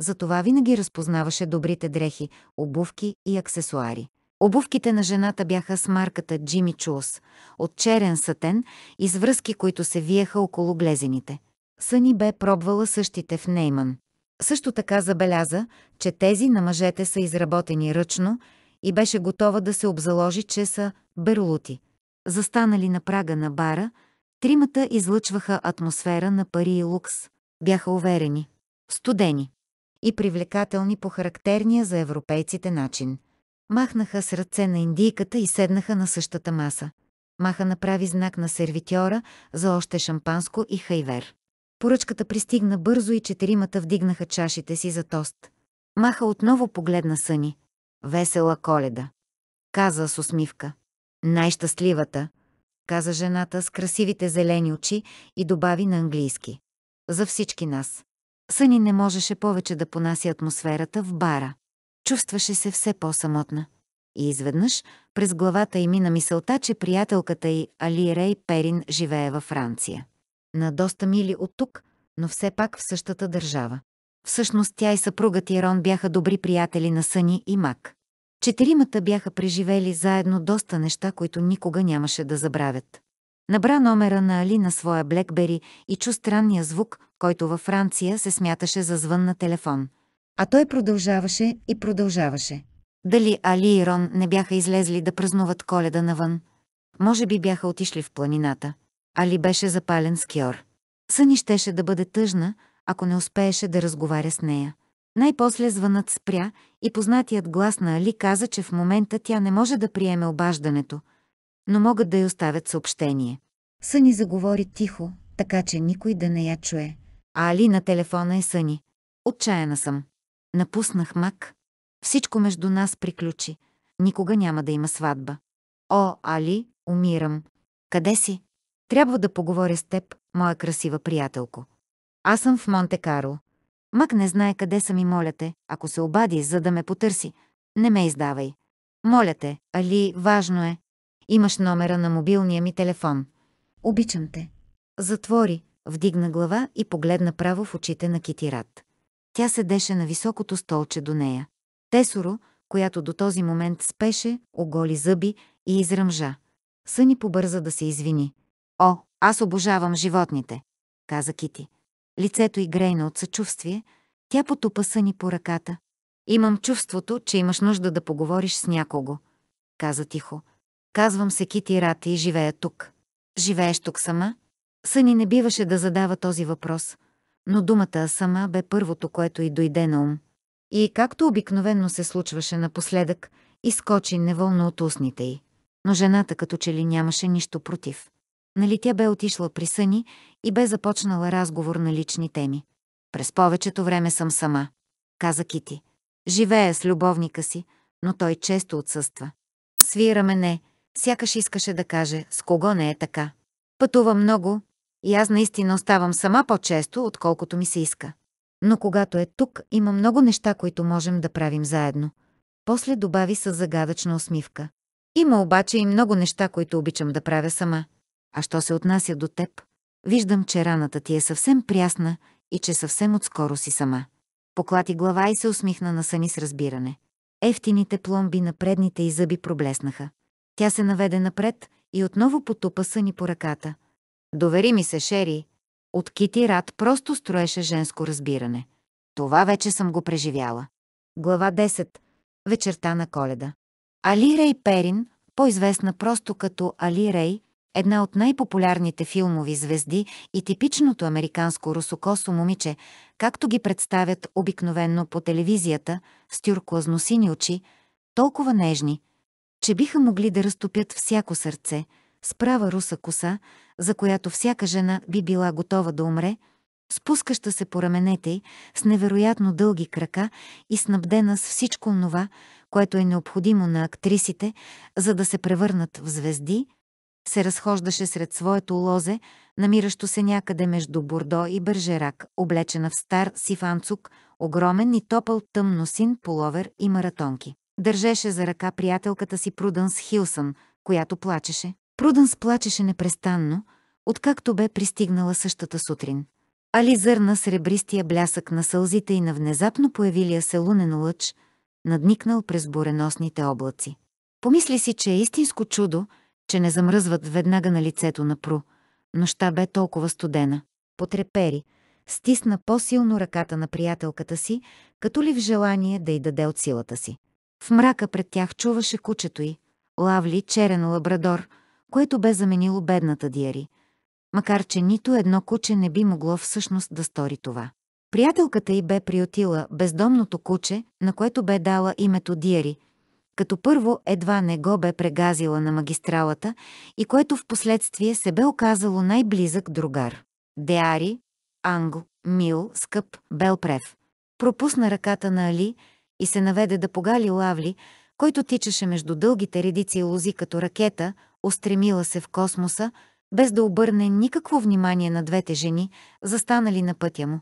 затова винаги разпознаваше добрите дрехи, обувки и аксесуари. Обувките на жената бяха с марката Джимми Чулс, от черен сатен и с връзки, които се виеха около глезените. Съни бе пробвала същите в Нейман. Също така забеляза, че тези на мъжете са изработени ръчно и беше готова да се обзаложи, че са берлути. Застанали на прага на бара, тримата излъчваха атмосфера на пари и лукс. Бяха уверени, студени и привлекателни по характерния за европейците начин. Махнаха с ръце на индийката и седнаха на същата маса. Маха направи знак на сервитьора за още шампанско и хайвер. Поръчката пристигна бързо и четиримата вдигнаха чашите си за тост. Маха отново погледна съни. Весела коледа. Каза с усмивка. Най-щастливата, каза жената с красивите зелени очи и добави на английски. За всички нас. Съни не можеше повече да понася атмосферата в бара. Чувстваше се все по-самотна. И изведнъж през главата й мина мисълта, че приятелката й Али Рей Перин живее във Франция на доста мили от тук, но все пак в същата държава. Всъщност тя и съпругът и Рон бяха добри приятели на Съни и Мак. Четиримата бяха преживели заедно доста неща, които никога нямаше да забравят. Набра номера на Али на своя Блекбери и чу странния звук, който във Франция се смяташе за звън на телефон. А той продължаваше и продължаваше. Дали Али и Рон не бяха излезли да празнуват коледа навън? Може би бяха отишли в планината. Али беше запален с Кьор. Съни щеше да бъде тъжна, ако не успееше да разговаря с нея. Най-после звънът спря и познатият глас на Али каза, че в момента тя не може да приеме обаждането, но могат да й оставят съобщение. Съни заговори тихо, така че никой да не я чуе. А Али на телефона е Съни. Отчаяна съм. Напуснах мак. Всичко между нас приключи. Никога няма да има сватба. О, Али, умирам. Къде си? Трябва да поговоря с теб, моя красива приятелко. Аз съм в Монте-Карло. Мък не знае къде съм и моля те, ако се обади, за да ме потърси. Не ме издавай. Моля те, Али, важно е. Имаш номера на мобилния ми телефон. Обичам те. Затвори, вдигна глава и погледна право в очите на Китират. Тя седеше на високото столче до нея. Тесоро, която до този момент спеше, оголи зъби и изръмжа. Съни побърза да се извини. О, аз обожавам животните, каза Кити. Лицето й грейна от съчувствие, тя потупа съни по ръката. Имам чувството, че имаш нужда да поговориш с някого, каза тихо. Казвам се Кити Рати и живея тук. Живееш тук сама? Съни не биваше да задава този въпрос, но думата сама бе първото, което й дойде на ум. И както обикновенно се случваше напоследък, изкочи неволно от устните й. Но жената като че ли нямаше нищо против. Нали тя бе отишла при съни и бе започнала разговор на лични теми. През повечето време съм сама, каза Кити. Живея с любовника си, но той често отсъства. Свира мене, сякаш искаше да каже с кого не е така. Пътува много и аз наистина оставам сама по-често, отколкото ми се иска. Но когато е тук, има много неща, които можем да правим заедно. После добави с загадъчна усмивка. Има обаче и много неща, които обичам да правя сама. А що се отнася до теб, виждам, че раната ти е съвсем прясна и че съвсем отскоро си сама. Поклати глава и се усмихна на Сани с разбиране. Ефтините пломби на предните и зъби проблеснаха. Тя се наведе напред и отново потупа Съни по ръката. Довери ми се, Шери. От Кити Рад просто строеше женско разбиране. Това вече съм го преживяла. Глава 10. Вечерта на коледа. Али Рей Перин, по-известна просто като Али Рей, една от най-популярните филмови звезди и типичното американско русокосо момиче, както ги представят обикновенно по телевизията, с тюркоазносини очи, толкова нежни, че биха могли да разтопят всяко сърце, с права руса коса, за която всяка жена би била готова да умре, спускаща се по раменете й, с невероятно дълги крака и снабдена с всичко това, което е необходимо на актрисите, за да се превърнат в звезди – се разхождаше сред своето лозе, намиращо се някъде между Бордо и Бържерак, облечена в стар сифанцук, огромен и топъл тъмно син половер и маратонки. Държеше за ръка приятелката си Пруденс Хилсън, която плачеше. Пруденс плачеше непрестанно, откакто бе пристигнала същата сутрин. Али зърна сребристия блясък на сълзите и на внезапно появилия се лунен лъч, надникнал през буреносните облаци. Помисли си, че е истинско чудо – че не замръзват веднага на лицето на Пру. Нощта бе толкова студена. Потрепери, стисна по-силно ръката на приятелката си, като ли в желание да й даде от силата си. В мрака пред тях чуваше кучето й, лавли черен лабрадор, което бе заменило бедната диари. Макар, че нито едно куче не би могло всъщност да стори това. Приятелката й бе приотила бездомното куче, на което бе дала името Диари – като първо едва не го бе прегазила на магистралата и което в последствие се бе оказало най-близък другар. Деари, Анго, Мил, Скъп, Белпрев. Пропусна ръката на Али и се наведе да погали Лавли, който тичаше между дългите редици лози като ракета, устремила се в космоса, без да обърне никакво внимание на двете жени, застанали на пътя му.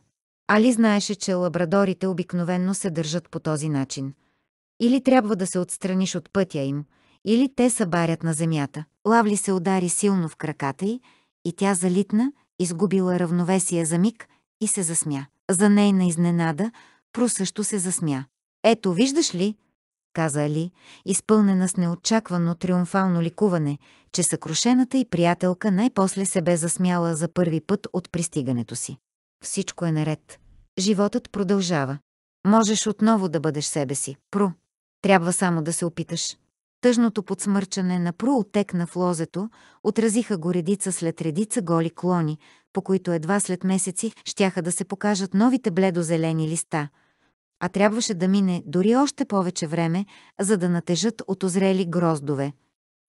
Али знаеше, че лабрадорите обикновенно се държат по този начин – или трябва да се отстраниш от пътя им, или те събарят на земята. Лавли се удари силно в краката й и тя залитна, изгубила равновесие за миг и се засмя. За нейна изненада, Пру също се засмя. «Ето, виждаш ли?» каза Али, изпълнена с неочаквано триумфално ликуване, че съкрушената и приятелка най-после се бе засмяла за първи път от пристигането си. Всичко е наред. Животът продължава. Можеш отново да бъдеш себе си. Пру, трябва само да се опиташ. Тъжното подсмърчане на Пру отекна в лозето, отразиха го редица след редица голи клони, по които едва след месеци щяха да се покажат новите бледозелени листа, а трябваше да мине дори още повече време, за да натежат от озрели гроздове,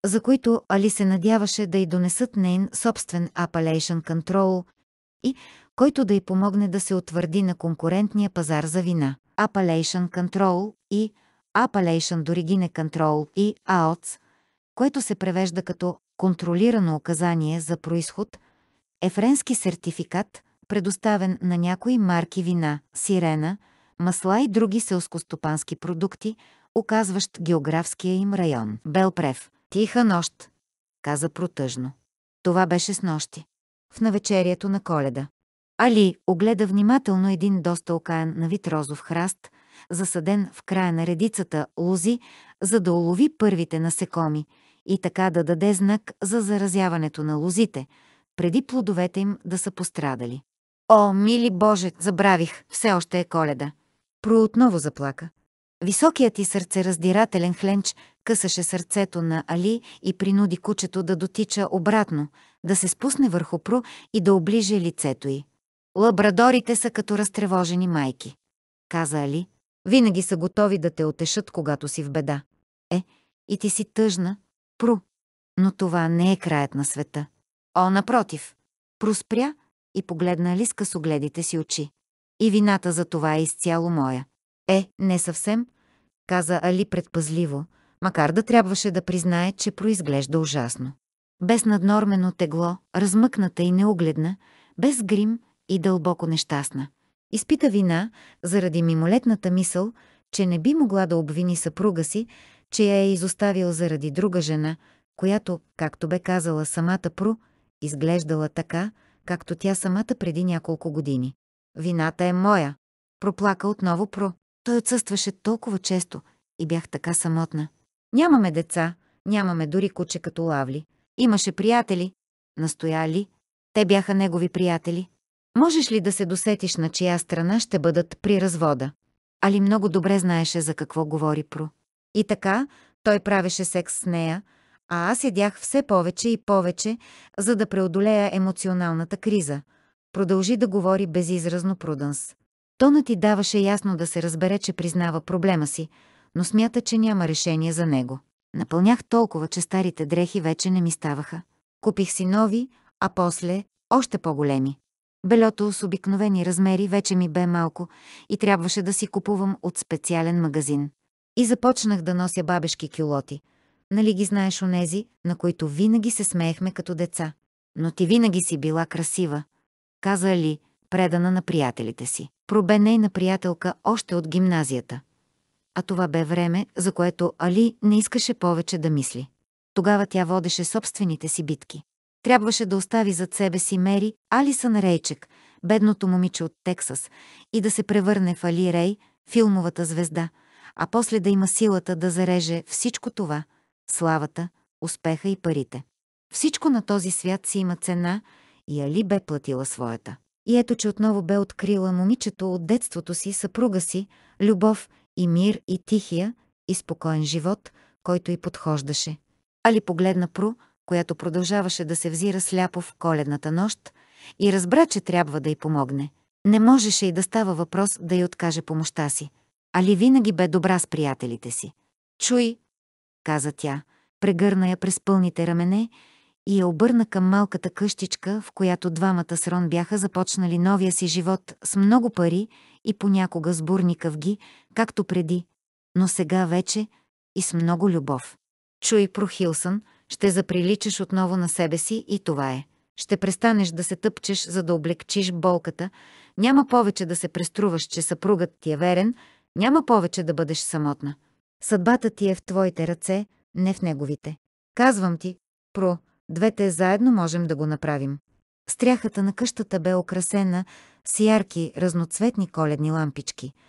за които Али се надяваше да й донесат нейн собствен Appalachian Control и който да й помогне да се утвърди на конкурентния пазар за вина. Appalachian Control и Appalachian Dorigine Control и AOTS, което се превежда като контролирано указание за происход, е френски сертификат, предоставен на някои марки вина, сирена, масла и други селскостопански продукти, оказващ географския им район. Белпрев. Тиха нощ, каза протъжно. Това беше с нощи. В навечерието на коледа. Али огледа внимателно един доста окаян на вид розов храст – засаден в края на редицата лози, за да улови първите насекоми и така да даде знак за заразяването на лозите, преди плодовете им да са пострадали. О, мили Боже, забравих, все още е коледа. Про отново заплака. Високият и сърцераздирателен хленч късаше сърцето на Али и принуди кучето да дотича обратно, да се спусне върху Пру и да оближе лицето й. Лабрадорите са като разтревожени майки, каза Али, винаги са готови да те отешат, когато си в беда. Е, и ти си тъжна, пру. Но това не е краят на света. О, напротив, проспря и погледна Лиска с огледите си очи. И вината за това е изцяло моя. Е, не съвсем, каза Али предпазливо, макар да трябваше да признае, че произглежда ужасно. Без наднормено тегло, размъкната и неогледна, без грим и дълбоко нещастна. Изпита вина заради мимолетната мисъл, че не би могла да обвини съпруга си, че я е изоставил заради друга жена, която, както бе казала самата Пру, изглеждала така, както тя самата преди няколко години. Вината е моя. Проплака отново Пру. Той отсъстваше толкова често и бях така самотна. Нямаме деца, нямаме дори куче като лавли. Имаше приятели, настояли. Те бяха негови приятели. Можеш ли да се досетиш на чия страна ще бъдат при развода? Али много добре знаеше за какво говори Про. И така, той правеше секс с нея, а аз ядях все повече и повече, за да преодолея емоционалната криза. Продължи да говори безизразно Прудънс. Тонът ти даваше ясно да се разбере, че признава проблема си, но смята, че няма решение за него. Напълнях толкова, че старите дрехи вече не ми ставаха. Купих си нови, а после още по-големи. Белото с обикновени размери вече ми бе малко и трябваше да си купувам от специален магазин. И започнах да нося бабешки кюлоти. Нали ги знаеш онези, на които винаги се смеехме като деца? Но ти винаги си била красива, каза Али, предана на приятелите си. Пробе нейна приятелка още от гимназията. А това бе време, за което Али не искаше повече да мисли. Тогава тя водеше собствените си битки. Трябваше да остави зад себе си Мери, Алисън Рейчек, бедното момиче от Тексас, и да се превърне в Али Рей, филмовата звезда, а после да има силата да зареже всичко това – славата, успеха и парите. Всичко на този свят си има цена и Али бе платила своята. И ето, че отново бе открила момичето от детството си, съпруга си, любов и мир и тихия и спокоен живот, който й подхождаше. Али погледна Пру – която продължаваше да се взира сляпо в коледната нощ, и разбра, че трябва да й помогне. Не можеше и да става въпрос да й откаже помощта си. Али винаги бе добра с приятелите си. «Чуй!» каза тя, прегърна я през пълните рамене и я обърна към малката къщичка, в която двамата с Рон бяха започнали новия си живот с много пари и понякога с в къвги, както преди, но сега вече и с много любов. Чуй, Прохилсън, ще заприличаш отново на себе си и това е. Ще престанеш да се тъпчеш, за да облегчиш болката, няма повече да се преструваш, че съпругът ти е верен, няма повече да бъдеш самотна. Съдбата ти е в твоите ръце, не в неговите. Казвам ти, про, двете заедно можем да го направим. Стряхата на къщата бе украсена с ярки, разноцветни коледни лампички –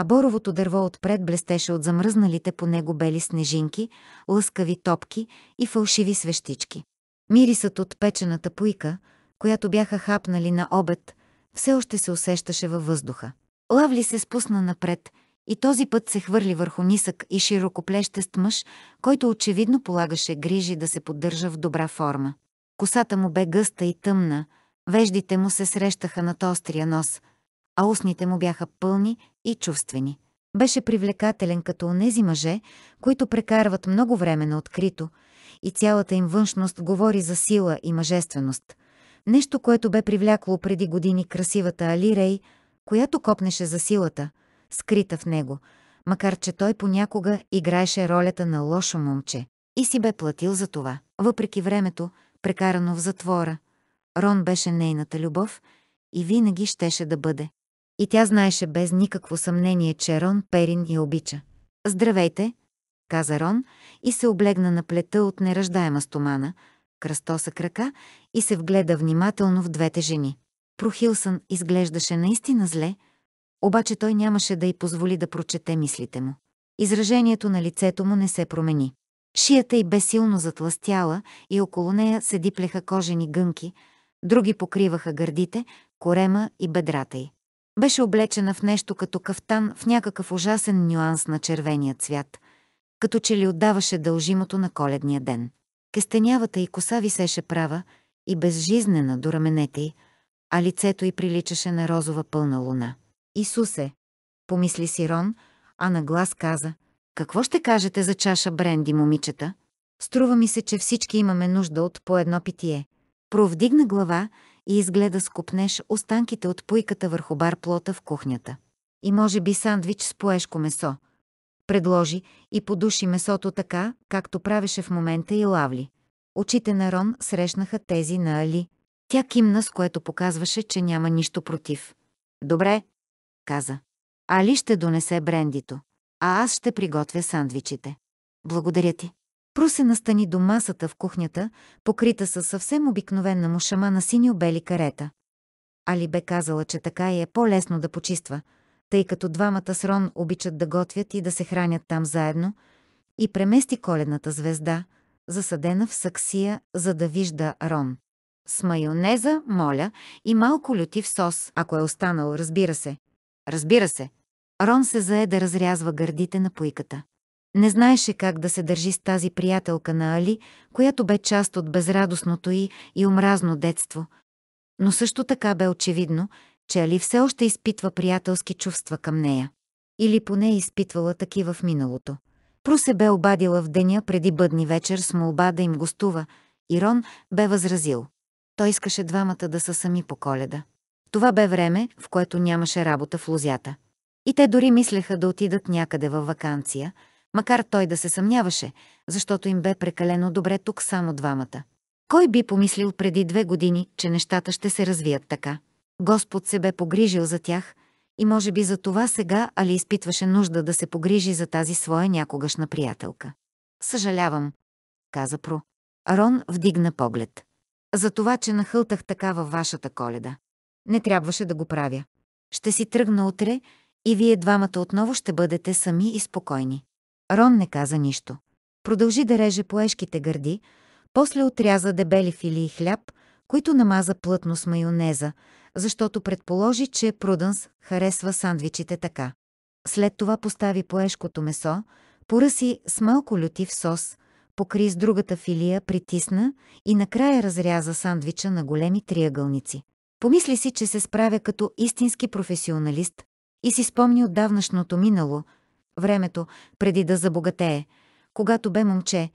а боровото дърво отпред блестеше от замръзналите по него бели снежинки, лъскави топки и фалшиви свещички. Мирисът от печената пуйка, която бяха хапнали на обед, все още се усещаше във въздуха. Лавли се спусна напред и този път се хвърли върху нисък и широкоплещест мъж, който очевидно полагаше грижи да се поддържа в добра форма. Косата му бе гъста и тъмна, веждите му се срещаха над острия нос – а устните му бяха пълни и чувствени. Беше привлекателен като онези мъже, които прекарват много време на открито и цялата им външност говори за сила и мъжественост. Нещо, което бе привлякло преди години красивата Али Рей, която копнеше за силата, скрита в него, макар че той понякога играеше ролята на лошо момче и си бе платил за това. Въпреки времето, прекарано в затвора, Рон беше нейната любов и винаги щеше да бъде. И тя знаеше без никакво съмнение, че Рон Перин я обича. «Здравейте!» каза Рон и се облегна на плета от нераждаема стомана, кръстоса крака и се вгледа внимателно в двете жени. Прохилсън изглеждаше наистина зле, обаче той нямаше да й позволи да прочете мислите му. Изражението на лицето му не се промени. Шията й бе силно затластяла и около нея се диплеха кожени гънки, други покриваха гърдите, корема и бедрата й. Беше облечена в нещо като кафтан в някакъв ужасен нюанс на червения цвят, като че ли отдаваше дължимото на коледния ден. Кестенявата и коса висеше права и безжизнена до раменете й, а лицето й приличаше на розова пълна луна. Исусе, помисли си Рон, а на глас каза, какво ще кажете за чаша бренди, момичета? Струва ми се, че всички имаме нужда от по едно питие. Провдигна глава и изгледа скупнеш останките от пуйката върху бар плота в кухнята. И може би сандвич с поешко месо. Предложи и подуши месото така, както правеше в момента и лавли. Очите на Рон срещнаха тези на Али. Тя кимна, с което показваше, че няма нищо против. Добре, каза. Али ще донесе брендито, а аз ще приготвя сандвичите. Благодаря ти. Пру се настани до масата в кухнята, покрита със съвсем обикновена му шама на синьо-бели карета. Али бе казала, че така и е по-лесно да почиства, тъй като двамата с Рон обичат да готвят и да се хранят там заедно, и премести коледната звезда, засадена в саксия, за да вижда Рон. С майонеза, моля, и малко лютив сос, ако е останал, разбира се. Разбира се. Рон се зае да разрязва гърдите на пуйката. Не знаеше как да се държи с тази приятелка на Али, която бе част от безрадостното й и омразно детство. Но също така бе очевидно, че Али все още изпитва приятелски чувства към нея. Или поне изпитвала такива в миналото. Про се бе обадила в деня преди бъдни вечер с молба да им гостува, и Рон бе възразил. Той искаше двамата да са сами по коледа. Това бе време, в което нямаше работа в лузята. И те дори мислеха да отидат някъде във вакансия – макар той да се съмняваше, защото им бе прекалено добре тук само двамата. Кой би помислил преди две години, че нещата ще се развият така? Господ се бе погрижил за тях и може би за това сега Али изпитваше нужда да се погрижи за тази своя някогашна приятелка. Съжалявам, каза Про. Рон вдигна поглед. За това, че нахълтах така във вашата коледа. Не трябваше да го правя. Ще си тръгна утре и вие двамата отново ще бъдете сами и спокойни. Рон не каза нищо. Продължи да реже поешките гърди, после отряза дебели фили и хляб, които намаза плътно с майонеза, защото предположи, че Прудънс харесва сандвичите така. След това постави поешкото месо, поръси с малко лютив сос, покри с другата филия, притисна и накрая разряза сандвича на големи триъгълници. Помисли си, че се справя като истински професионалист и си спомни отдавнашното минало – времето, преди да забогатее, когато бе момче,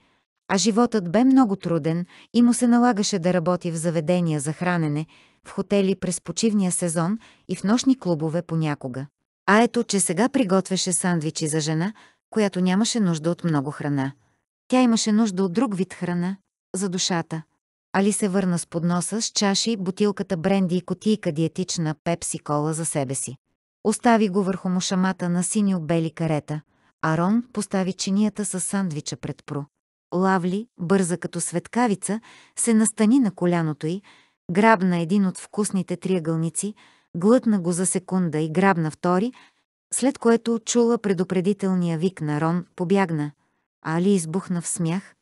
а животът бе много труден и му се налагаше да работи в заведения за хранене, в хотели през почивния сезон и в нощни клубове понякога. А ето, че сега приготвяше сандвичи за жена, която нямаше нужда от много храна. Тя имаше нужда от друг вид храна – за душата. Али се върна с подноса с чаши, бутилката бренди и котийка диетична пепси-кола за себе си. Остави го върху мушамата на синьо-бели карета. Арон постави чинията с сандвича пред Пру. Лавли, бърза като светкавица, се настани на коляното й, грабна един от вкусните триъгълници, глътна го за секунда и грабна втори, след което чула предупредителния вик на Рон, побягна, а Али избухна в смях,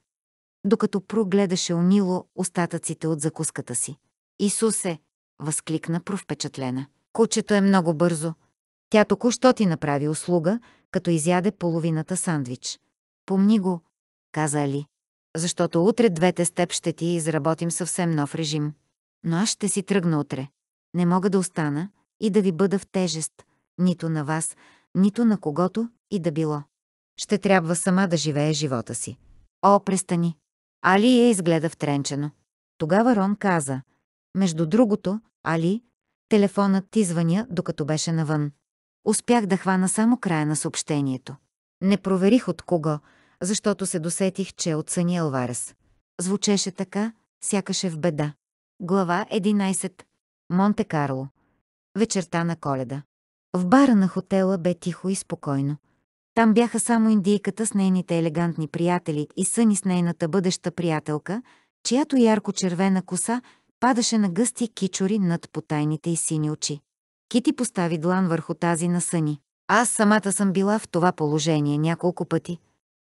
докато Пру гледаше умило остатъците от закуската си. «Исусе!» възкликна Пру впечатлена. «Кучето е много бързо!» Тя току-що ти направи услуга, като изяде половината сандвич. Помни го, каза Али. Защото утре двете с теб ще ти изработим съвсем нов режим. Но аз ще си тръгна утре. Не мога да остана и да ви бъда в тежест, нито на вас, нито на когото и да било. Ще трябва сама да живее живота си. О, престани! Али я изгледа втренчено. Тогава Рон каза. Между другото, Али, телефонът ти звъня, докато беше навън. Успях да хвана само края на съобщението. Не проверих от кого, защото се досетих, че е от Сани Алварес. Звучеше така, сякаше в беда. Глава 11. Монте Карло. Вечерта на коледа. В бара на хотела бе тихо и спокойно. Там бяха само индийката с нейните елегантни приятели и съни с нейната бъдеща приятелка, чиято ярко-червена коса падаше на гъсти кичори над потайните и сини очи. Кити постави длан върху тази на Съни. Аз самата съм била в това положение няколко пъти.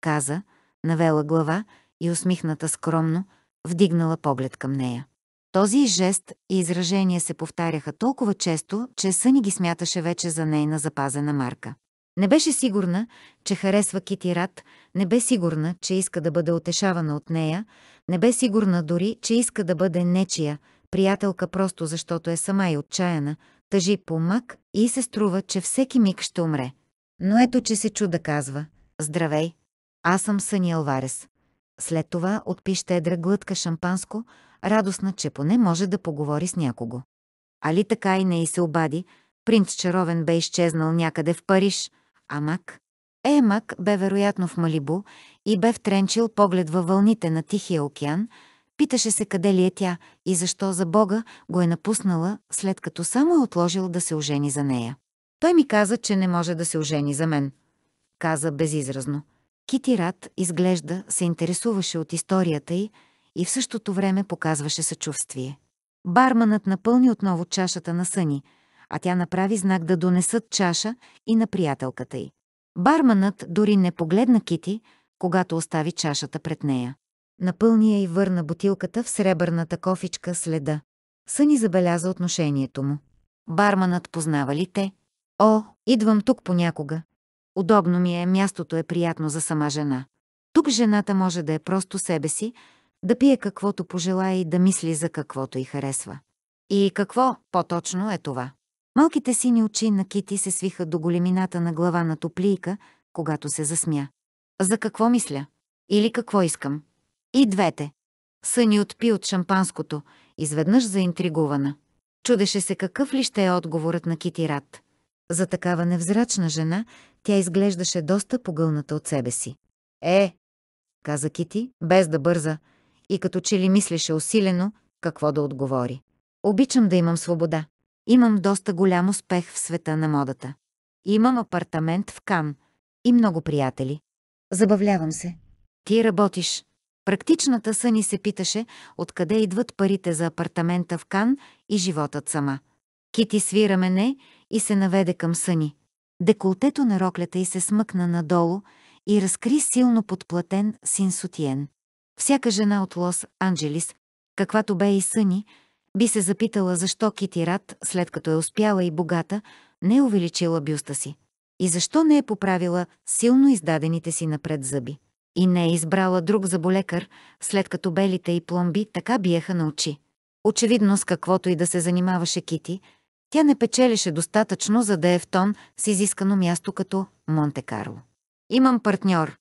Каза, навела глава и усмихната скромно, вдигнала поглед към нея. Този жест и изражение се повтаряха толкова често, че Съни ги смяташе вече за нейна запазена марка. Не беше сигурна, че харесва Кити Рад, не бе сигурна, че иска да бъде отешавана от нея, не бе сигурна дори, че иска да бъде нечия, приятелка просто защото е сама и отчаяна, тъжи по мък и се струва, че всеки миг ще умре. Но ето, че се чуда казва «Здравей, аз съм Съни Алварес». След това отпи щедра глътка шампанско, радостна, че поне може да поговори с някого. Али така и не и се обади, принц Чаровен бе изчезнал някъде в Париж, а Мак? Е, Мак бе вероятно в Малибу и бе втренчил поглед във вълните на Тихия океан, Питаше се къде ли е тя и защо за Бога го е напуснала, след като само е отложил да се ожени за нея. Той ми каза, че не може да се ожени за мен. Каза безизразно. Кити Рад изглежда се интересуваше от историята й и в същото време показваше съчувствие. Барманът напълни отново чашата на съни, а тя направи знак да донесат чаша и на приятелката й. Барманът дори не погледна Кити, когато остави чашата пред нея напълни я и върна бутилката в сребърната кофичка следа. Съни забеляза отношението му. Барманът познава ли те? О, идвам тук понякога. Удобно ми е, мястото е приятно за сама жена. Тук жената може да е просто себе си, да пие каквото пожелая и да мисли за каквото и харесва. И какво по-точно е това? Малките сини очи на Кити се свиха до големината на глава на топлийка, когато се засмя. За какво мисля? Или какво искам? И двете. Съни отпи от шампанското, изведнъж заинтригувана. Чудеше се какъв ли ще е отговорът на Кити Рад. За такава невзрачна жена тя изглеждаше доста погълната от себе си. «Е!» каза Кити, без да бърза, и като че ли мислеше усилено какво да отговори. «Обичам да имам свобода. Имам доста голям успех в света на модата. Имам апартамент в Кан и много приятели. Забавлявам се. Ти работиш, Практичната съни се питаше откъде идват парите за апартамента в Кан и животът сама. Кити свира мене и се наведе към съни. Деколтето на роклята й се смъкна надолу и разкри силно подплатен син Сутиен. Всяка жена от Лос Анджелис, каквато бе и съни, би се запитала защо Кити Рад, след като е успяла и богата, не е увеличила бюста си и защо не е поправила силно издадените си напред зъби и не е избрала друг заболекар, след като белите и пломби така биеха на очи. Очевидно с каквото и да се занимаваше Кити, тя не печелеше достатъчно, за да е в тон с изискано място като Монте-Карло. «Имам партньор»,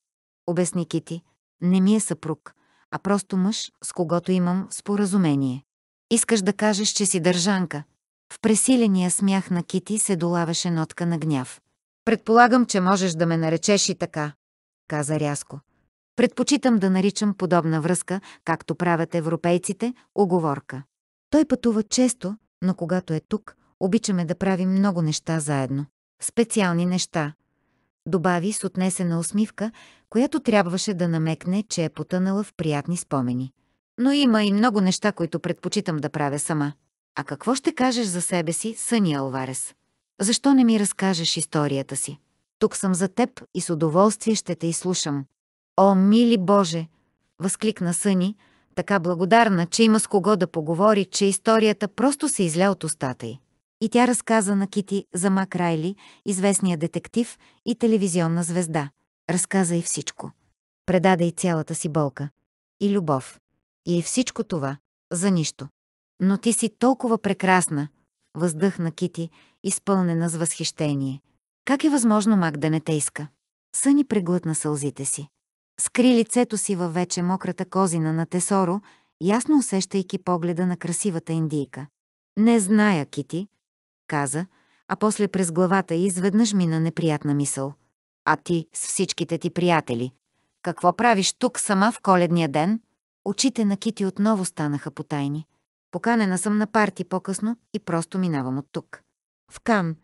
обясни Кити. «Не ми е съпруг, а просто мъж, с когото имам споразумение. Искаш да кажеш, че си държанка». В пресиления смях на Кити се долавеше нотка на гняв. «Предполагам, че можеш да ме наречеш и така», каза рязко. Предпочитам да наричам подобна връзка, както правят европейците, оговорка. Той пътува често, но когато е тук, обичаме да правим много неща заедно. Специални неща. Добави с отнесена усмивка, която трябваше да намекне, че е потънала в приятни спомени. Но има и много неща, които предпочитам да правя сама. А какво ще кажеш за себе си, Съни Алварес? Защо не ми разкажеш историята си? Тук съм за теб и с удоволствие ще те изслушам. О, мили Боже! възкликна Съни, така благодарна, че има с кого да поговори, че историята просто се изля от устата й. И тя разказа на Кити за Мак Райли, известния детектив и телевизионна звезда. Разказа и всичко. Предаде и цялата си болка. И любов. И всичко това. За нищо. Но ти си толкова прекрасна, въздъхна Кити, изпълнена с възхищение. Как е възможно Мак да не те иска? Съни преглътна сълзите си. Скри лицето си във вече мократа козина на Тесоро, ясно усещайки погледа на красивата индийка. «Не зная, Кити», каза, а после през главата изведнъж мина неприятна мисъл. «А ти с всичките ти приятели. Какво правиш тук сама в коледния ден?» Очите на Кити отново станаха потайни. Поканена съм на парти по-късно и просто минавам от тук. В Кан.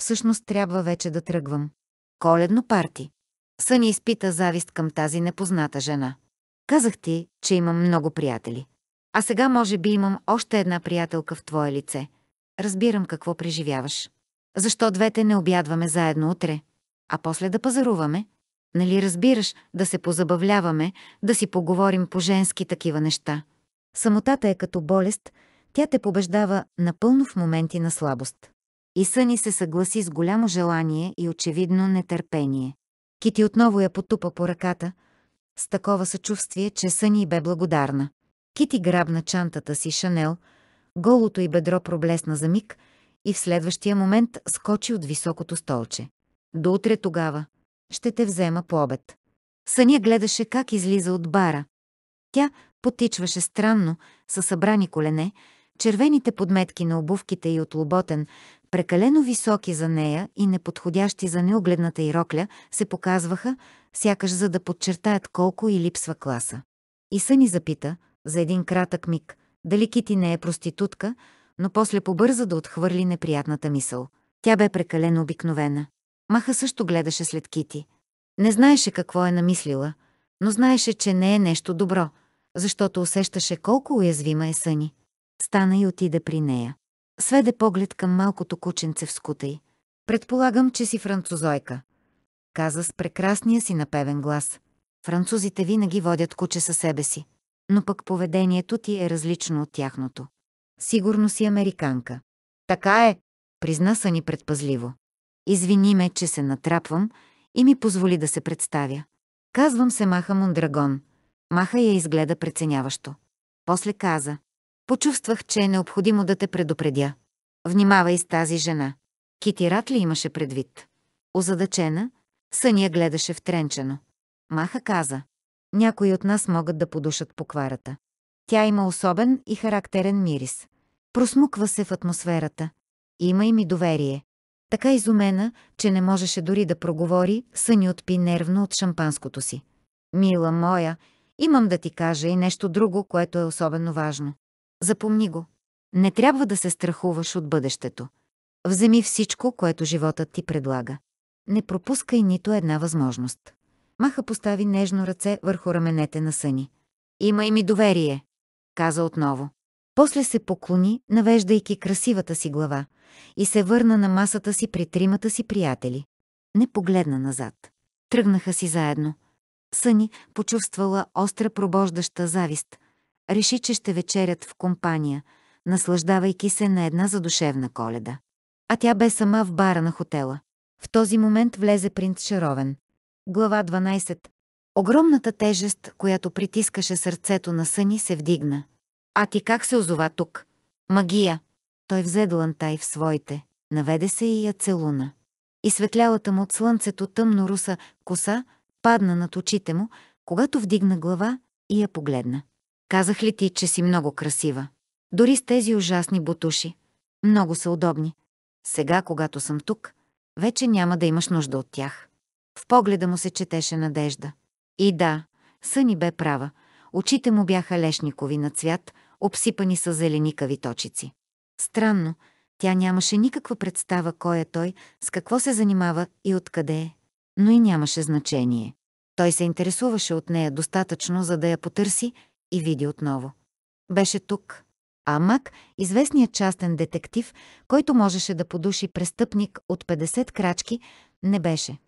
Всъщност трябва вече да тръгвам. Коледно парти. Съни изпита завист към тази непозната жена. Казах ти, че имам много приятели. А сега може би имам още една приятелка в твое лице. Разбирам какво преживяваш. Защо двете не обядваме заедно утре? А после да пазаруваме? Нали разбираш, да се позабавляваме, да си поговорим по-женски такива неща. Самотата е като болест, тя те побеждава напълно в моменти на слабост. И Съни се съгласи с голямо желание и очевидно нетърпение. Кити отново я потупа по ръката, с такова съчувствие, че Съни бе благодарна. Кити грабна чантата си Шанел, голото й бедро проблесна за миг и в следващия момент скочи от високото столче. До утре тогава. Ще те взема по обед. Съня гледаше как излиза от бара. Тя потичваше странно, със събрани колене, червените подметки на обувките и от лоботен, прекалено високи за нея и неподходящи за неогледната и рокля, се показваха, сякаш за да подчертаят колко и липсва класа. И Съни запита, за един кратък миг, дали Кити не е проститутка, но после побърза да отхвърли неприятната мисъл. Тя бе прекалено обикновена. Маха също гледаше след Кити. Не знаеше какво е намислила, но знаеше, че не е нещо добро, защото усещаше колко уязвима е Съни. Стана и отида при нея сведе поглед към малкото кученце в скутай. Предполагам, че си французойка. Каза с прекрасния си напевен глас. Французите винаги водят куче със себе си. Но пък поведението ти е различно от тяхното. Сигурно си американка. Така е, призна са ни предпазливо. Извини ме, че се натрапвам и ми позволи да се представя. Казвам се Маха Мондрагон. Маха я изгледа преценяващо. После каза, Почувствах, че е необходимо да те предупредя. Внимавай с тази жена. Кити ли имаше предвид. Озадачена, съния гледаше втренчено. Маха каза. Някои от нас могат да подушат покварата. Тя има особен и характерен мирис. Просмуква се в атмосферата. Има и ми доверие. Така изумена, че не можеше дори да проговори, съни отпи нервно от шампанското си. Мила моя, имам да ти кажа и нещо друго, което е особено важно. Запомни го. Не трябва да се страхуваш от бъдещето. Вземи всичко, което животът ти предлага. Не пропускай нито една възможност. Маха постави нежно ръце върху раменете на Съни. Имай ми доверие, каза отново. После се поклони, навеждайки красивата си глава, и се върна на масата си при тримата си приятели. Не погледна назад. Тръгнаха си заедно. Съни почувствала остра пробождаща завист, реши, че ще вечерят в компания, наслаждавайки се на една задушевна коледа. А тя бе сама в бара на хотела. В този момент влезе принц Шаровен. Глава 12. Огромната тежест, която притискаше сърцето на съни, се вдигна. А ти как се озова тук? Магия! Той взе длантай в своите, наведе се и я целуна. И светлялата му от слънцето тъмно руса коса падна над очите му, когато вдигна глава и я погледна. Казах ли ти, че си много красива? Дори с тези ужасни бутуши. Много са удобни. Сега, когато съм тук, вече няма да имаш нужда от тях. В погледа му се четеше надежда. И да, Съни бе права. Очите му бяха лешникови на цвят, обсипани с зеленикави точици. Странно, тя нямаше никаква представа кой е той, с какво се занимава и откъде е. Но и нямаше значение. Той се интересуваше от нея достатъчно, за да я потърси и види отново. Беше тук. А Мак, известният частен детектив, който можеше да подуши престъпник от 50 крачки, не беше.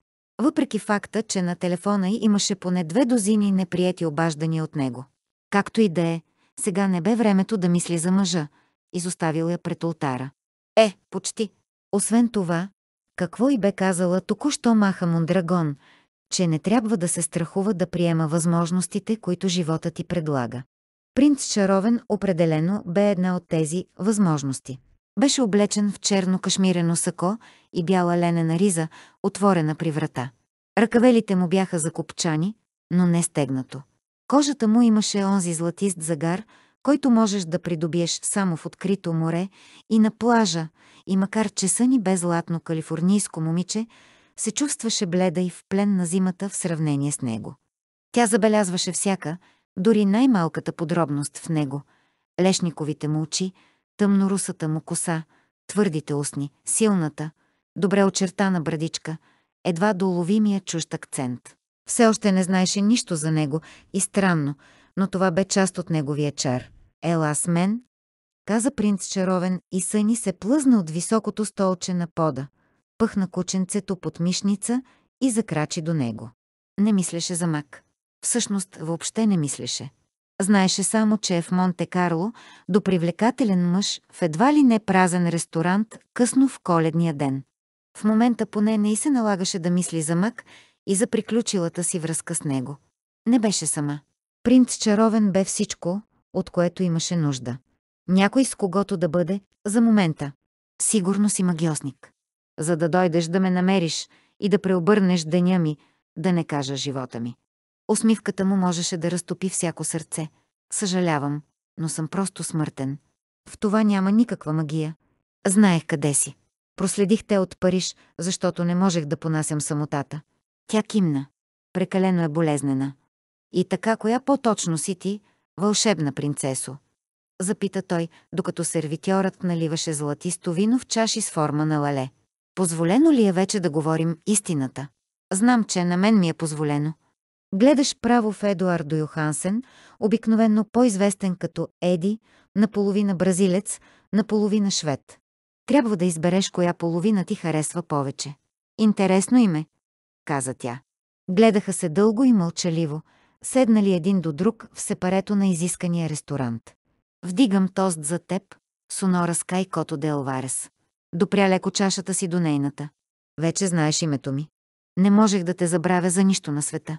Въпреки факта, че на телефона й имаше поне две дозини неприяти обаждания от него. Както и да е, сега не бе времето да мисли за мъжа. Изоставил я пред ултара. Е, почти. Освен това, какво и бе казала току-що Маха Мондрагон – че не трябва да се страхува да приема възможностите, които живота ти предлага. Принц Шаровен определено бе една от тези възможности. Беше облечен в черно кашмирено сако и бяла ленена риза, отворена при врата. Ръкавелите му бяха закопчани, но не стегнато. Кожата му имаше онзи златист загар, който можеш да придобиеш само в открито море и на плажа, и макар че съни бе златно калифорнийско момиче, се чувстваше бледа и в плен на зимата в сравнение с него. Тя забелязваше всяка, дори най-малката подробност в него. Лешниковите му очи, тъмнорусата му коса, твърдите устни, силната, добре очертана брадичка, едва доловимия чужд акцент. Все още не знаеше нищо за него и странно, но това бе част от неговия чар. Ела с мен, каза принц чаровен и съни се плъзна от високото столче на пода пъхна кученцето под мишница и закрачи до него. Не мислеше за мак. Всъщност въобще не мислеше. Знаеше само, че е в Монте-Карло, до привлекателен мъж в едва ли не празен ресторант, късно в коледния ден. В момента поне не и се налагаше да мисли за мък и за приключилата си връзка с него. Не беше сама. Принц Чаровен бе всичко, от което имаше нужда. Някой с когото да бъде, за момента. Сигурно си магиосник за да дойдеш да ме намериш и да преобърнеш деня ми, да не кажа живота ми. Усмивката му можеше да разтопи всяко сърце. Съжалявам, но съм просто смъртен. В това няма никаква магия. Знаех къде си. Проследих те от Париж, защото не можех да понасям самотата. Тя кимна. Прекалено е болезнена. И така, коя по-точно си ти, вълшебна принцесо? Запита той, докато сервитьорът наливаше златисто вино в чаши с форма на лале. Позволено ли е вече да говорим истината? Знам, че на мен ми е позволено. Гледаш право в Едуардо Йохансен, обикновенно по-известен като Еди, наполовина бразилец, наполовина швед. Трябва да избереш коя половина ти харесва повече. Интересно име, каза тя. Гледаха се дълго и мълчаливо, седнали един до друг в сепарето на изискания ресторант. Вдигам тост за теб, Сонора Скай Кото допря леко чашата си до нейната. Вече знаеш името ми. Не можех да те забравя за нищо на света.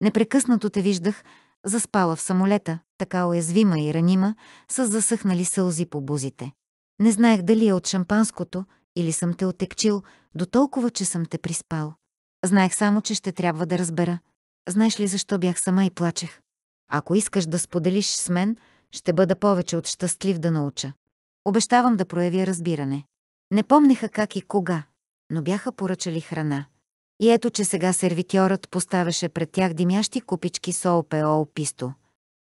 Непрекъснато те виждах, заспала в самолета, така уязвима и ранима, с засъхнали сълзи по бузите. Не знаех дали е от шампанското или съм те отекчил, до толкова, че съм те приспал. Знаех само, че ще трябва да разбера. Знаеш ли защо бях сама и плачех? Ако искаш да споделиш с мен, ще бъда повече от щастлив да науча. Обещавам да проявя разбиране. Не помнеха как и кога, но бяха поръчали храна. И ето, че сега сервитьорът поставяше пред тях димящи купички с ОПО писто.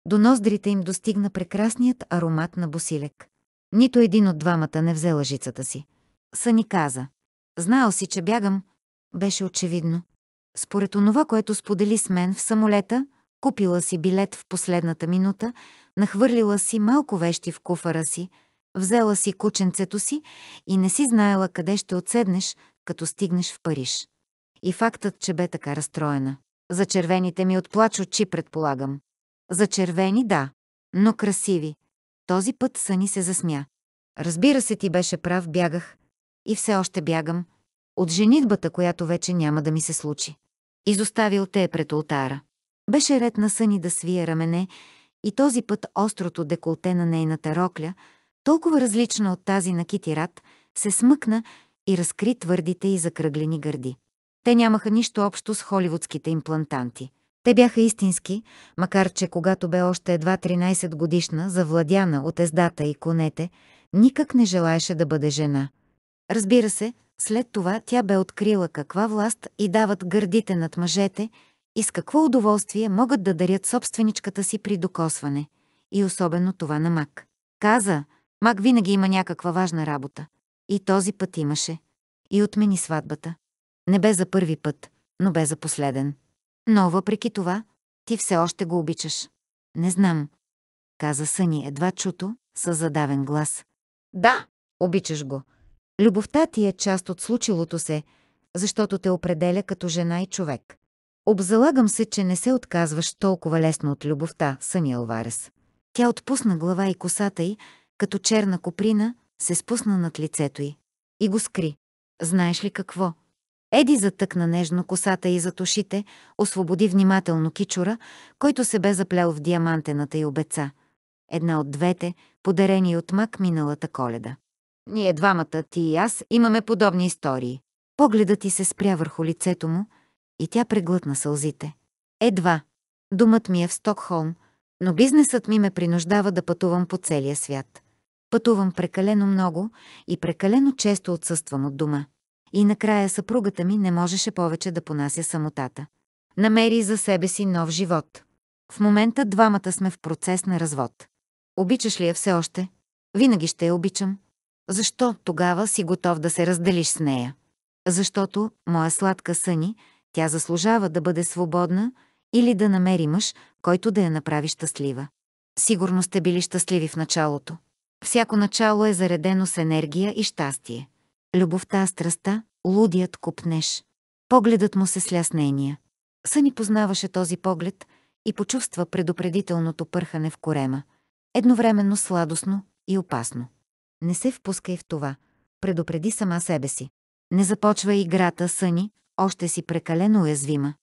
До ноздрите им достигна прекрасният аромат на босилек. Нито един от двамата не взе лъжицата си. Сани каза. Знал си, че бягам. Беше очевидно. Според онова, което сподели с мен в самолета, купила си билет в последната минута, нахвърлила си малко вещи в куфара си, Взела си кученцето си и не си знаела къде ще отседнеш, като стигнеш в Париж. И фактът, че бе така разстроена. За червените ми отплач очи, предполагам. За червени, да, но красиви. Този път Съни се засмя. Разбира се, ти беше прав, бягах. И все още бягам. От женитбата, която вече няма да ми се случи. Изоставил те е пред ултара. Беше ред на Съни да свие рамене и този път острото деколте на нейната рокля – толкова различна от тази на Китират, се смъкна и разкри твърдите и закръглени гърди. Те нямаха нищо общо с холивудските имплантанти. Те бяха истински, макар че когато бе още едва 13 годишна, завладяна от ездата и конете, никак не желаеше да бъде жена. Разбира се, след това тя бе открила каква власт и дават гърдите над мъжете и с какво удоволствие могат да дарят собственичката си при докосване, и особено това на мак. Каза, Мак винаги има някаква важна работа. И този път имаше. И отмени сватбата. Не бе за първи път, но бе за последен. Но въпреки това, ти все още го обичаш. Не знам, каза Съни едва чуто, с задавен глас. Да, обичаш го. Любовта ти е част от случилото се, защото те определя като жена и човек. Обзалагам се, че не се отказваш толкова лесно от любовта, Съни Алварес. Тя отпусна глава и косата й, като черна коприна, се спусна над лицето й. И го скри. Знаеш ли какво? Еди затъкна нежно косата и за ушите, освободи внимателно кичура, който се бе заплел в диамантената й обеца. Една от двете, подарени от мак миналата коледа. Ние двамата, ти и аз, имаме подобни истории. Погледът ти се спря върху лицето му и тя преглътна сълзите. Едва. Думът ми е в Стокхолм, но бизнесът ми ме принуждава да пътувам по целия свят. Пътувам прекалено много и прекалено често отсъствам от дома. И накрая съпругата ми не можеше повече да понася самотата. Намери за себе си нов живот. В момента двамата сме в процес на развод. Обичаш ли я все още? Винаги ще я обичам. Защо тогава си готов да се разделиш с нея? Защото, моя сладка съни, тя заслужава да бъде свободна или да намери мъж, който да я направи щастлива. Сигурно сте били щастливи в началото. Всяко начало е заредено с енергия и щастие. Любовта, страста, лудият купнеш. Погледът му се сляснения. Съни познаваше този поглед и почувства предупредителното пърхане в корема. Едновременно сладостно и опасно. Не се впускай в това. Предупреди сама себе си. Не започва играта Съни, още си прекалено уязвима.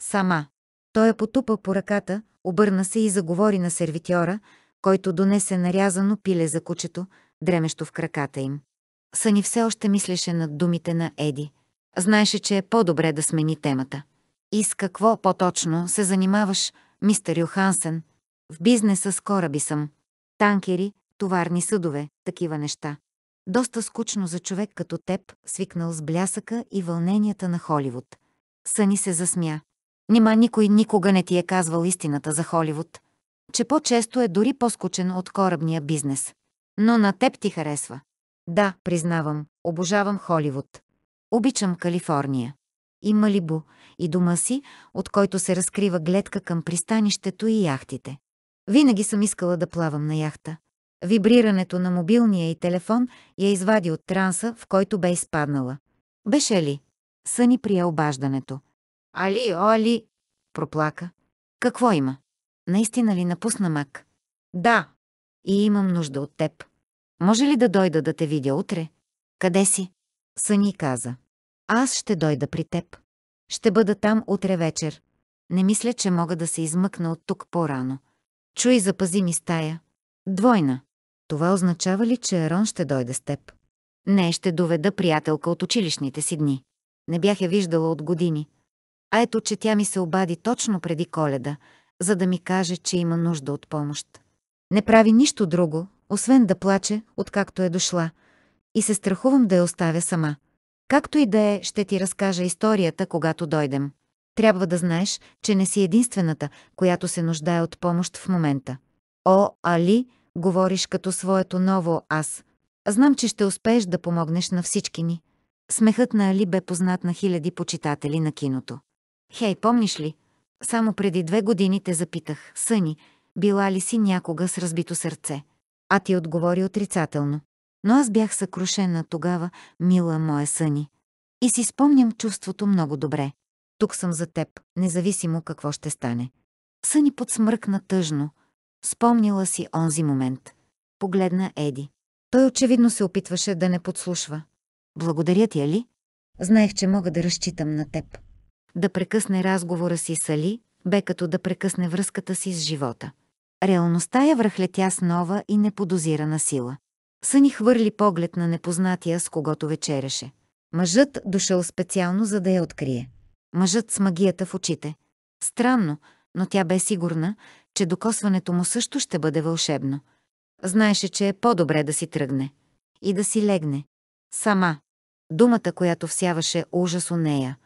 Сама. Той я потупа по ръката, обърна се и заговори на сервитьора, който донесе нарязано пиле за кучето, дремещо в краката им. Съни все още мислеше над думите на Еди. Знаеше, че е по-добре да смени темата. И с какво по-точно се занимаваш, мистер Йохансен? В бизнеса с кораби съм. Танкери, товарни съдове, такива неща. Доста скучно за човек като теб, свикнал с блясъка и вълненията на Холивуд. Съни се засмя. Нима никой никога не ти е казвал истината за Холивуд че по-често е дори по-скучен от корабния бизнес. Но на теб ти харесва. Да, признавам, обожавам Холивуд. Обичам Калифорния. И Малибу, и дома си, от който се разкрива гледка към пристанището и яхтите. Винаги съм искала да плавам на яхта. Вибрирането на мобилния и телефон я извади от транса, в който бе изпаднала. Беше ли? Съни прия обаждането. Али, о, Али! Проплака. Какво има? Наистина ли напусна Мак? Да. И имам нужда от теб. Може ли да дойда да те видя утре? Къде си? Сани каза. Аз ще дойда при теб. Ще бъда там утре вечер. Не мисля, че мога да се измъкна от тук по-рано. Чуй, запази ми стая. Двойна. Това означава ли, че Арон ще дойде с теб? Не, ще доведа приятелка от училищните си дни. Не бях я виждала от години. А ето, че тя ми се обади точно преди коледа, за да ми каже, че има нужда от помощ. Не прави нищо друго, освен да плаче, откакто е дошла, и се страхувам да я оставя сама. Както и да е, ще ти разкажа историята, когато дойдем. Трябва да знаеш, че не си единствената, която се нуждае от помощ в момента. О, Али, говориш като своето ново аз. Знам, че ще успееш да помогнеш на всички ни. Смехът на Али бе познат на хиляди почитатели на киното. Хей, помниш ли, само преди две години те запитах, съни, била ли си някога с разбито сърце? А ти отговори отрицателно. Но аз бях съкрушена тогава, мила моя съни. И си спомням чувството много добре. Тук съм за теб, независимо какво ще стане. Съни подсмръкна тъжно. Спомнила си онзи момент. Погледна Еди. Той очевидно се опитваше да не подслушва. Благодаря ти, Али. Знаех, че мога да разчитам на теб. Да прекъсне разговора си с Али, бе като да прекъсне връзката си с живота. Реалността я връхлетя с нова и неподозирана сила. Съни хвърли поглед на непознатия, с когото вечереше. Мъжът дошъл специално, за да я открие. Мъжът с магията в очите. Странно, но тя бе сигурна, че докосването му също ще бъде вълшебно. Знаеше, че е по-добре да си тръгне. И да си легне. Сама. Думата, която всяваше ужас у нея,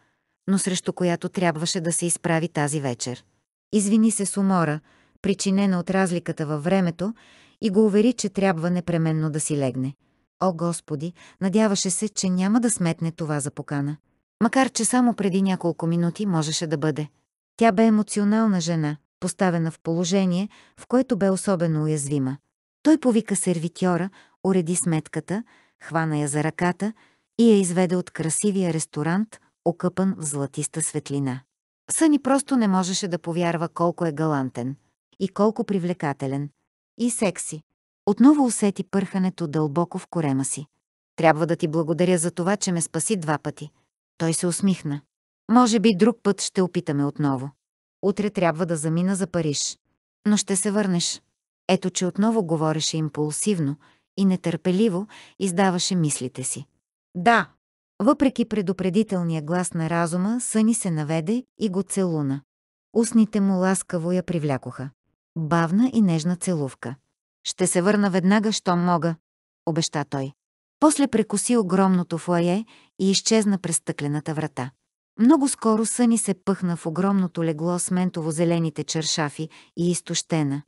но срещу която трябваше да се изправи тази вечер. Извини се с умора, причинена от разликата във времето, и го увери, че трябва непременно да си легне. О, Господи, надяваше се, че няма да сметне това за покана. Макар, че само преди няколко минути можеше да бъде. Тя бе емоционална жена, поставена в положение, в което бе особено уязвима. Той повика сервитьора, уреди сметката, хвана я за ръката и я изведе от красивия ресторант, окъпан в златиста светлина. Съни просто не можеше да повярва колко е галантен и колко привлекателен и секси. Отново усети пърхането дълбоко в корема си. Трябва да ти благодаря за това, че ме спаси два пъти. Той се усмихна. Може би друг път ще опитаме отново. Утре трябва да замина за Париж. Но ще се върнеш. Ето, че отново говореше импулсивно и нетърпеливо, издаваше мислите си. Да, въпреки предупредителния глас на разума, Съни се наведе и го целуна. Устните му ласкаво я привлякоха. Бавна и нежна целувка. «Ще се върна веднага, що мога», обеща той. После прекуси огромното фуае и изчезна през стъклената врата. Много скоро Съни се пъхна в огромното легло с ментово-зелените чершафи и изтощена.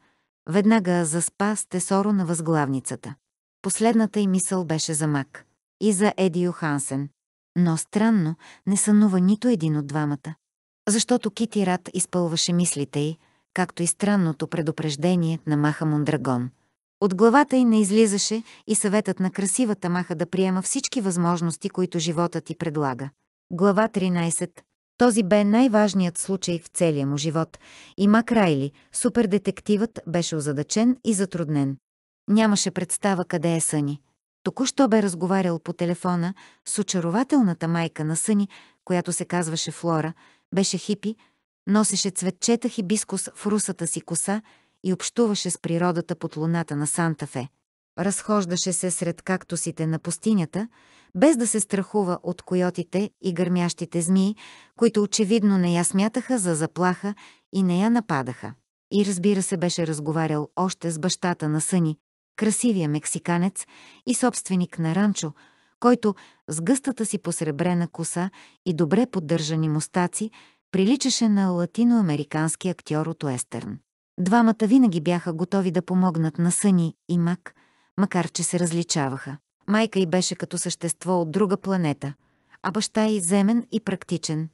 Веднага заспа с тесоро на възглавницата. Последната й мисъл беше за Мак. И за Еди Йохансен. Но странно, не сънува нито един от двамата. Защото Кити Рад изпълваше мислите й, както и странното предупреждение на Маха Мондрагон. От главата й не излизаше и съветът на красивата Маха да приема всички възможности, които животът ти предлага. Глава 13. Този бе най-важният случай в целия му живот и Мак Райли, супердетективът, беше озадачен и затруднен. Нямаше представа къде е съни. Току-що бе разговарял по телефона с очарователната майка на съни, която се казваше Флора, беше хипи, носеше цветчета хибискус в русата си коса и общуваше с природата под луната на Санта-Фе. Разхождаше се сред кактусите на пустинята, без да се страхува от койотите и гърмящите змии, които очевидно не я смятаха за заплаха и не я нападаха. И разбира се беше разговарял още с бащата на съни, красивия мексиканец и собственик на ранчо, който с гъстата си посребрена коса и добре поддържани мустаци приличаше на латиноамерикански актьор от Уестърн. Двамата винаги бяха готови да помогнат на Съни и Мак, макар че се различаваха. Майка й беше като същество от друга планета, а баща й земен и практичен.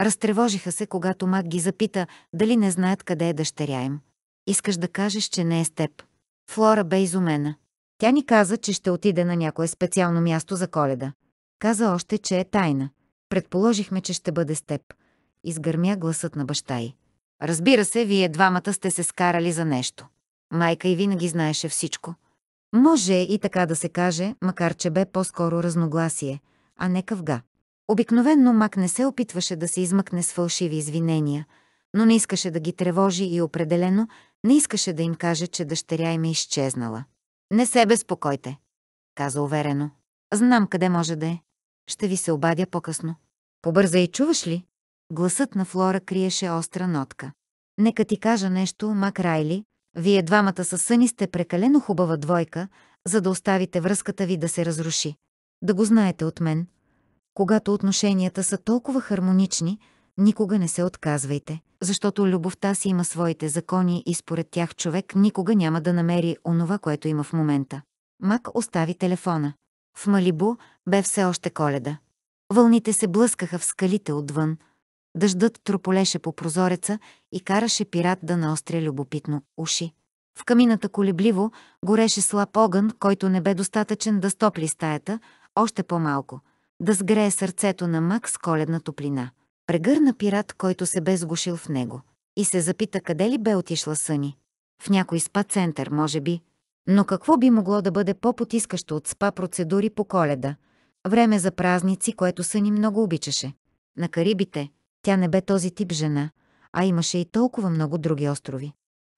Разтревожиха се, когато Мак ги запита дали не знаят къде е дъщеря им. Искаш да кажеш, че не е с теб. Флора бе изумена. Тя ни каза, че ще отиде на някое специално място за коледа. Каза още, че е тайна. Предположихме, че ще бъде с теб. Изгърмя гласът на баща й. Разбира се, вие двамата сте се скарали за нещо. Майка й винаги знаеше всичко. Може и така да се каже, макар че бе по-скоро разногласие, а не къвга. Обикновенно Мак не се опитваше да се измъкне с фалшиви извинения – но не искаше да ги тревожи и определено не искаше да им каже, че дъщеря им е изчезнала. «Не се безпокойте», каза уверено. «Знам къде може да е. Ще ви се обадя по-късно». «Побърза и чуваш ли?» Гласът на Флора криеше остра нотка. «Нека ти кажа нещо, Мак Райли. Вие двамата със съни сте прекалено хубава двойка, за да оставите връзката ви да се разруши. Да го знаете от мен. Когато отношенията са толкова хармонични, никога не се отказвайте защото любовта си има своите закони и според тях човек никога няма да намери онова, което има в момента. Мак остави телефона. В Малибу бе все още коледа. Вълните се блъскаха в скалите отвън. Дъждът трополеше по прозореца и караше пират да наостря любопитно уши. В камината колебливо гореше слаб огън, който не бе достатъчен да стопли стаята, още по-малко, да сгрее сърцето на Мак с коледна топлина. Прегърна пират, който се бе сгушил в него, и се запита къде ли бе отишла съни. В някой спа-център, може би. Но какво би могло да бъде по-потискащо от спа процедури по коледа? Време за празници, което съни много обичаше. На Карибите тя не бе този тип жена, а имаше и толкова много други острови.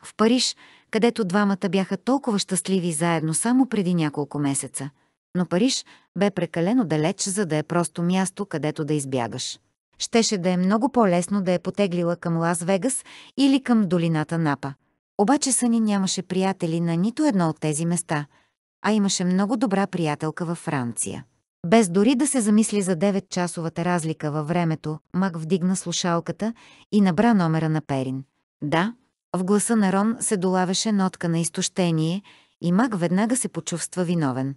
В Париж, където двамата бяха толкова щастливи заедно само преди няколко месеца. Но Париж бе прекалено далеч, за да е просто място, където да избягаш щеше да е много по-лесно да е потеглила към Лас-Вегас или към долината Напа. Обаче Съни нямаше приятели на нито едно от тези места, а имаше много добра приятелка във Франция. Без дори да се замисли за 9-часовата разлика във времето, Мак вдигна слушалката и набра номера на Перин. Да, в гласа на Рон се долавеше нотка на изтощение и Мак веднага се почувства виновен.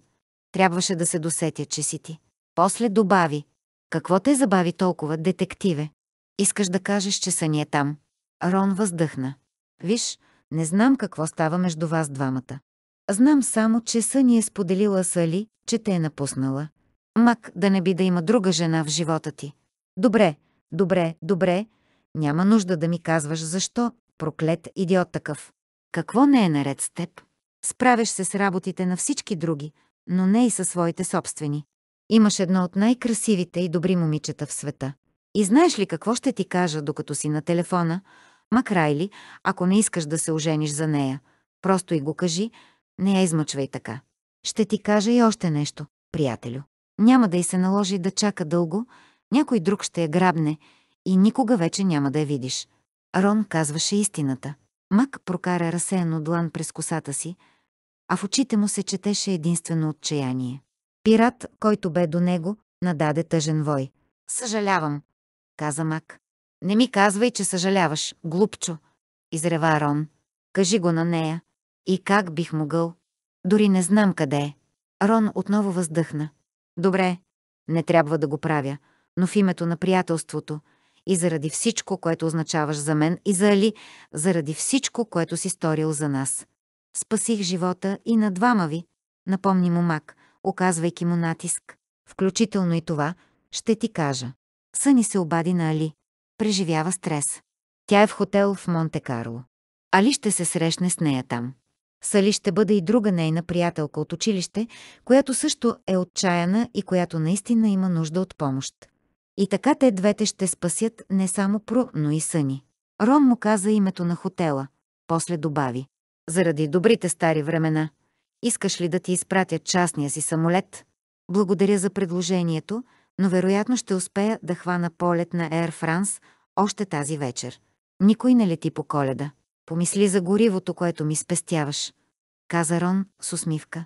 Трябваше да се досетя, че си ти. После добави, какво те забави толкова, детективе? Искаш да кажеш, че са ни е там. Рон въздъхна. Виж, не знам какво става между вас двамата. Знам само, че Съни е споделила с Али, че те е напуснала. Мак да не би да има друга жена в живота ти. Добре, добре, добре. Няма нужда да ми казваш защо, проклет идиот такъв. Какво не е наред с теб? Справяш се с работите на всички други, но не и със своите собствени. Имаш едно от най-красивите и добри момичета в света. И знаеш ли какво ще ти кажа, докато си на телефона? ли, ако не искаш да се ожениш за нея, просто и го кажи, не я измъчвай така. Ще ти кажа и още нещо, приятелю. Няма да й се наложи да чака дълго, някой друг ще я грабне и никога вече няма да я видиш. Рон казваше истината. Мак прокара разсеяно длан през косата си, а в очите му се четеше единствено отчаяние. Пират, който бе до него, нададе тъжен вой. Съжалявам, каза Мак. Не ми казвай, че съжаляваш, глупчо, изрева Рон. Кажи го на нея. И как бих могъл? Дори не знам къде е. Рон отново въздъхна. Добре, не трябва да го правя, но в името на приятелството и заради всичко, което означаваш за мен и за Али, заради всичко, което си сторил за нас. Спасих живота и на двама ви, напомни му Мак, оказвайки му натиск. Включително и това, ще ти кажа. Съни се обади на Али. Преживява стрес. Тя е в хотел в Монте-Карло. Али ще се срещне с нея там. Сали ще бъде и друга нейна приятелка от училище, която също е отчаяна и която наистина има нужда от помощ. И така те двете ще спасят не само Про, но и Съни. Ром му каза името на хотела. После добави. Заради добрите стари времена. Искаш ли да ти изпратя частния си самолет? Благодаря за предложението, но вероятно ще успея да хвана полет на Air France още тази вечер. Никой не лети по коледа. Помисли за горивото, което ми спестяваш, каза Рон с усмивка.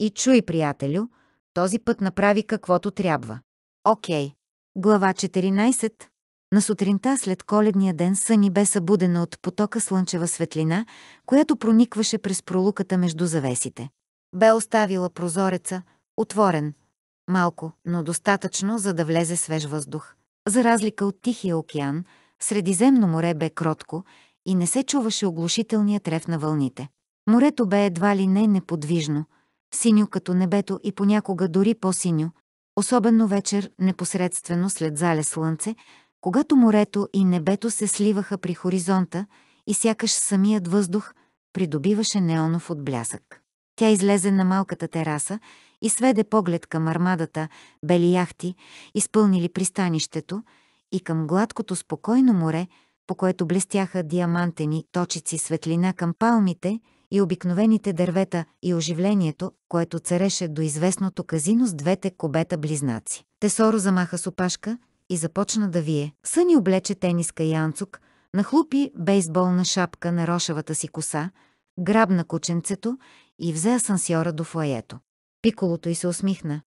И чуй, приятелю, този път направи каквото трябва. Окей. Okay. Глава 14. На сутринта след коледния ден Съни бе събудена от потока слънчева светлина, която проникваше през пролуката между завесите. Бе оставила прозореца, отворен. Малко, но достатъчно, за да влезе свеж въздух. За разлика от Тихия океан, Средиземно море бе кротко и не се чуваше оглушителния трев на вълните. Морето бе едва ли не неподвижно, синьо като небето и понякога дори по-синьо, особено вечер, непосредствено след зале слънце, когато морето и небето се сливаха при хоризонта и сякаш самият въздух придобиваше неонов отблясък. Тя излезе на малката тераса и сведе поглед към армадата, бели яхти, изпълнили пристанището, и към гладкото спокойно море, по което блестяха диамантени точици светлина към палмите и обикновените дървета и оживлението, което цареше до известното казино с двете кобета близнаци. Тесоро замаха с опашка и започна да вие. Съни облече тениска и анцук, нахлупи бейсболна шапка на рошавата си коса, грабна кученцето и взе асансьора до флаето. Пиколото й се усмихна,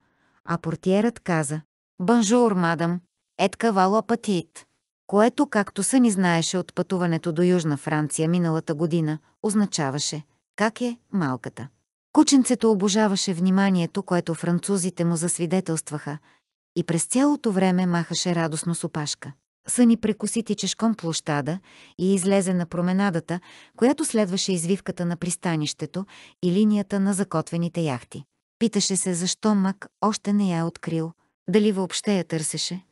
а портиерът каза «Бонжур, мадам, етка вало апатит», което, както Съни знаеше от пътуването до Южна Франция миналата година, означаваше «Как е малката?». Кученцето обожаваше вниманието, което французите му засвидетелстваха – и през цялото време махаше радостно с опашка. Съни прекоси тичешком площада и излезе на променадата, която следваше извивката на пристанището и линията на закотвените яхти. Питаше се защо Мак още не я е открил, дали въобще я търсеше.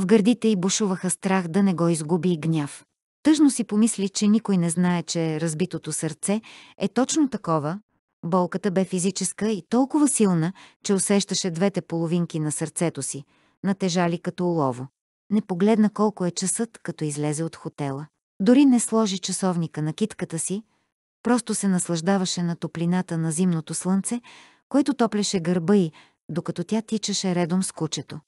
В гърдите й бушуваха страх да не го изгуби и гняв. Тъжно си помисли, че никой не знае, че разбитото сърце е точно такова, Болката бе физическа и толкова силна, че усещаше двете половинки на сърцето си, натежали като улово. Не погледна колко е часът, като излезе от хотела. Дори не сложи часовника на китката си, просто се наслаждаваше на топлината на зимното слънце, което топлеше гърба й, докато тя тичаше редом с кучето.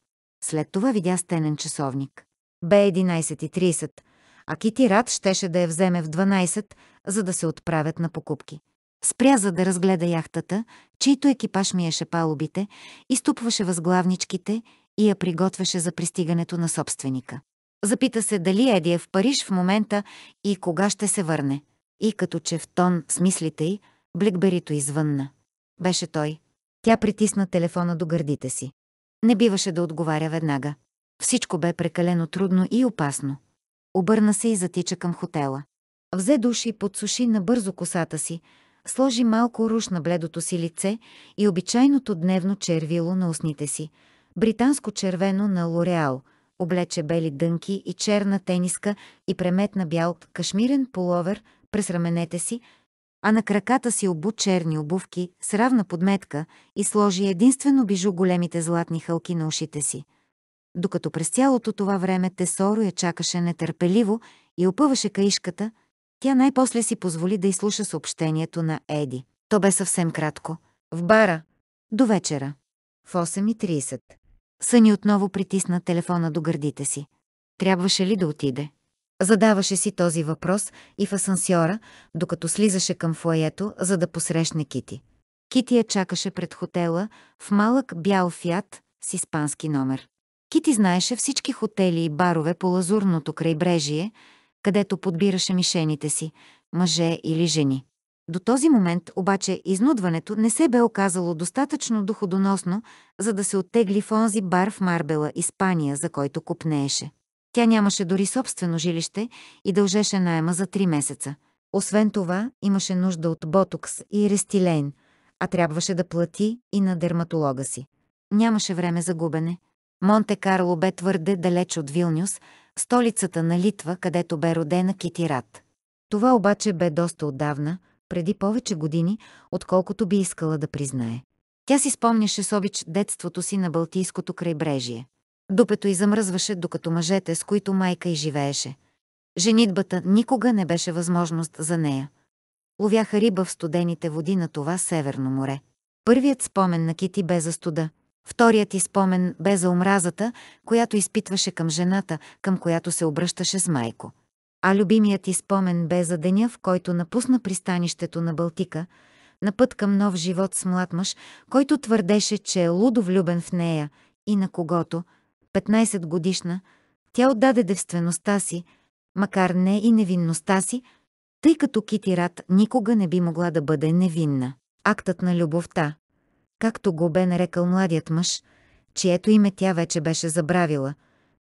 След това видя стенен часовник. Бе 11.30, а Кити Рад щеше да я вземе в 12, за да се отправят на покупки. Спря за да разгледа яхтата, чийто екипаж миеше палубите, изтупваше възглавничките и я приготвяше за пристигането на собственика. Запита се дали Еди е в Париж в момента и кога ще се върне. И като че в тон с мислите й, Блекберито извънна. Беше той. Тя притисна телефона до гърдите си. Не биваше да отговаря веднага. Всичко бе прекалено трудно и опасно. Обърна се и затича към хотела. Взе души и подсуши набързо косата си, сложи малко руш на бледото си лице и обичайното дневно червило на устните си, британско червено на Лореал, облече бели дънки и черна тениска и преметна бял кашмирен половер през раменете си, а на краката си обу черни обувки с равна подметка и сложи единствено бижу големите златни хълки на ушите си. Докато през цялото това време Тесоро я чакаше нетърпеливо и опъваше каишката – тя най-после си позволи да изслуша съобщението на Еди. То бе съвсем кратко. В бара. До вечера. В 8.30. Съни отново притисна телефона до гърдите си. Трябваше ли да отиде? Задаваше си този въпрос и в асансьора, докато слизаше към флаето, за да посрещне Кити. Кити я чакаше пред хотела в малък бял фиат с испански номер. Кити знаеше всички хотели и барове по лазурното крайбрежие, където подбираше мишените си, мъже или жени. До този момент обаче изнудването не се бе оказало достатъчно доходоносно, за да се оттегли в онзи бар в Марбела, Испания, за който купнееше. Тя нямаше дори собствено жилище и дължеше найема за три месеца. Освен това, имаше нужда от ботокс и рестилейн, а трябваше да плати и на дерматолога си. Нямаше време за губене. Монте-Карло бе твърде далеч от Вилнюс, столицата на Литва, където бе родена Китират. Това обаче бе доста отдавна, преди повече години, отколкото би искала да признае. Тя си спомняше с обич детството си на Балтийското крайбрежие. Дупето й замръзваше, докато мъжете, с които майка й живееше. Женитбата никога не беше възможност за нея. Ловяха риба в студените води на това Северно море. Първият спомен на Кити бе за студа – Вторият изпомен бе за омразата, която изпитваше към жената, към която се обръщаше с майко. А любимият изпомен бе за деня, в който напусна пристанището на Балтика, на път към нов живот с млад мъж, който твърдеше, че е лудо влюбен в нея и на когото, 15 годишна, тя отдаде девствеността си, макар не и невинността си, тъй като Кити Рад никога не би могла да бъде невинна. Актът на любовта, както го бе нарекал младият мъж, чието име тя вече беше забравила,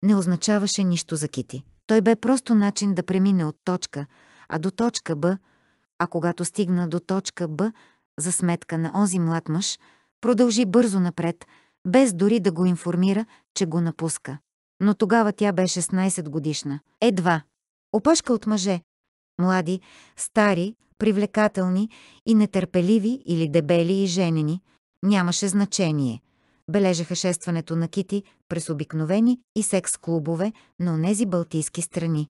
не означаваше нищо за Кити. Той бе просто начин да премине от точка А до точка Б, а когато стигна до точка Б, за сметка на онзи млад мъж, продължи бързо напред, без дори да го информира, че го напуска. Но тогава тя бе 16 годишна. Едва. Опашка от мъже. Млади, стари, привлекателни и нетърпеливи или дебели и женени, Нямаше значение. Бележеха шестването на Кити през обикновени и секс-клубове на онези балтийски страни.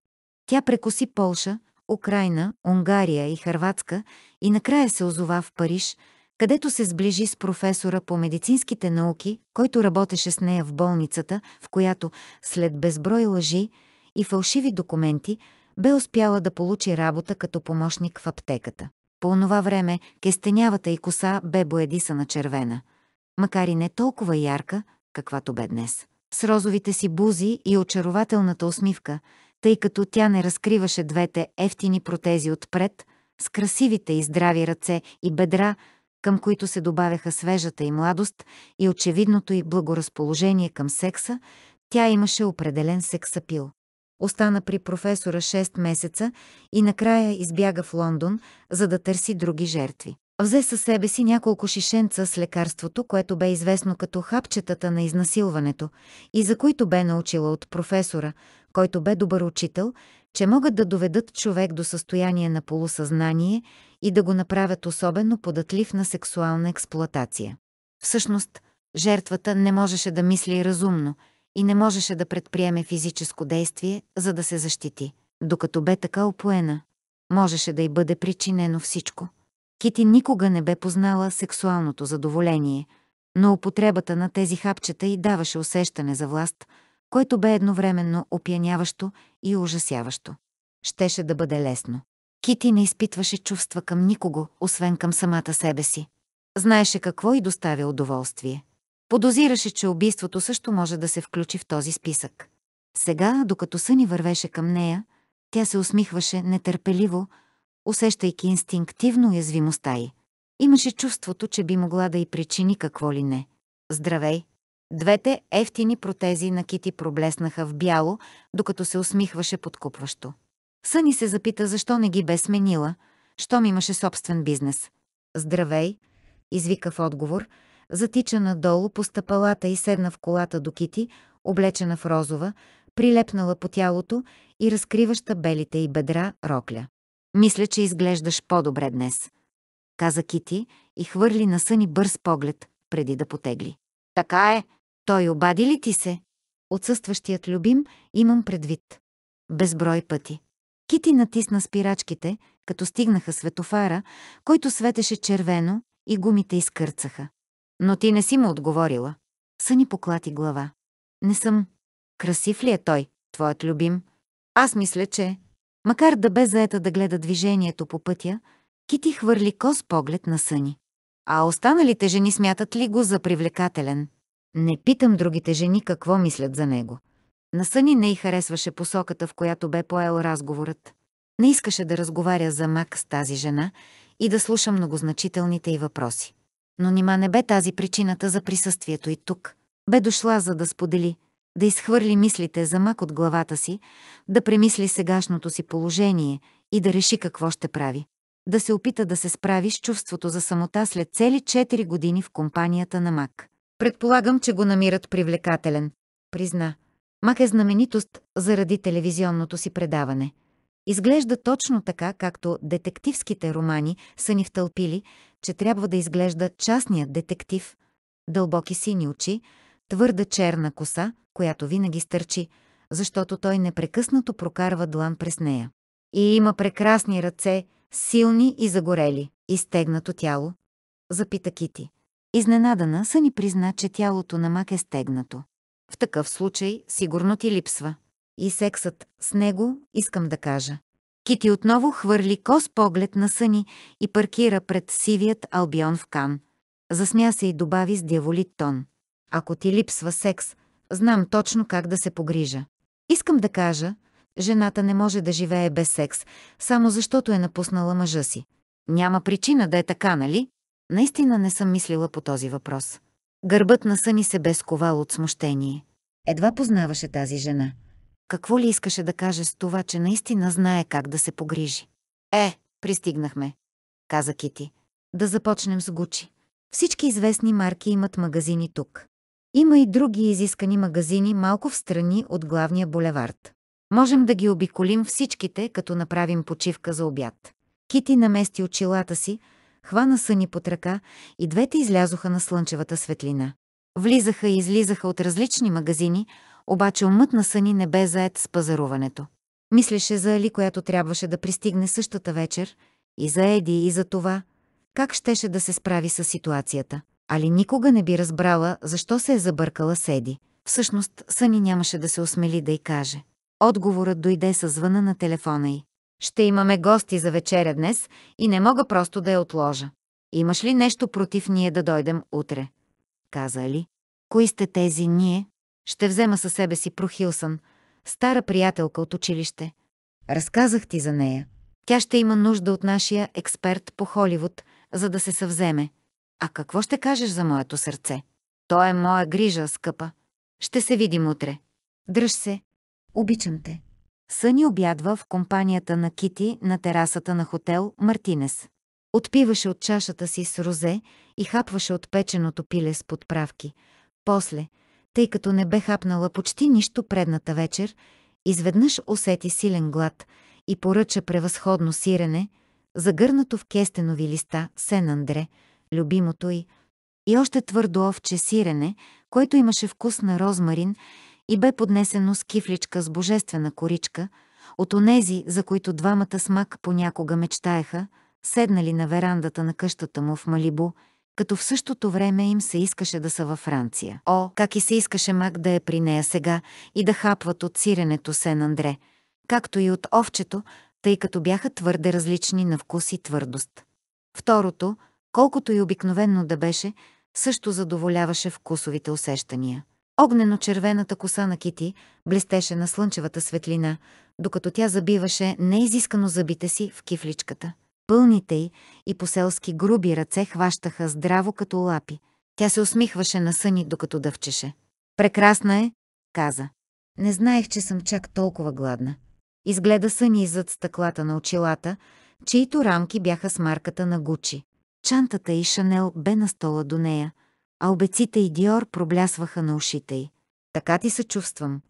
Тя прекоси Полша, Украина, Унгария и Харватска и накрая се озова в Париж, където се сближи с професора по медицинските науки, който работеше с нея в болницата, в която, след безброй лъжи и фалшиви документи, бе успяла да получи работа като помощник в аптеката. По онова време кестенявата и коса бе на червена, макар и не толкова ярка, каквато бе днес. С розовите си бузи и очарователната усмивка, тъй като тя не разкриваше двете ефтини протези отпред, с красивите и здрави ръце и бедра, към които се добавяха свежата и младост и очевидното и благоразположение към секса, тя имаше определен сексапил остана при професора 6 месеца и накрая избяга в Лондон, за да търси други жертви. Взе със себе си няколко шишенца с лекарството, което бе известно като хапчетата на изнасилването и за които бе научила от професора, който бе добър учител, че могат да доведат човек до състояние на полусъзнание и да го направят особено податлив на сексуална експлоатация. Всъщност, жертвата не можеше да мисли разумно – и не можеше да предприеме физическо действие, за да се защити. Докато бе така опоена, можеше да й бъде причинено всичко. Кити никога не бе познала сексуалното задоволение, но употребата на тези хапчета й даваше усещане за власт, което бе едновременно опяняващо и ужасяващо. Щеше да бъде лесно. Кити не изпитваше чувства към никого, освен към самата себе си. Знаеше какво и доставя удоволствие. Подозираше, че убийството също може да се включи в този списък. Сега, докато съни вървеше към нея, тя се усмихваше нетърпеливо, усещайки инстинктивно уязвимостта й. Имаше чувството, че би могла да й причини какво ли не. Здравей! Двете ефтини протези на Кити проблеснаха в бяло, докато се усмихваше подкупващо. Съни се запита защо не ги бе сменила, щом имаше собствен бизнес. Здравей! извика в отговор – затича надолу по стъпалата и седна в колата до Кити, облечена в розова, прилепнала по тялото и разкриваща белите и бедра рокля. Мисля, че изглеждаш по-добре днес, каза Кити и хвърли на съни бърз поглед, преди да потегли. Така е. Той обади ли ти се? Отсъстващият любим имам предвид. Безброй пъти. Кити натисна спирачките, като стигнаха светофара, който светеше червено и гумите изкърцаха. Но ти не си му отговорила. Съни поклати глава. Не съм. Красив ли е той, твоят любим? Аз мисля, че... Макар да бе заета да гледа движението по пътя, Кити хвърли кос поглед на Съни. А останалите жени смятат ли го за привлекателен? Не питам другите жени какво мислят за него. На Съни не й харесваше посоката, в която бе поел разговорът. Не искаше да разговаря за мак с тази жена и да слуша многозначителните й въпроси но нима не бе тази причината за присъствието и тук. Бе дошла за да сподели, да изхвърли мислите за мак от главата си, да премисли сегашното си положение и да реши какво ще прави. Да се опита да се справи с чувството за самота след цели 4 години в компанията на Мак. Предполагам, че го намират привлекателен, призна. Мак е знаменитост заради телевизионното си предаване. Изглежда точно така, както детективските романи са ни втълпили, че трябва да изглежда частният детектив. Дълбоки сини очи, твърда черна коса, която винаги стърчи, защото той непрекъснато прокарва длан през нея. И има прекрасни ръце, силни и загорели, изтегнато тяло. Запита Кити. Изненадана са ни призна, че тялото на Мак е стегнато. В такъв случай сигурно ти липсва. И сексът с него, искам да кажа, Кити отново хвърли кос поглед на съни и паркира пред сивият албион в кан. Засмя се и добави с дяволит тон. Ако ти липсва секс, знам точно как да се погрижа. Искам да кажа, жената не може да живее без секс, само защото е напуснала мъжа си. Няма причина да е така, нали? Наистина не съм мислила по този въпрос. Гърбът на съни се бе сковал от смущение. Едва познаваше тази жена. Какво ли искаше да каже с това, че наистина знае как да се погрижи? Е, пристигнахме, каза Кити. Да започнем с Гучи. Всички известни марки имат магазини тук. Има и други изискани магазини малко в страни от главния булевард. Можем да ги обиколим всичките, като направим почивка за обяд. Кити намести очилата си, хвана Съни под ръка и двете излязоха на слънчевата светлина. Влизаха и излизаха от различни магазини, обаче умът на Съни не бе заед с пазаруването. Мислеше за Али, която трябваше да пристигне същата вечер, и за Еди, и за това, как щеше да се справи с ситуацията. Али никога не би разбрала, защо се е забъркала с Еди. Всъщност, Съни нямаше да се осмели да й каже. Отговорът дойде с звъна на телефона й. Ще имаме гости за вечеря днес и не мога просто да я отложа. Имаш ли нещо против ние да дойдем утре? Каза Али. Кои сте тези ние? Ще взема със себе си Прохилсън, стара приятелка от училище. Разказах ти за нея. Тя ще има нужда от нашия експерт по Холивуд, за да се съвземе. А какво ще кажеш за моето сърце? То е моя грижа, скъпа. Ще се видим утре. Дръж се. Обичам те. Съни обядва в компанията на Кити на терасата на хотел Мартинес. Отпиваше от чашата си с розе и хапваше от печеното пиле с подправки. После, тъй като не бе хапнала почти нищо предната вечер, изведнъж усети силен глад и поръча превъзходно сирене, загърнато в кестенови листа Сен Андре, любимото й, и още твърдо овче сирене, който имаше вкус на розмарин и бе поднесено с кифличка с божествена коричка, от онези, за които двамата смак понякога мечтаеха, седнали на верандата на къщата му в Малибо – като в същото време им се искаше да са във Франция. О, как и се искаше Мак да е при нея сега и да хапват от сиренето Сен Андре, както и от овчето, тъй като бяха твърде различни на вкус и твърдост. Второто, колкото и обикновенно да беше, също задоволяваше вкусовите усещания. Огнено-червената коса на Кити блестеше на слънчевата светлина, докато тя забиваше неизискано зъбите си в кифличката пълните й и по селски груби ръце хващаха здраво като лапи. Тя се усмихваше на съни, докато дъвчеше. «Прекрасна е», каза. «Не знаех, че съм чак толкова гладна». Изгледа съни зад стъклата на очилата, чието рамки бяха с марката на Гучи. Чантата и Шанел бе на стола до нея, а обеците и Диор проблясваха на ушите й. «Така ти се чувствам»,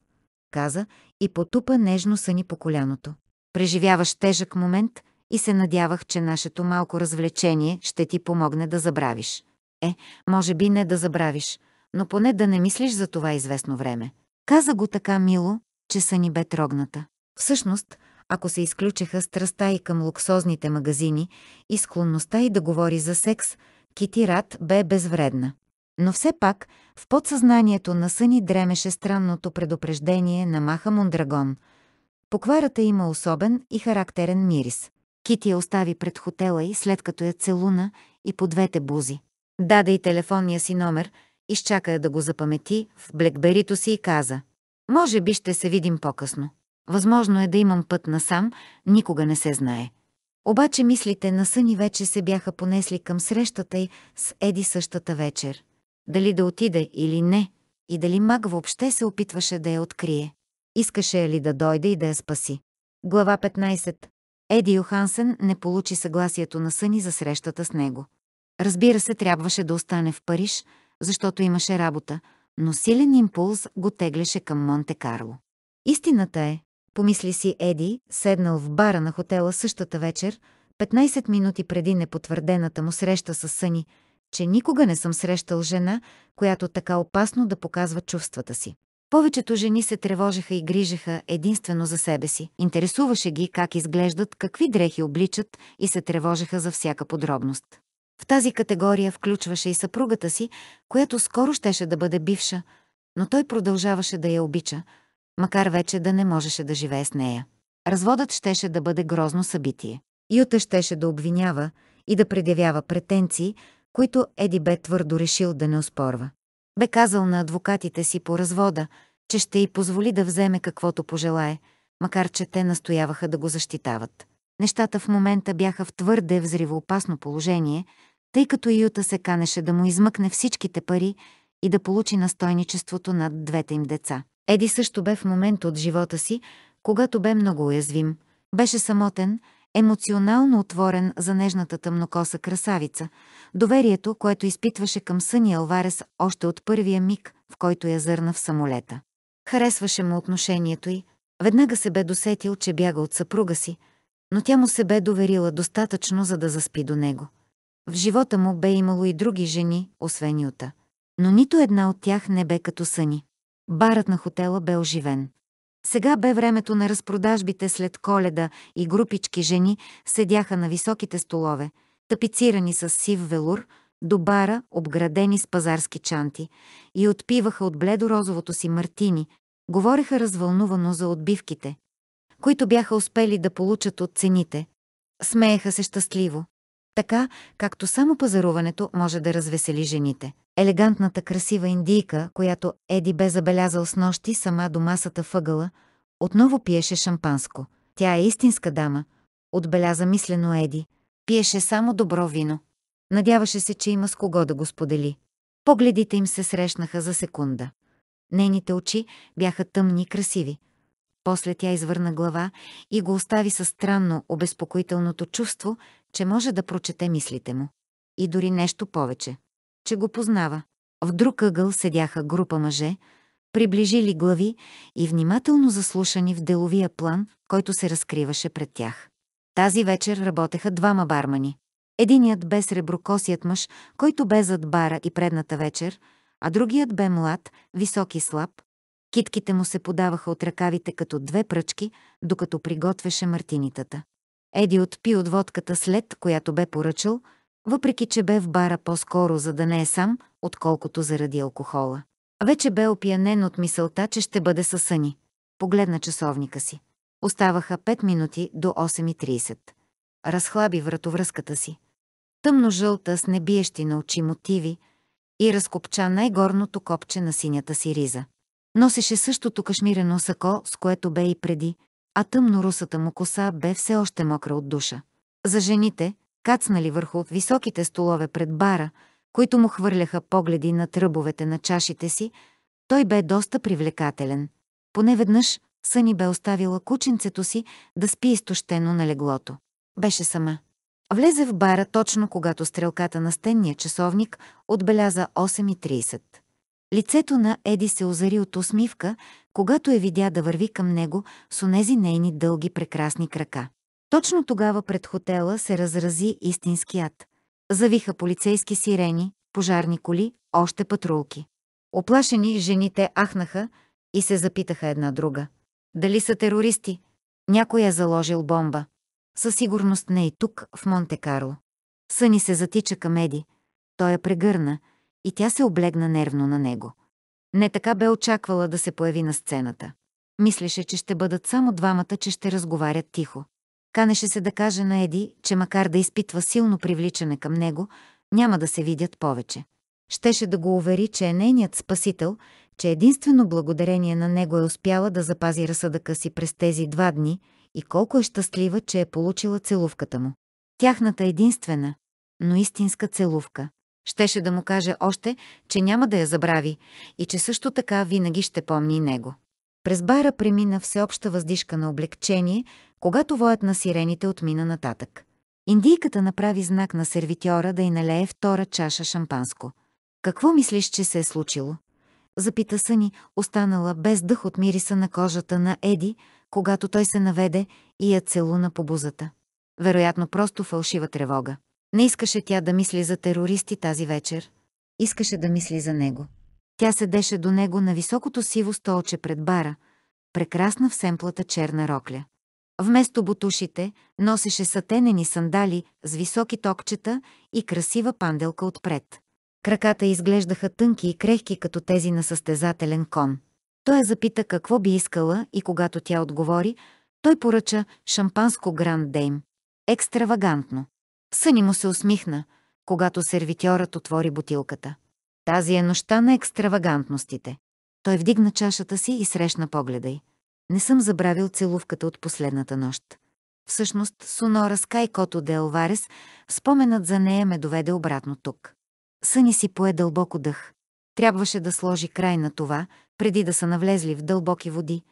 каза и потупа нежно съни по коляното. Преживяваш тежък момент, и се надявах, че нашето малко развлечение ще ти помогне да забравиш. Е, може би не да забравиш, но поне да не мислиш за това известно време. Каза го така мило, че са ни бе трогната. Всъщност, ако се изключиха страстта и към луксозните магазини и склонността и да говори за секс, Кити Рад бе безвредна. Но все пак, в подсъзнанието на съни дремеше странното предупреждение на Маха Мондрагон. Покварата има особен и характерен мирис. Кити я остави пред хотела и след като я целуна и по двете бузи. Даде и телефонния си номер, изчака я да го запамети в блекберито си и каза «Може би ще се видим по-късно. Възможно е да имам път насам, никога не се знае». Обаче мислите на съни вече се бяха понесли към срещата й с Еди същата вечер. Дали да отиде или не, и дали маг въобще се опитваше да я открие. Искаше ли да дойде и да я спаси. Глава 15 Еди Йохансен не получи съгласието на съни за срещата с него. Разбира се, трябваше да остане в Париж, защото имаше работа, но силен импулс го теглеше към Монте-Карло. Истината е, помисли си Еди, седнал в бара на хотела същата вечер, 15 минути преди непотвърдената му среща с съни, че никога не съм срещал жена, която така опасно да показва чувствата си. Повечето жени се тревожеха и грижеха единствено за себе си. Интересуваше ги как изглеждат, какви дрехи обличат и се тревожеха за всяка подробност. В тази категория включваше и съпругата си, която скоро щеше да бъде бивша, но той продължаваше да я обича, макар вече да не можеше да живее с нея. Разводът щеше да бъде грозно събитие. Юта щеше да обвинява и да предявява претенции, които Еди бе твърдо решил да не оспорва. Бе казал на адвокатите си по развода, че ще й позволи да вземе каквото пожелае, макар че те настояваха да го защитават. Нещата в момента бяха в твърде взривоопасно положение, тъй като Юта се канеше да му измъкне всичките пари и да получи настойничеството над двете им деца. Еди също бе в момент от живота си, когато бе много уязвим. Беше самотен – емоционално отворен за нежната тъмнокоса красавица, доверието, което изпитваше към Съни Алварес още от първия миг, в който я зърна в самолета. Харесваше му отношението й, веднага се бе досетил, че бяга от съпруга си, но тя му се бе доверила достатъчно, за да заспи до него. В живота му бе имало и други жени, освен Юта. Но нито една от тях не бе като Съни. Барът на хотела бе оживен. Сега бе времето на разпродажбите след коледа и групички жени седяха на високите столове, тапицирани с сив велур, до бара, обградени с пазарски чанти, и отпиваха от бледо розовото си мартини, говореха развълнувано за отбивките, които бяха успели да получат от цените. Смееха се щастливо. Така, както само пазаруването може да развесели жените елегантната красива индийка, която Еди бе забелязал с нощи сама до масата въгъла, отново пиеше шампанско. Тя е истинска дама, отбеляза мислено Еди. Пиеше само добро вино. Надяваше се, че има с кого да го сподели. Погледите им се срещнаха за секунда. Нейните очи бяха тъмни и красиви. После тя извърна глава и го остави със странно, обезпокоителното чувство, че може да прочете мислите му. И дори нещо повече че го познава. В друг ъгъл седяха група мъже, приближили глави и внимателно заслушани в деловия план, който се разкриваше пред тях. Тази вечер работеха двама бармани. Единият бе среброкосият мъж, който бе зад бара и предната вечер, а другият бе млад, висок и слаб. Китките му се подаваха от ръкавите като две пръчки, докато приготвяше мартинитата. Еди отпи от водката след, която бе поръчал – въпреки че бе в бара по-скоро за да не е сам, отколкото заради алкохола. Вече бе опиянен от мисълта, че ще бъде със съни. Погледна часовника си. Оставаха 5 минути до 8.30. Разхлаби вратовръзката си. Тъмно-жълта с небиещи на очи мотиви и разкопча най-горното копче на синята си риза. Носеше същото кашмирено сако, с което бе и преди, а тъмно-русата му коса бе все още мокра от душа. За жените, кацнали върху високите столове пред бара, които му хвърляха погледи на тръбовете на чашите си, той бе доста привлекателен. Поне веднъж Съни бе оставила кученцето си да спи изтощено на леглото. Беше сама. Влезе в бара точно когато стрелката на стенния часовник отбеляза 8.30. Лицето на Еди се озари от усмивка, когато я видя да върви към него с онези нейни дълги прекрасни крака. Точно тогава пред хотела се разрази истински ад. Завиха полицейски сирени, пожарни коли, още патрулки. Оплашени жените ахнаха и се запитаха една друга. Дали са терористи? Някой е заложил бомба. Със сигурност не и тук, в Монте-Карло. Съни се затича към Еди. Той я прегърна и тя се облегна нервно на него. Не така бе очаквала да се появи на сцената. Мислеше, че ще бъдат само двамата, че ще разговарят тихо. Канеше се да каже на Еди, че макар да изпитва силно привличане към него, няма да се видят повече. Щеше да го увери, че е нейният спасител, че единствено благодарение на него е успяла да запази разсъдъка си през тези два дни и колко е щастлива, че е получила целувката му. Тяхната единствена, но истинска целувка. Щеше да му каже още, че няма да я забрави и че също така винаги ще помни него. През бара премина всеобща въздишка на облегчение, когато воят на сирените отмина нататък. Индийката направи знак на сервитьора да й налее втора чаша шампанско. «Какво мислиш, че се е случило?» Запита Съни, останала без дъх от мириса на кожата на Еди, когато той се наведе и я целуна по бузата. Вероятно просто фалшива тревога. Не искаше тя да мисли за терористи тази вечер. Искаше да мисли за него. Тя седеше до него на високото сиво столче пред бара, прекрасна в семплата черна рокля. Вместо бутушите носеше сатенени сандали с високи токчета и красива панделка отпред. Краката изглеждаха тънки и крехки като тези на състезателен кон. Той я запита какво би искала и когато тя отговори, той поръча шампанско Гранд Дейм. Екстравагантно. Съни му се усмихна, когато сервитьорът отвори бутилката. Тази е нощта на екстравагантностите. Той вдигна чашата си и срещна погледа й. Не съм забравил целувката от последната нощ. Всъщност, Сонора Скайкото де Оварес, споменът за нея ме доведе обратно тук. Съни си пое дълбоко дъх. Трябваше да сложи край на това, преди да са навлезли в дълбоки води.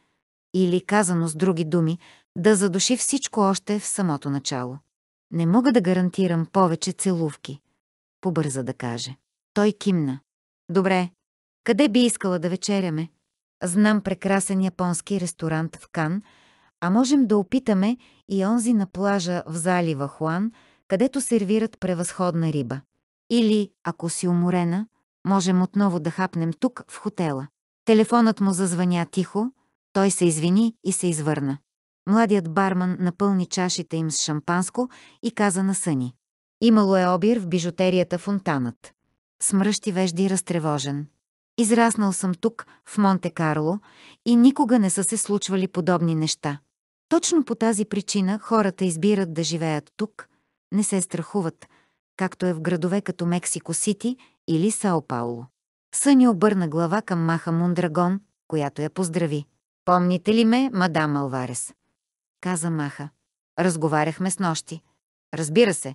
Или, казано с други думи, да задуши всичко още в самото начало. Не мога да гарантирам повече целувки. Побърза да каже. Той кимна. Добре, къде би искала да вечеряме? Знам прекрасен японски ресторант в Кан, а можем да опитаме и онзи на плажа в залива Хуан, където сервират превъзходна риба. Или, ако си уморена, можем отново да хапнем тук, в хотела. Телефонът му зазвъня тихо, той се извини и се извърна. Младият барман напълни чашите им с шампанско и каза на съни. Имало е обир в бижутерията фонтанът. Смръщи вежди разтревожен. Израснал съм тук, в Монте-Карло, и никога не са се случвали подобни неща. Точно по тази причина хората избират да живеят тук, не се страхуват, както е в градове като Мексико-Сити или Сао-Пауло. Съни обърна глава към Маха Мундрагон, която я поздрави. «Помните ли ме, мадам Алварес?» Каза Маха. Разговаряхме с нощи. Разбира се.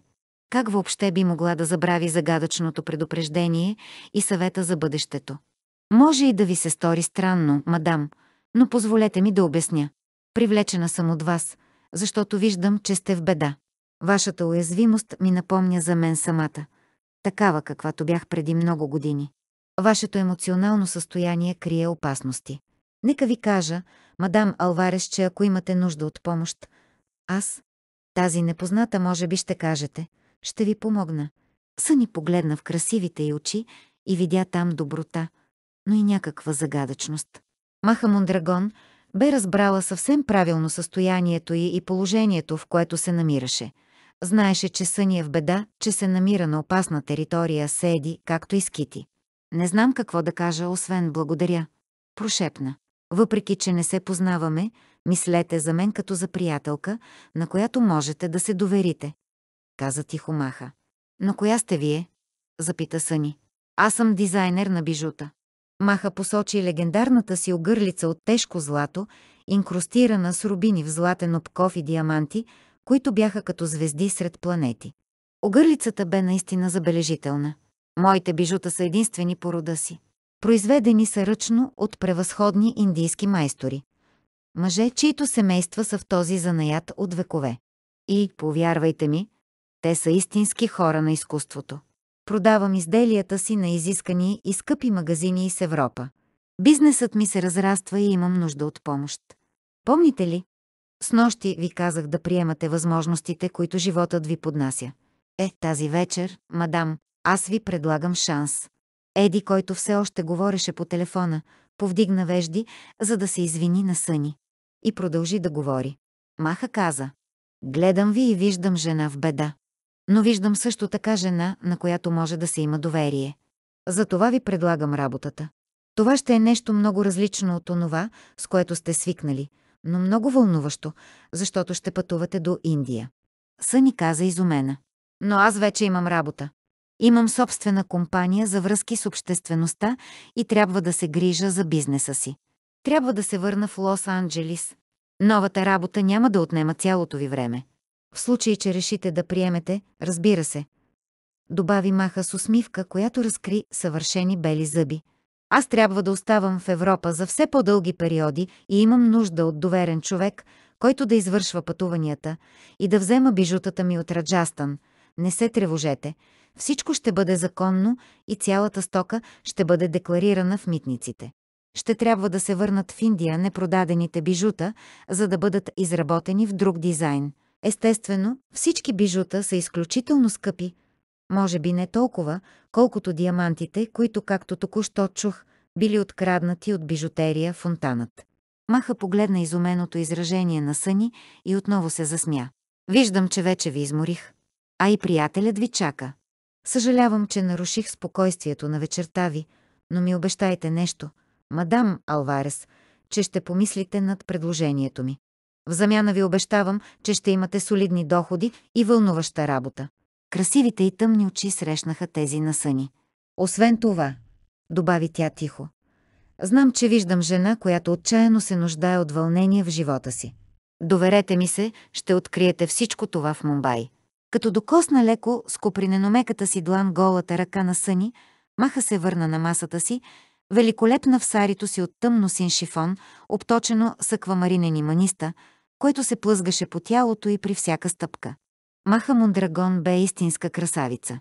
Как въобще би могла да забрави загадъчното предупреждение и съвета за бъдещето? Може и да ви се стори странно, мадам, но позволете ми да обясня. Привлечена съм от вас, защото виждам, че сте в беда. Вашата уязвимост ми напомня за мен самата, такава каквато бях преди много години. Вашето емоционално състояние крие опасности. Нека ви кажа, мадам Алварес, че ако имате нужда от помощ, аз, тази непозната, може би ще кажете, ще ви помогна. Съни погледна в красивите й очи и видя там доброта – но и някаква загадъчност. Маха Мондрагон бе разбрала съвсем правилно състоянието й и положението, в което се намираше. Знаеше, че съни е в беда, че се намира на опасна територия Седи, както и Скити. Не знам какво да кажа, освен благодаря. Прошепна. Въпреки, че не се познаваме, мислете за мен като за приятелка, на която можете да се доверите. Каза тихо Маха. Но коя сте вие? Запита Съни. Аз съм дизайнер на бижута. Маха посочи легендарната си огърлица от тежко злато, инкрустирана с рубини в златен обков и диаманти, които бяха като звезди сред планети. Огърлицата бе наистина забележителна. Моите бижута са единствени по рода си. Произведени са ръчно от превъзходни индийски майстори. Мъже, чието семейства са в този занаят от векове. И, повярвайте ми, те са истински хора на изкуството. Продавам изделията си на изискани и скъпи магазини из Европа. Бизнесът ми се разраства и имам нужда от помощ. Помните ли? С нощи ви казах да приемате възможностите, които животът ви поднася. Е, тази вечер, мадам, аз ви предлагам шанс. Еди, който все още говореше по телефона, повдигна вежди, за да се извини на съни. И продължи да говори. Маха каза. Гледам ви и виждам жена в беда. Но виждам също така жена, на която може да се има доверие. Затова ви предлагам работата. Това ще е нещо много различно от онова, с което сте свикнали, но много вълнуващо, защото ще пътувате до Индия. Съни каза изумена. Но аз вече имам работа. Имам собствена компания за връзки с обществеността и трябва да се грижа за бизнеса си. Трябва да се върна в Лос-Анджелис. Новата работа няма да отнема цялото ви време. В случай, че решите да приемете, разбира се. Добави Маха с усмивка, която разкри съвършени бели зъби. Аз трябва да оставам в Европа за все по-дълги периоди и имам нужда от доверен човек, който да извършва пътуванията и да взема бижутата ми от Раджастан. Не се тревожете. Всичко ще бъде законно и цялата стока ще бъде декларирана в митниците. Ще трябва да се върнат в Индия непродадените бижута, за да бъдат изработени в друг дизайн. Естествено, всички бижута са изключително скъпи, може би не толкова, колкото диамантите, които, както току-що чух, били откраднати от бижутерия фонтанът. Маха погледна изуменото изражение на съни и отново се засмя. Виждам, че вече ви изморих. А и приятелят ви чака. Съжалявам, че наруших спокойствието на вечерта ви, но ми обещайте нещо, мадам Алварес, че ще помислите над предложението ми. В замяна ви обещавам, че ще имате солидни доходи и вълнуваща работа. Красивите и тъмни очи срещнаха тези на съни. Освен това, добави тя тихо, знам, че виждам жена, която отчаяно се нуждае от вълнение в живота си. Доверете ми се, ще откриете всичко това в Мумбай. Като докосна леко с коприненомеката си длан голата ръка на съни, маха се върна на масата си, великолепна в сарито си от тъмно син шифон, обточено с аквамаринени маниста – което се плъзгаше по тялото и при всяка стъпка. Маха Мундрагон бе истинска красавица.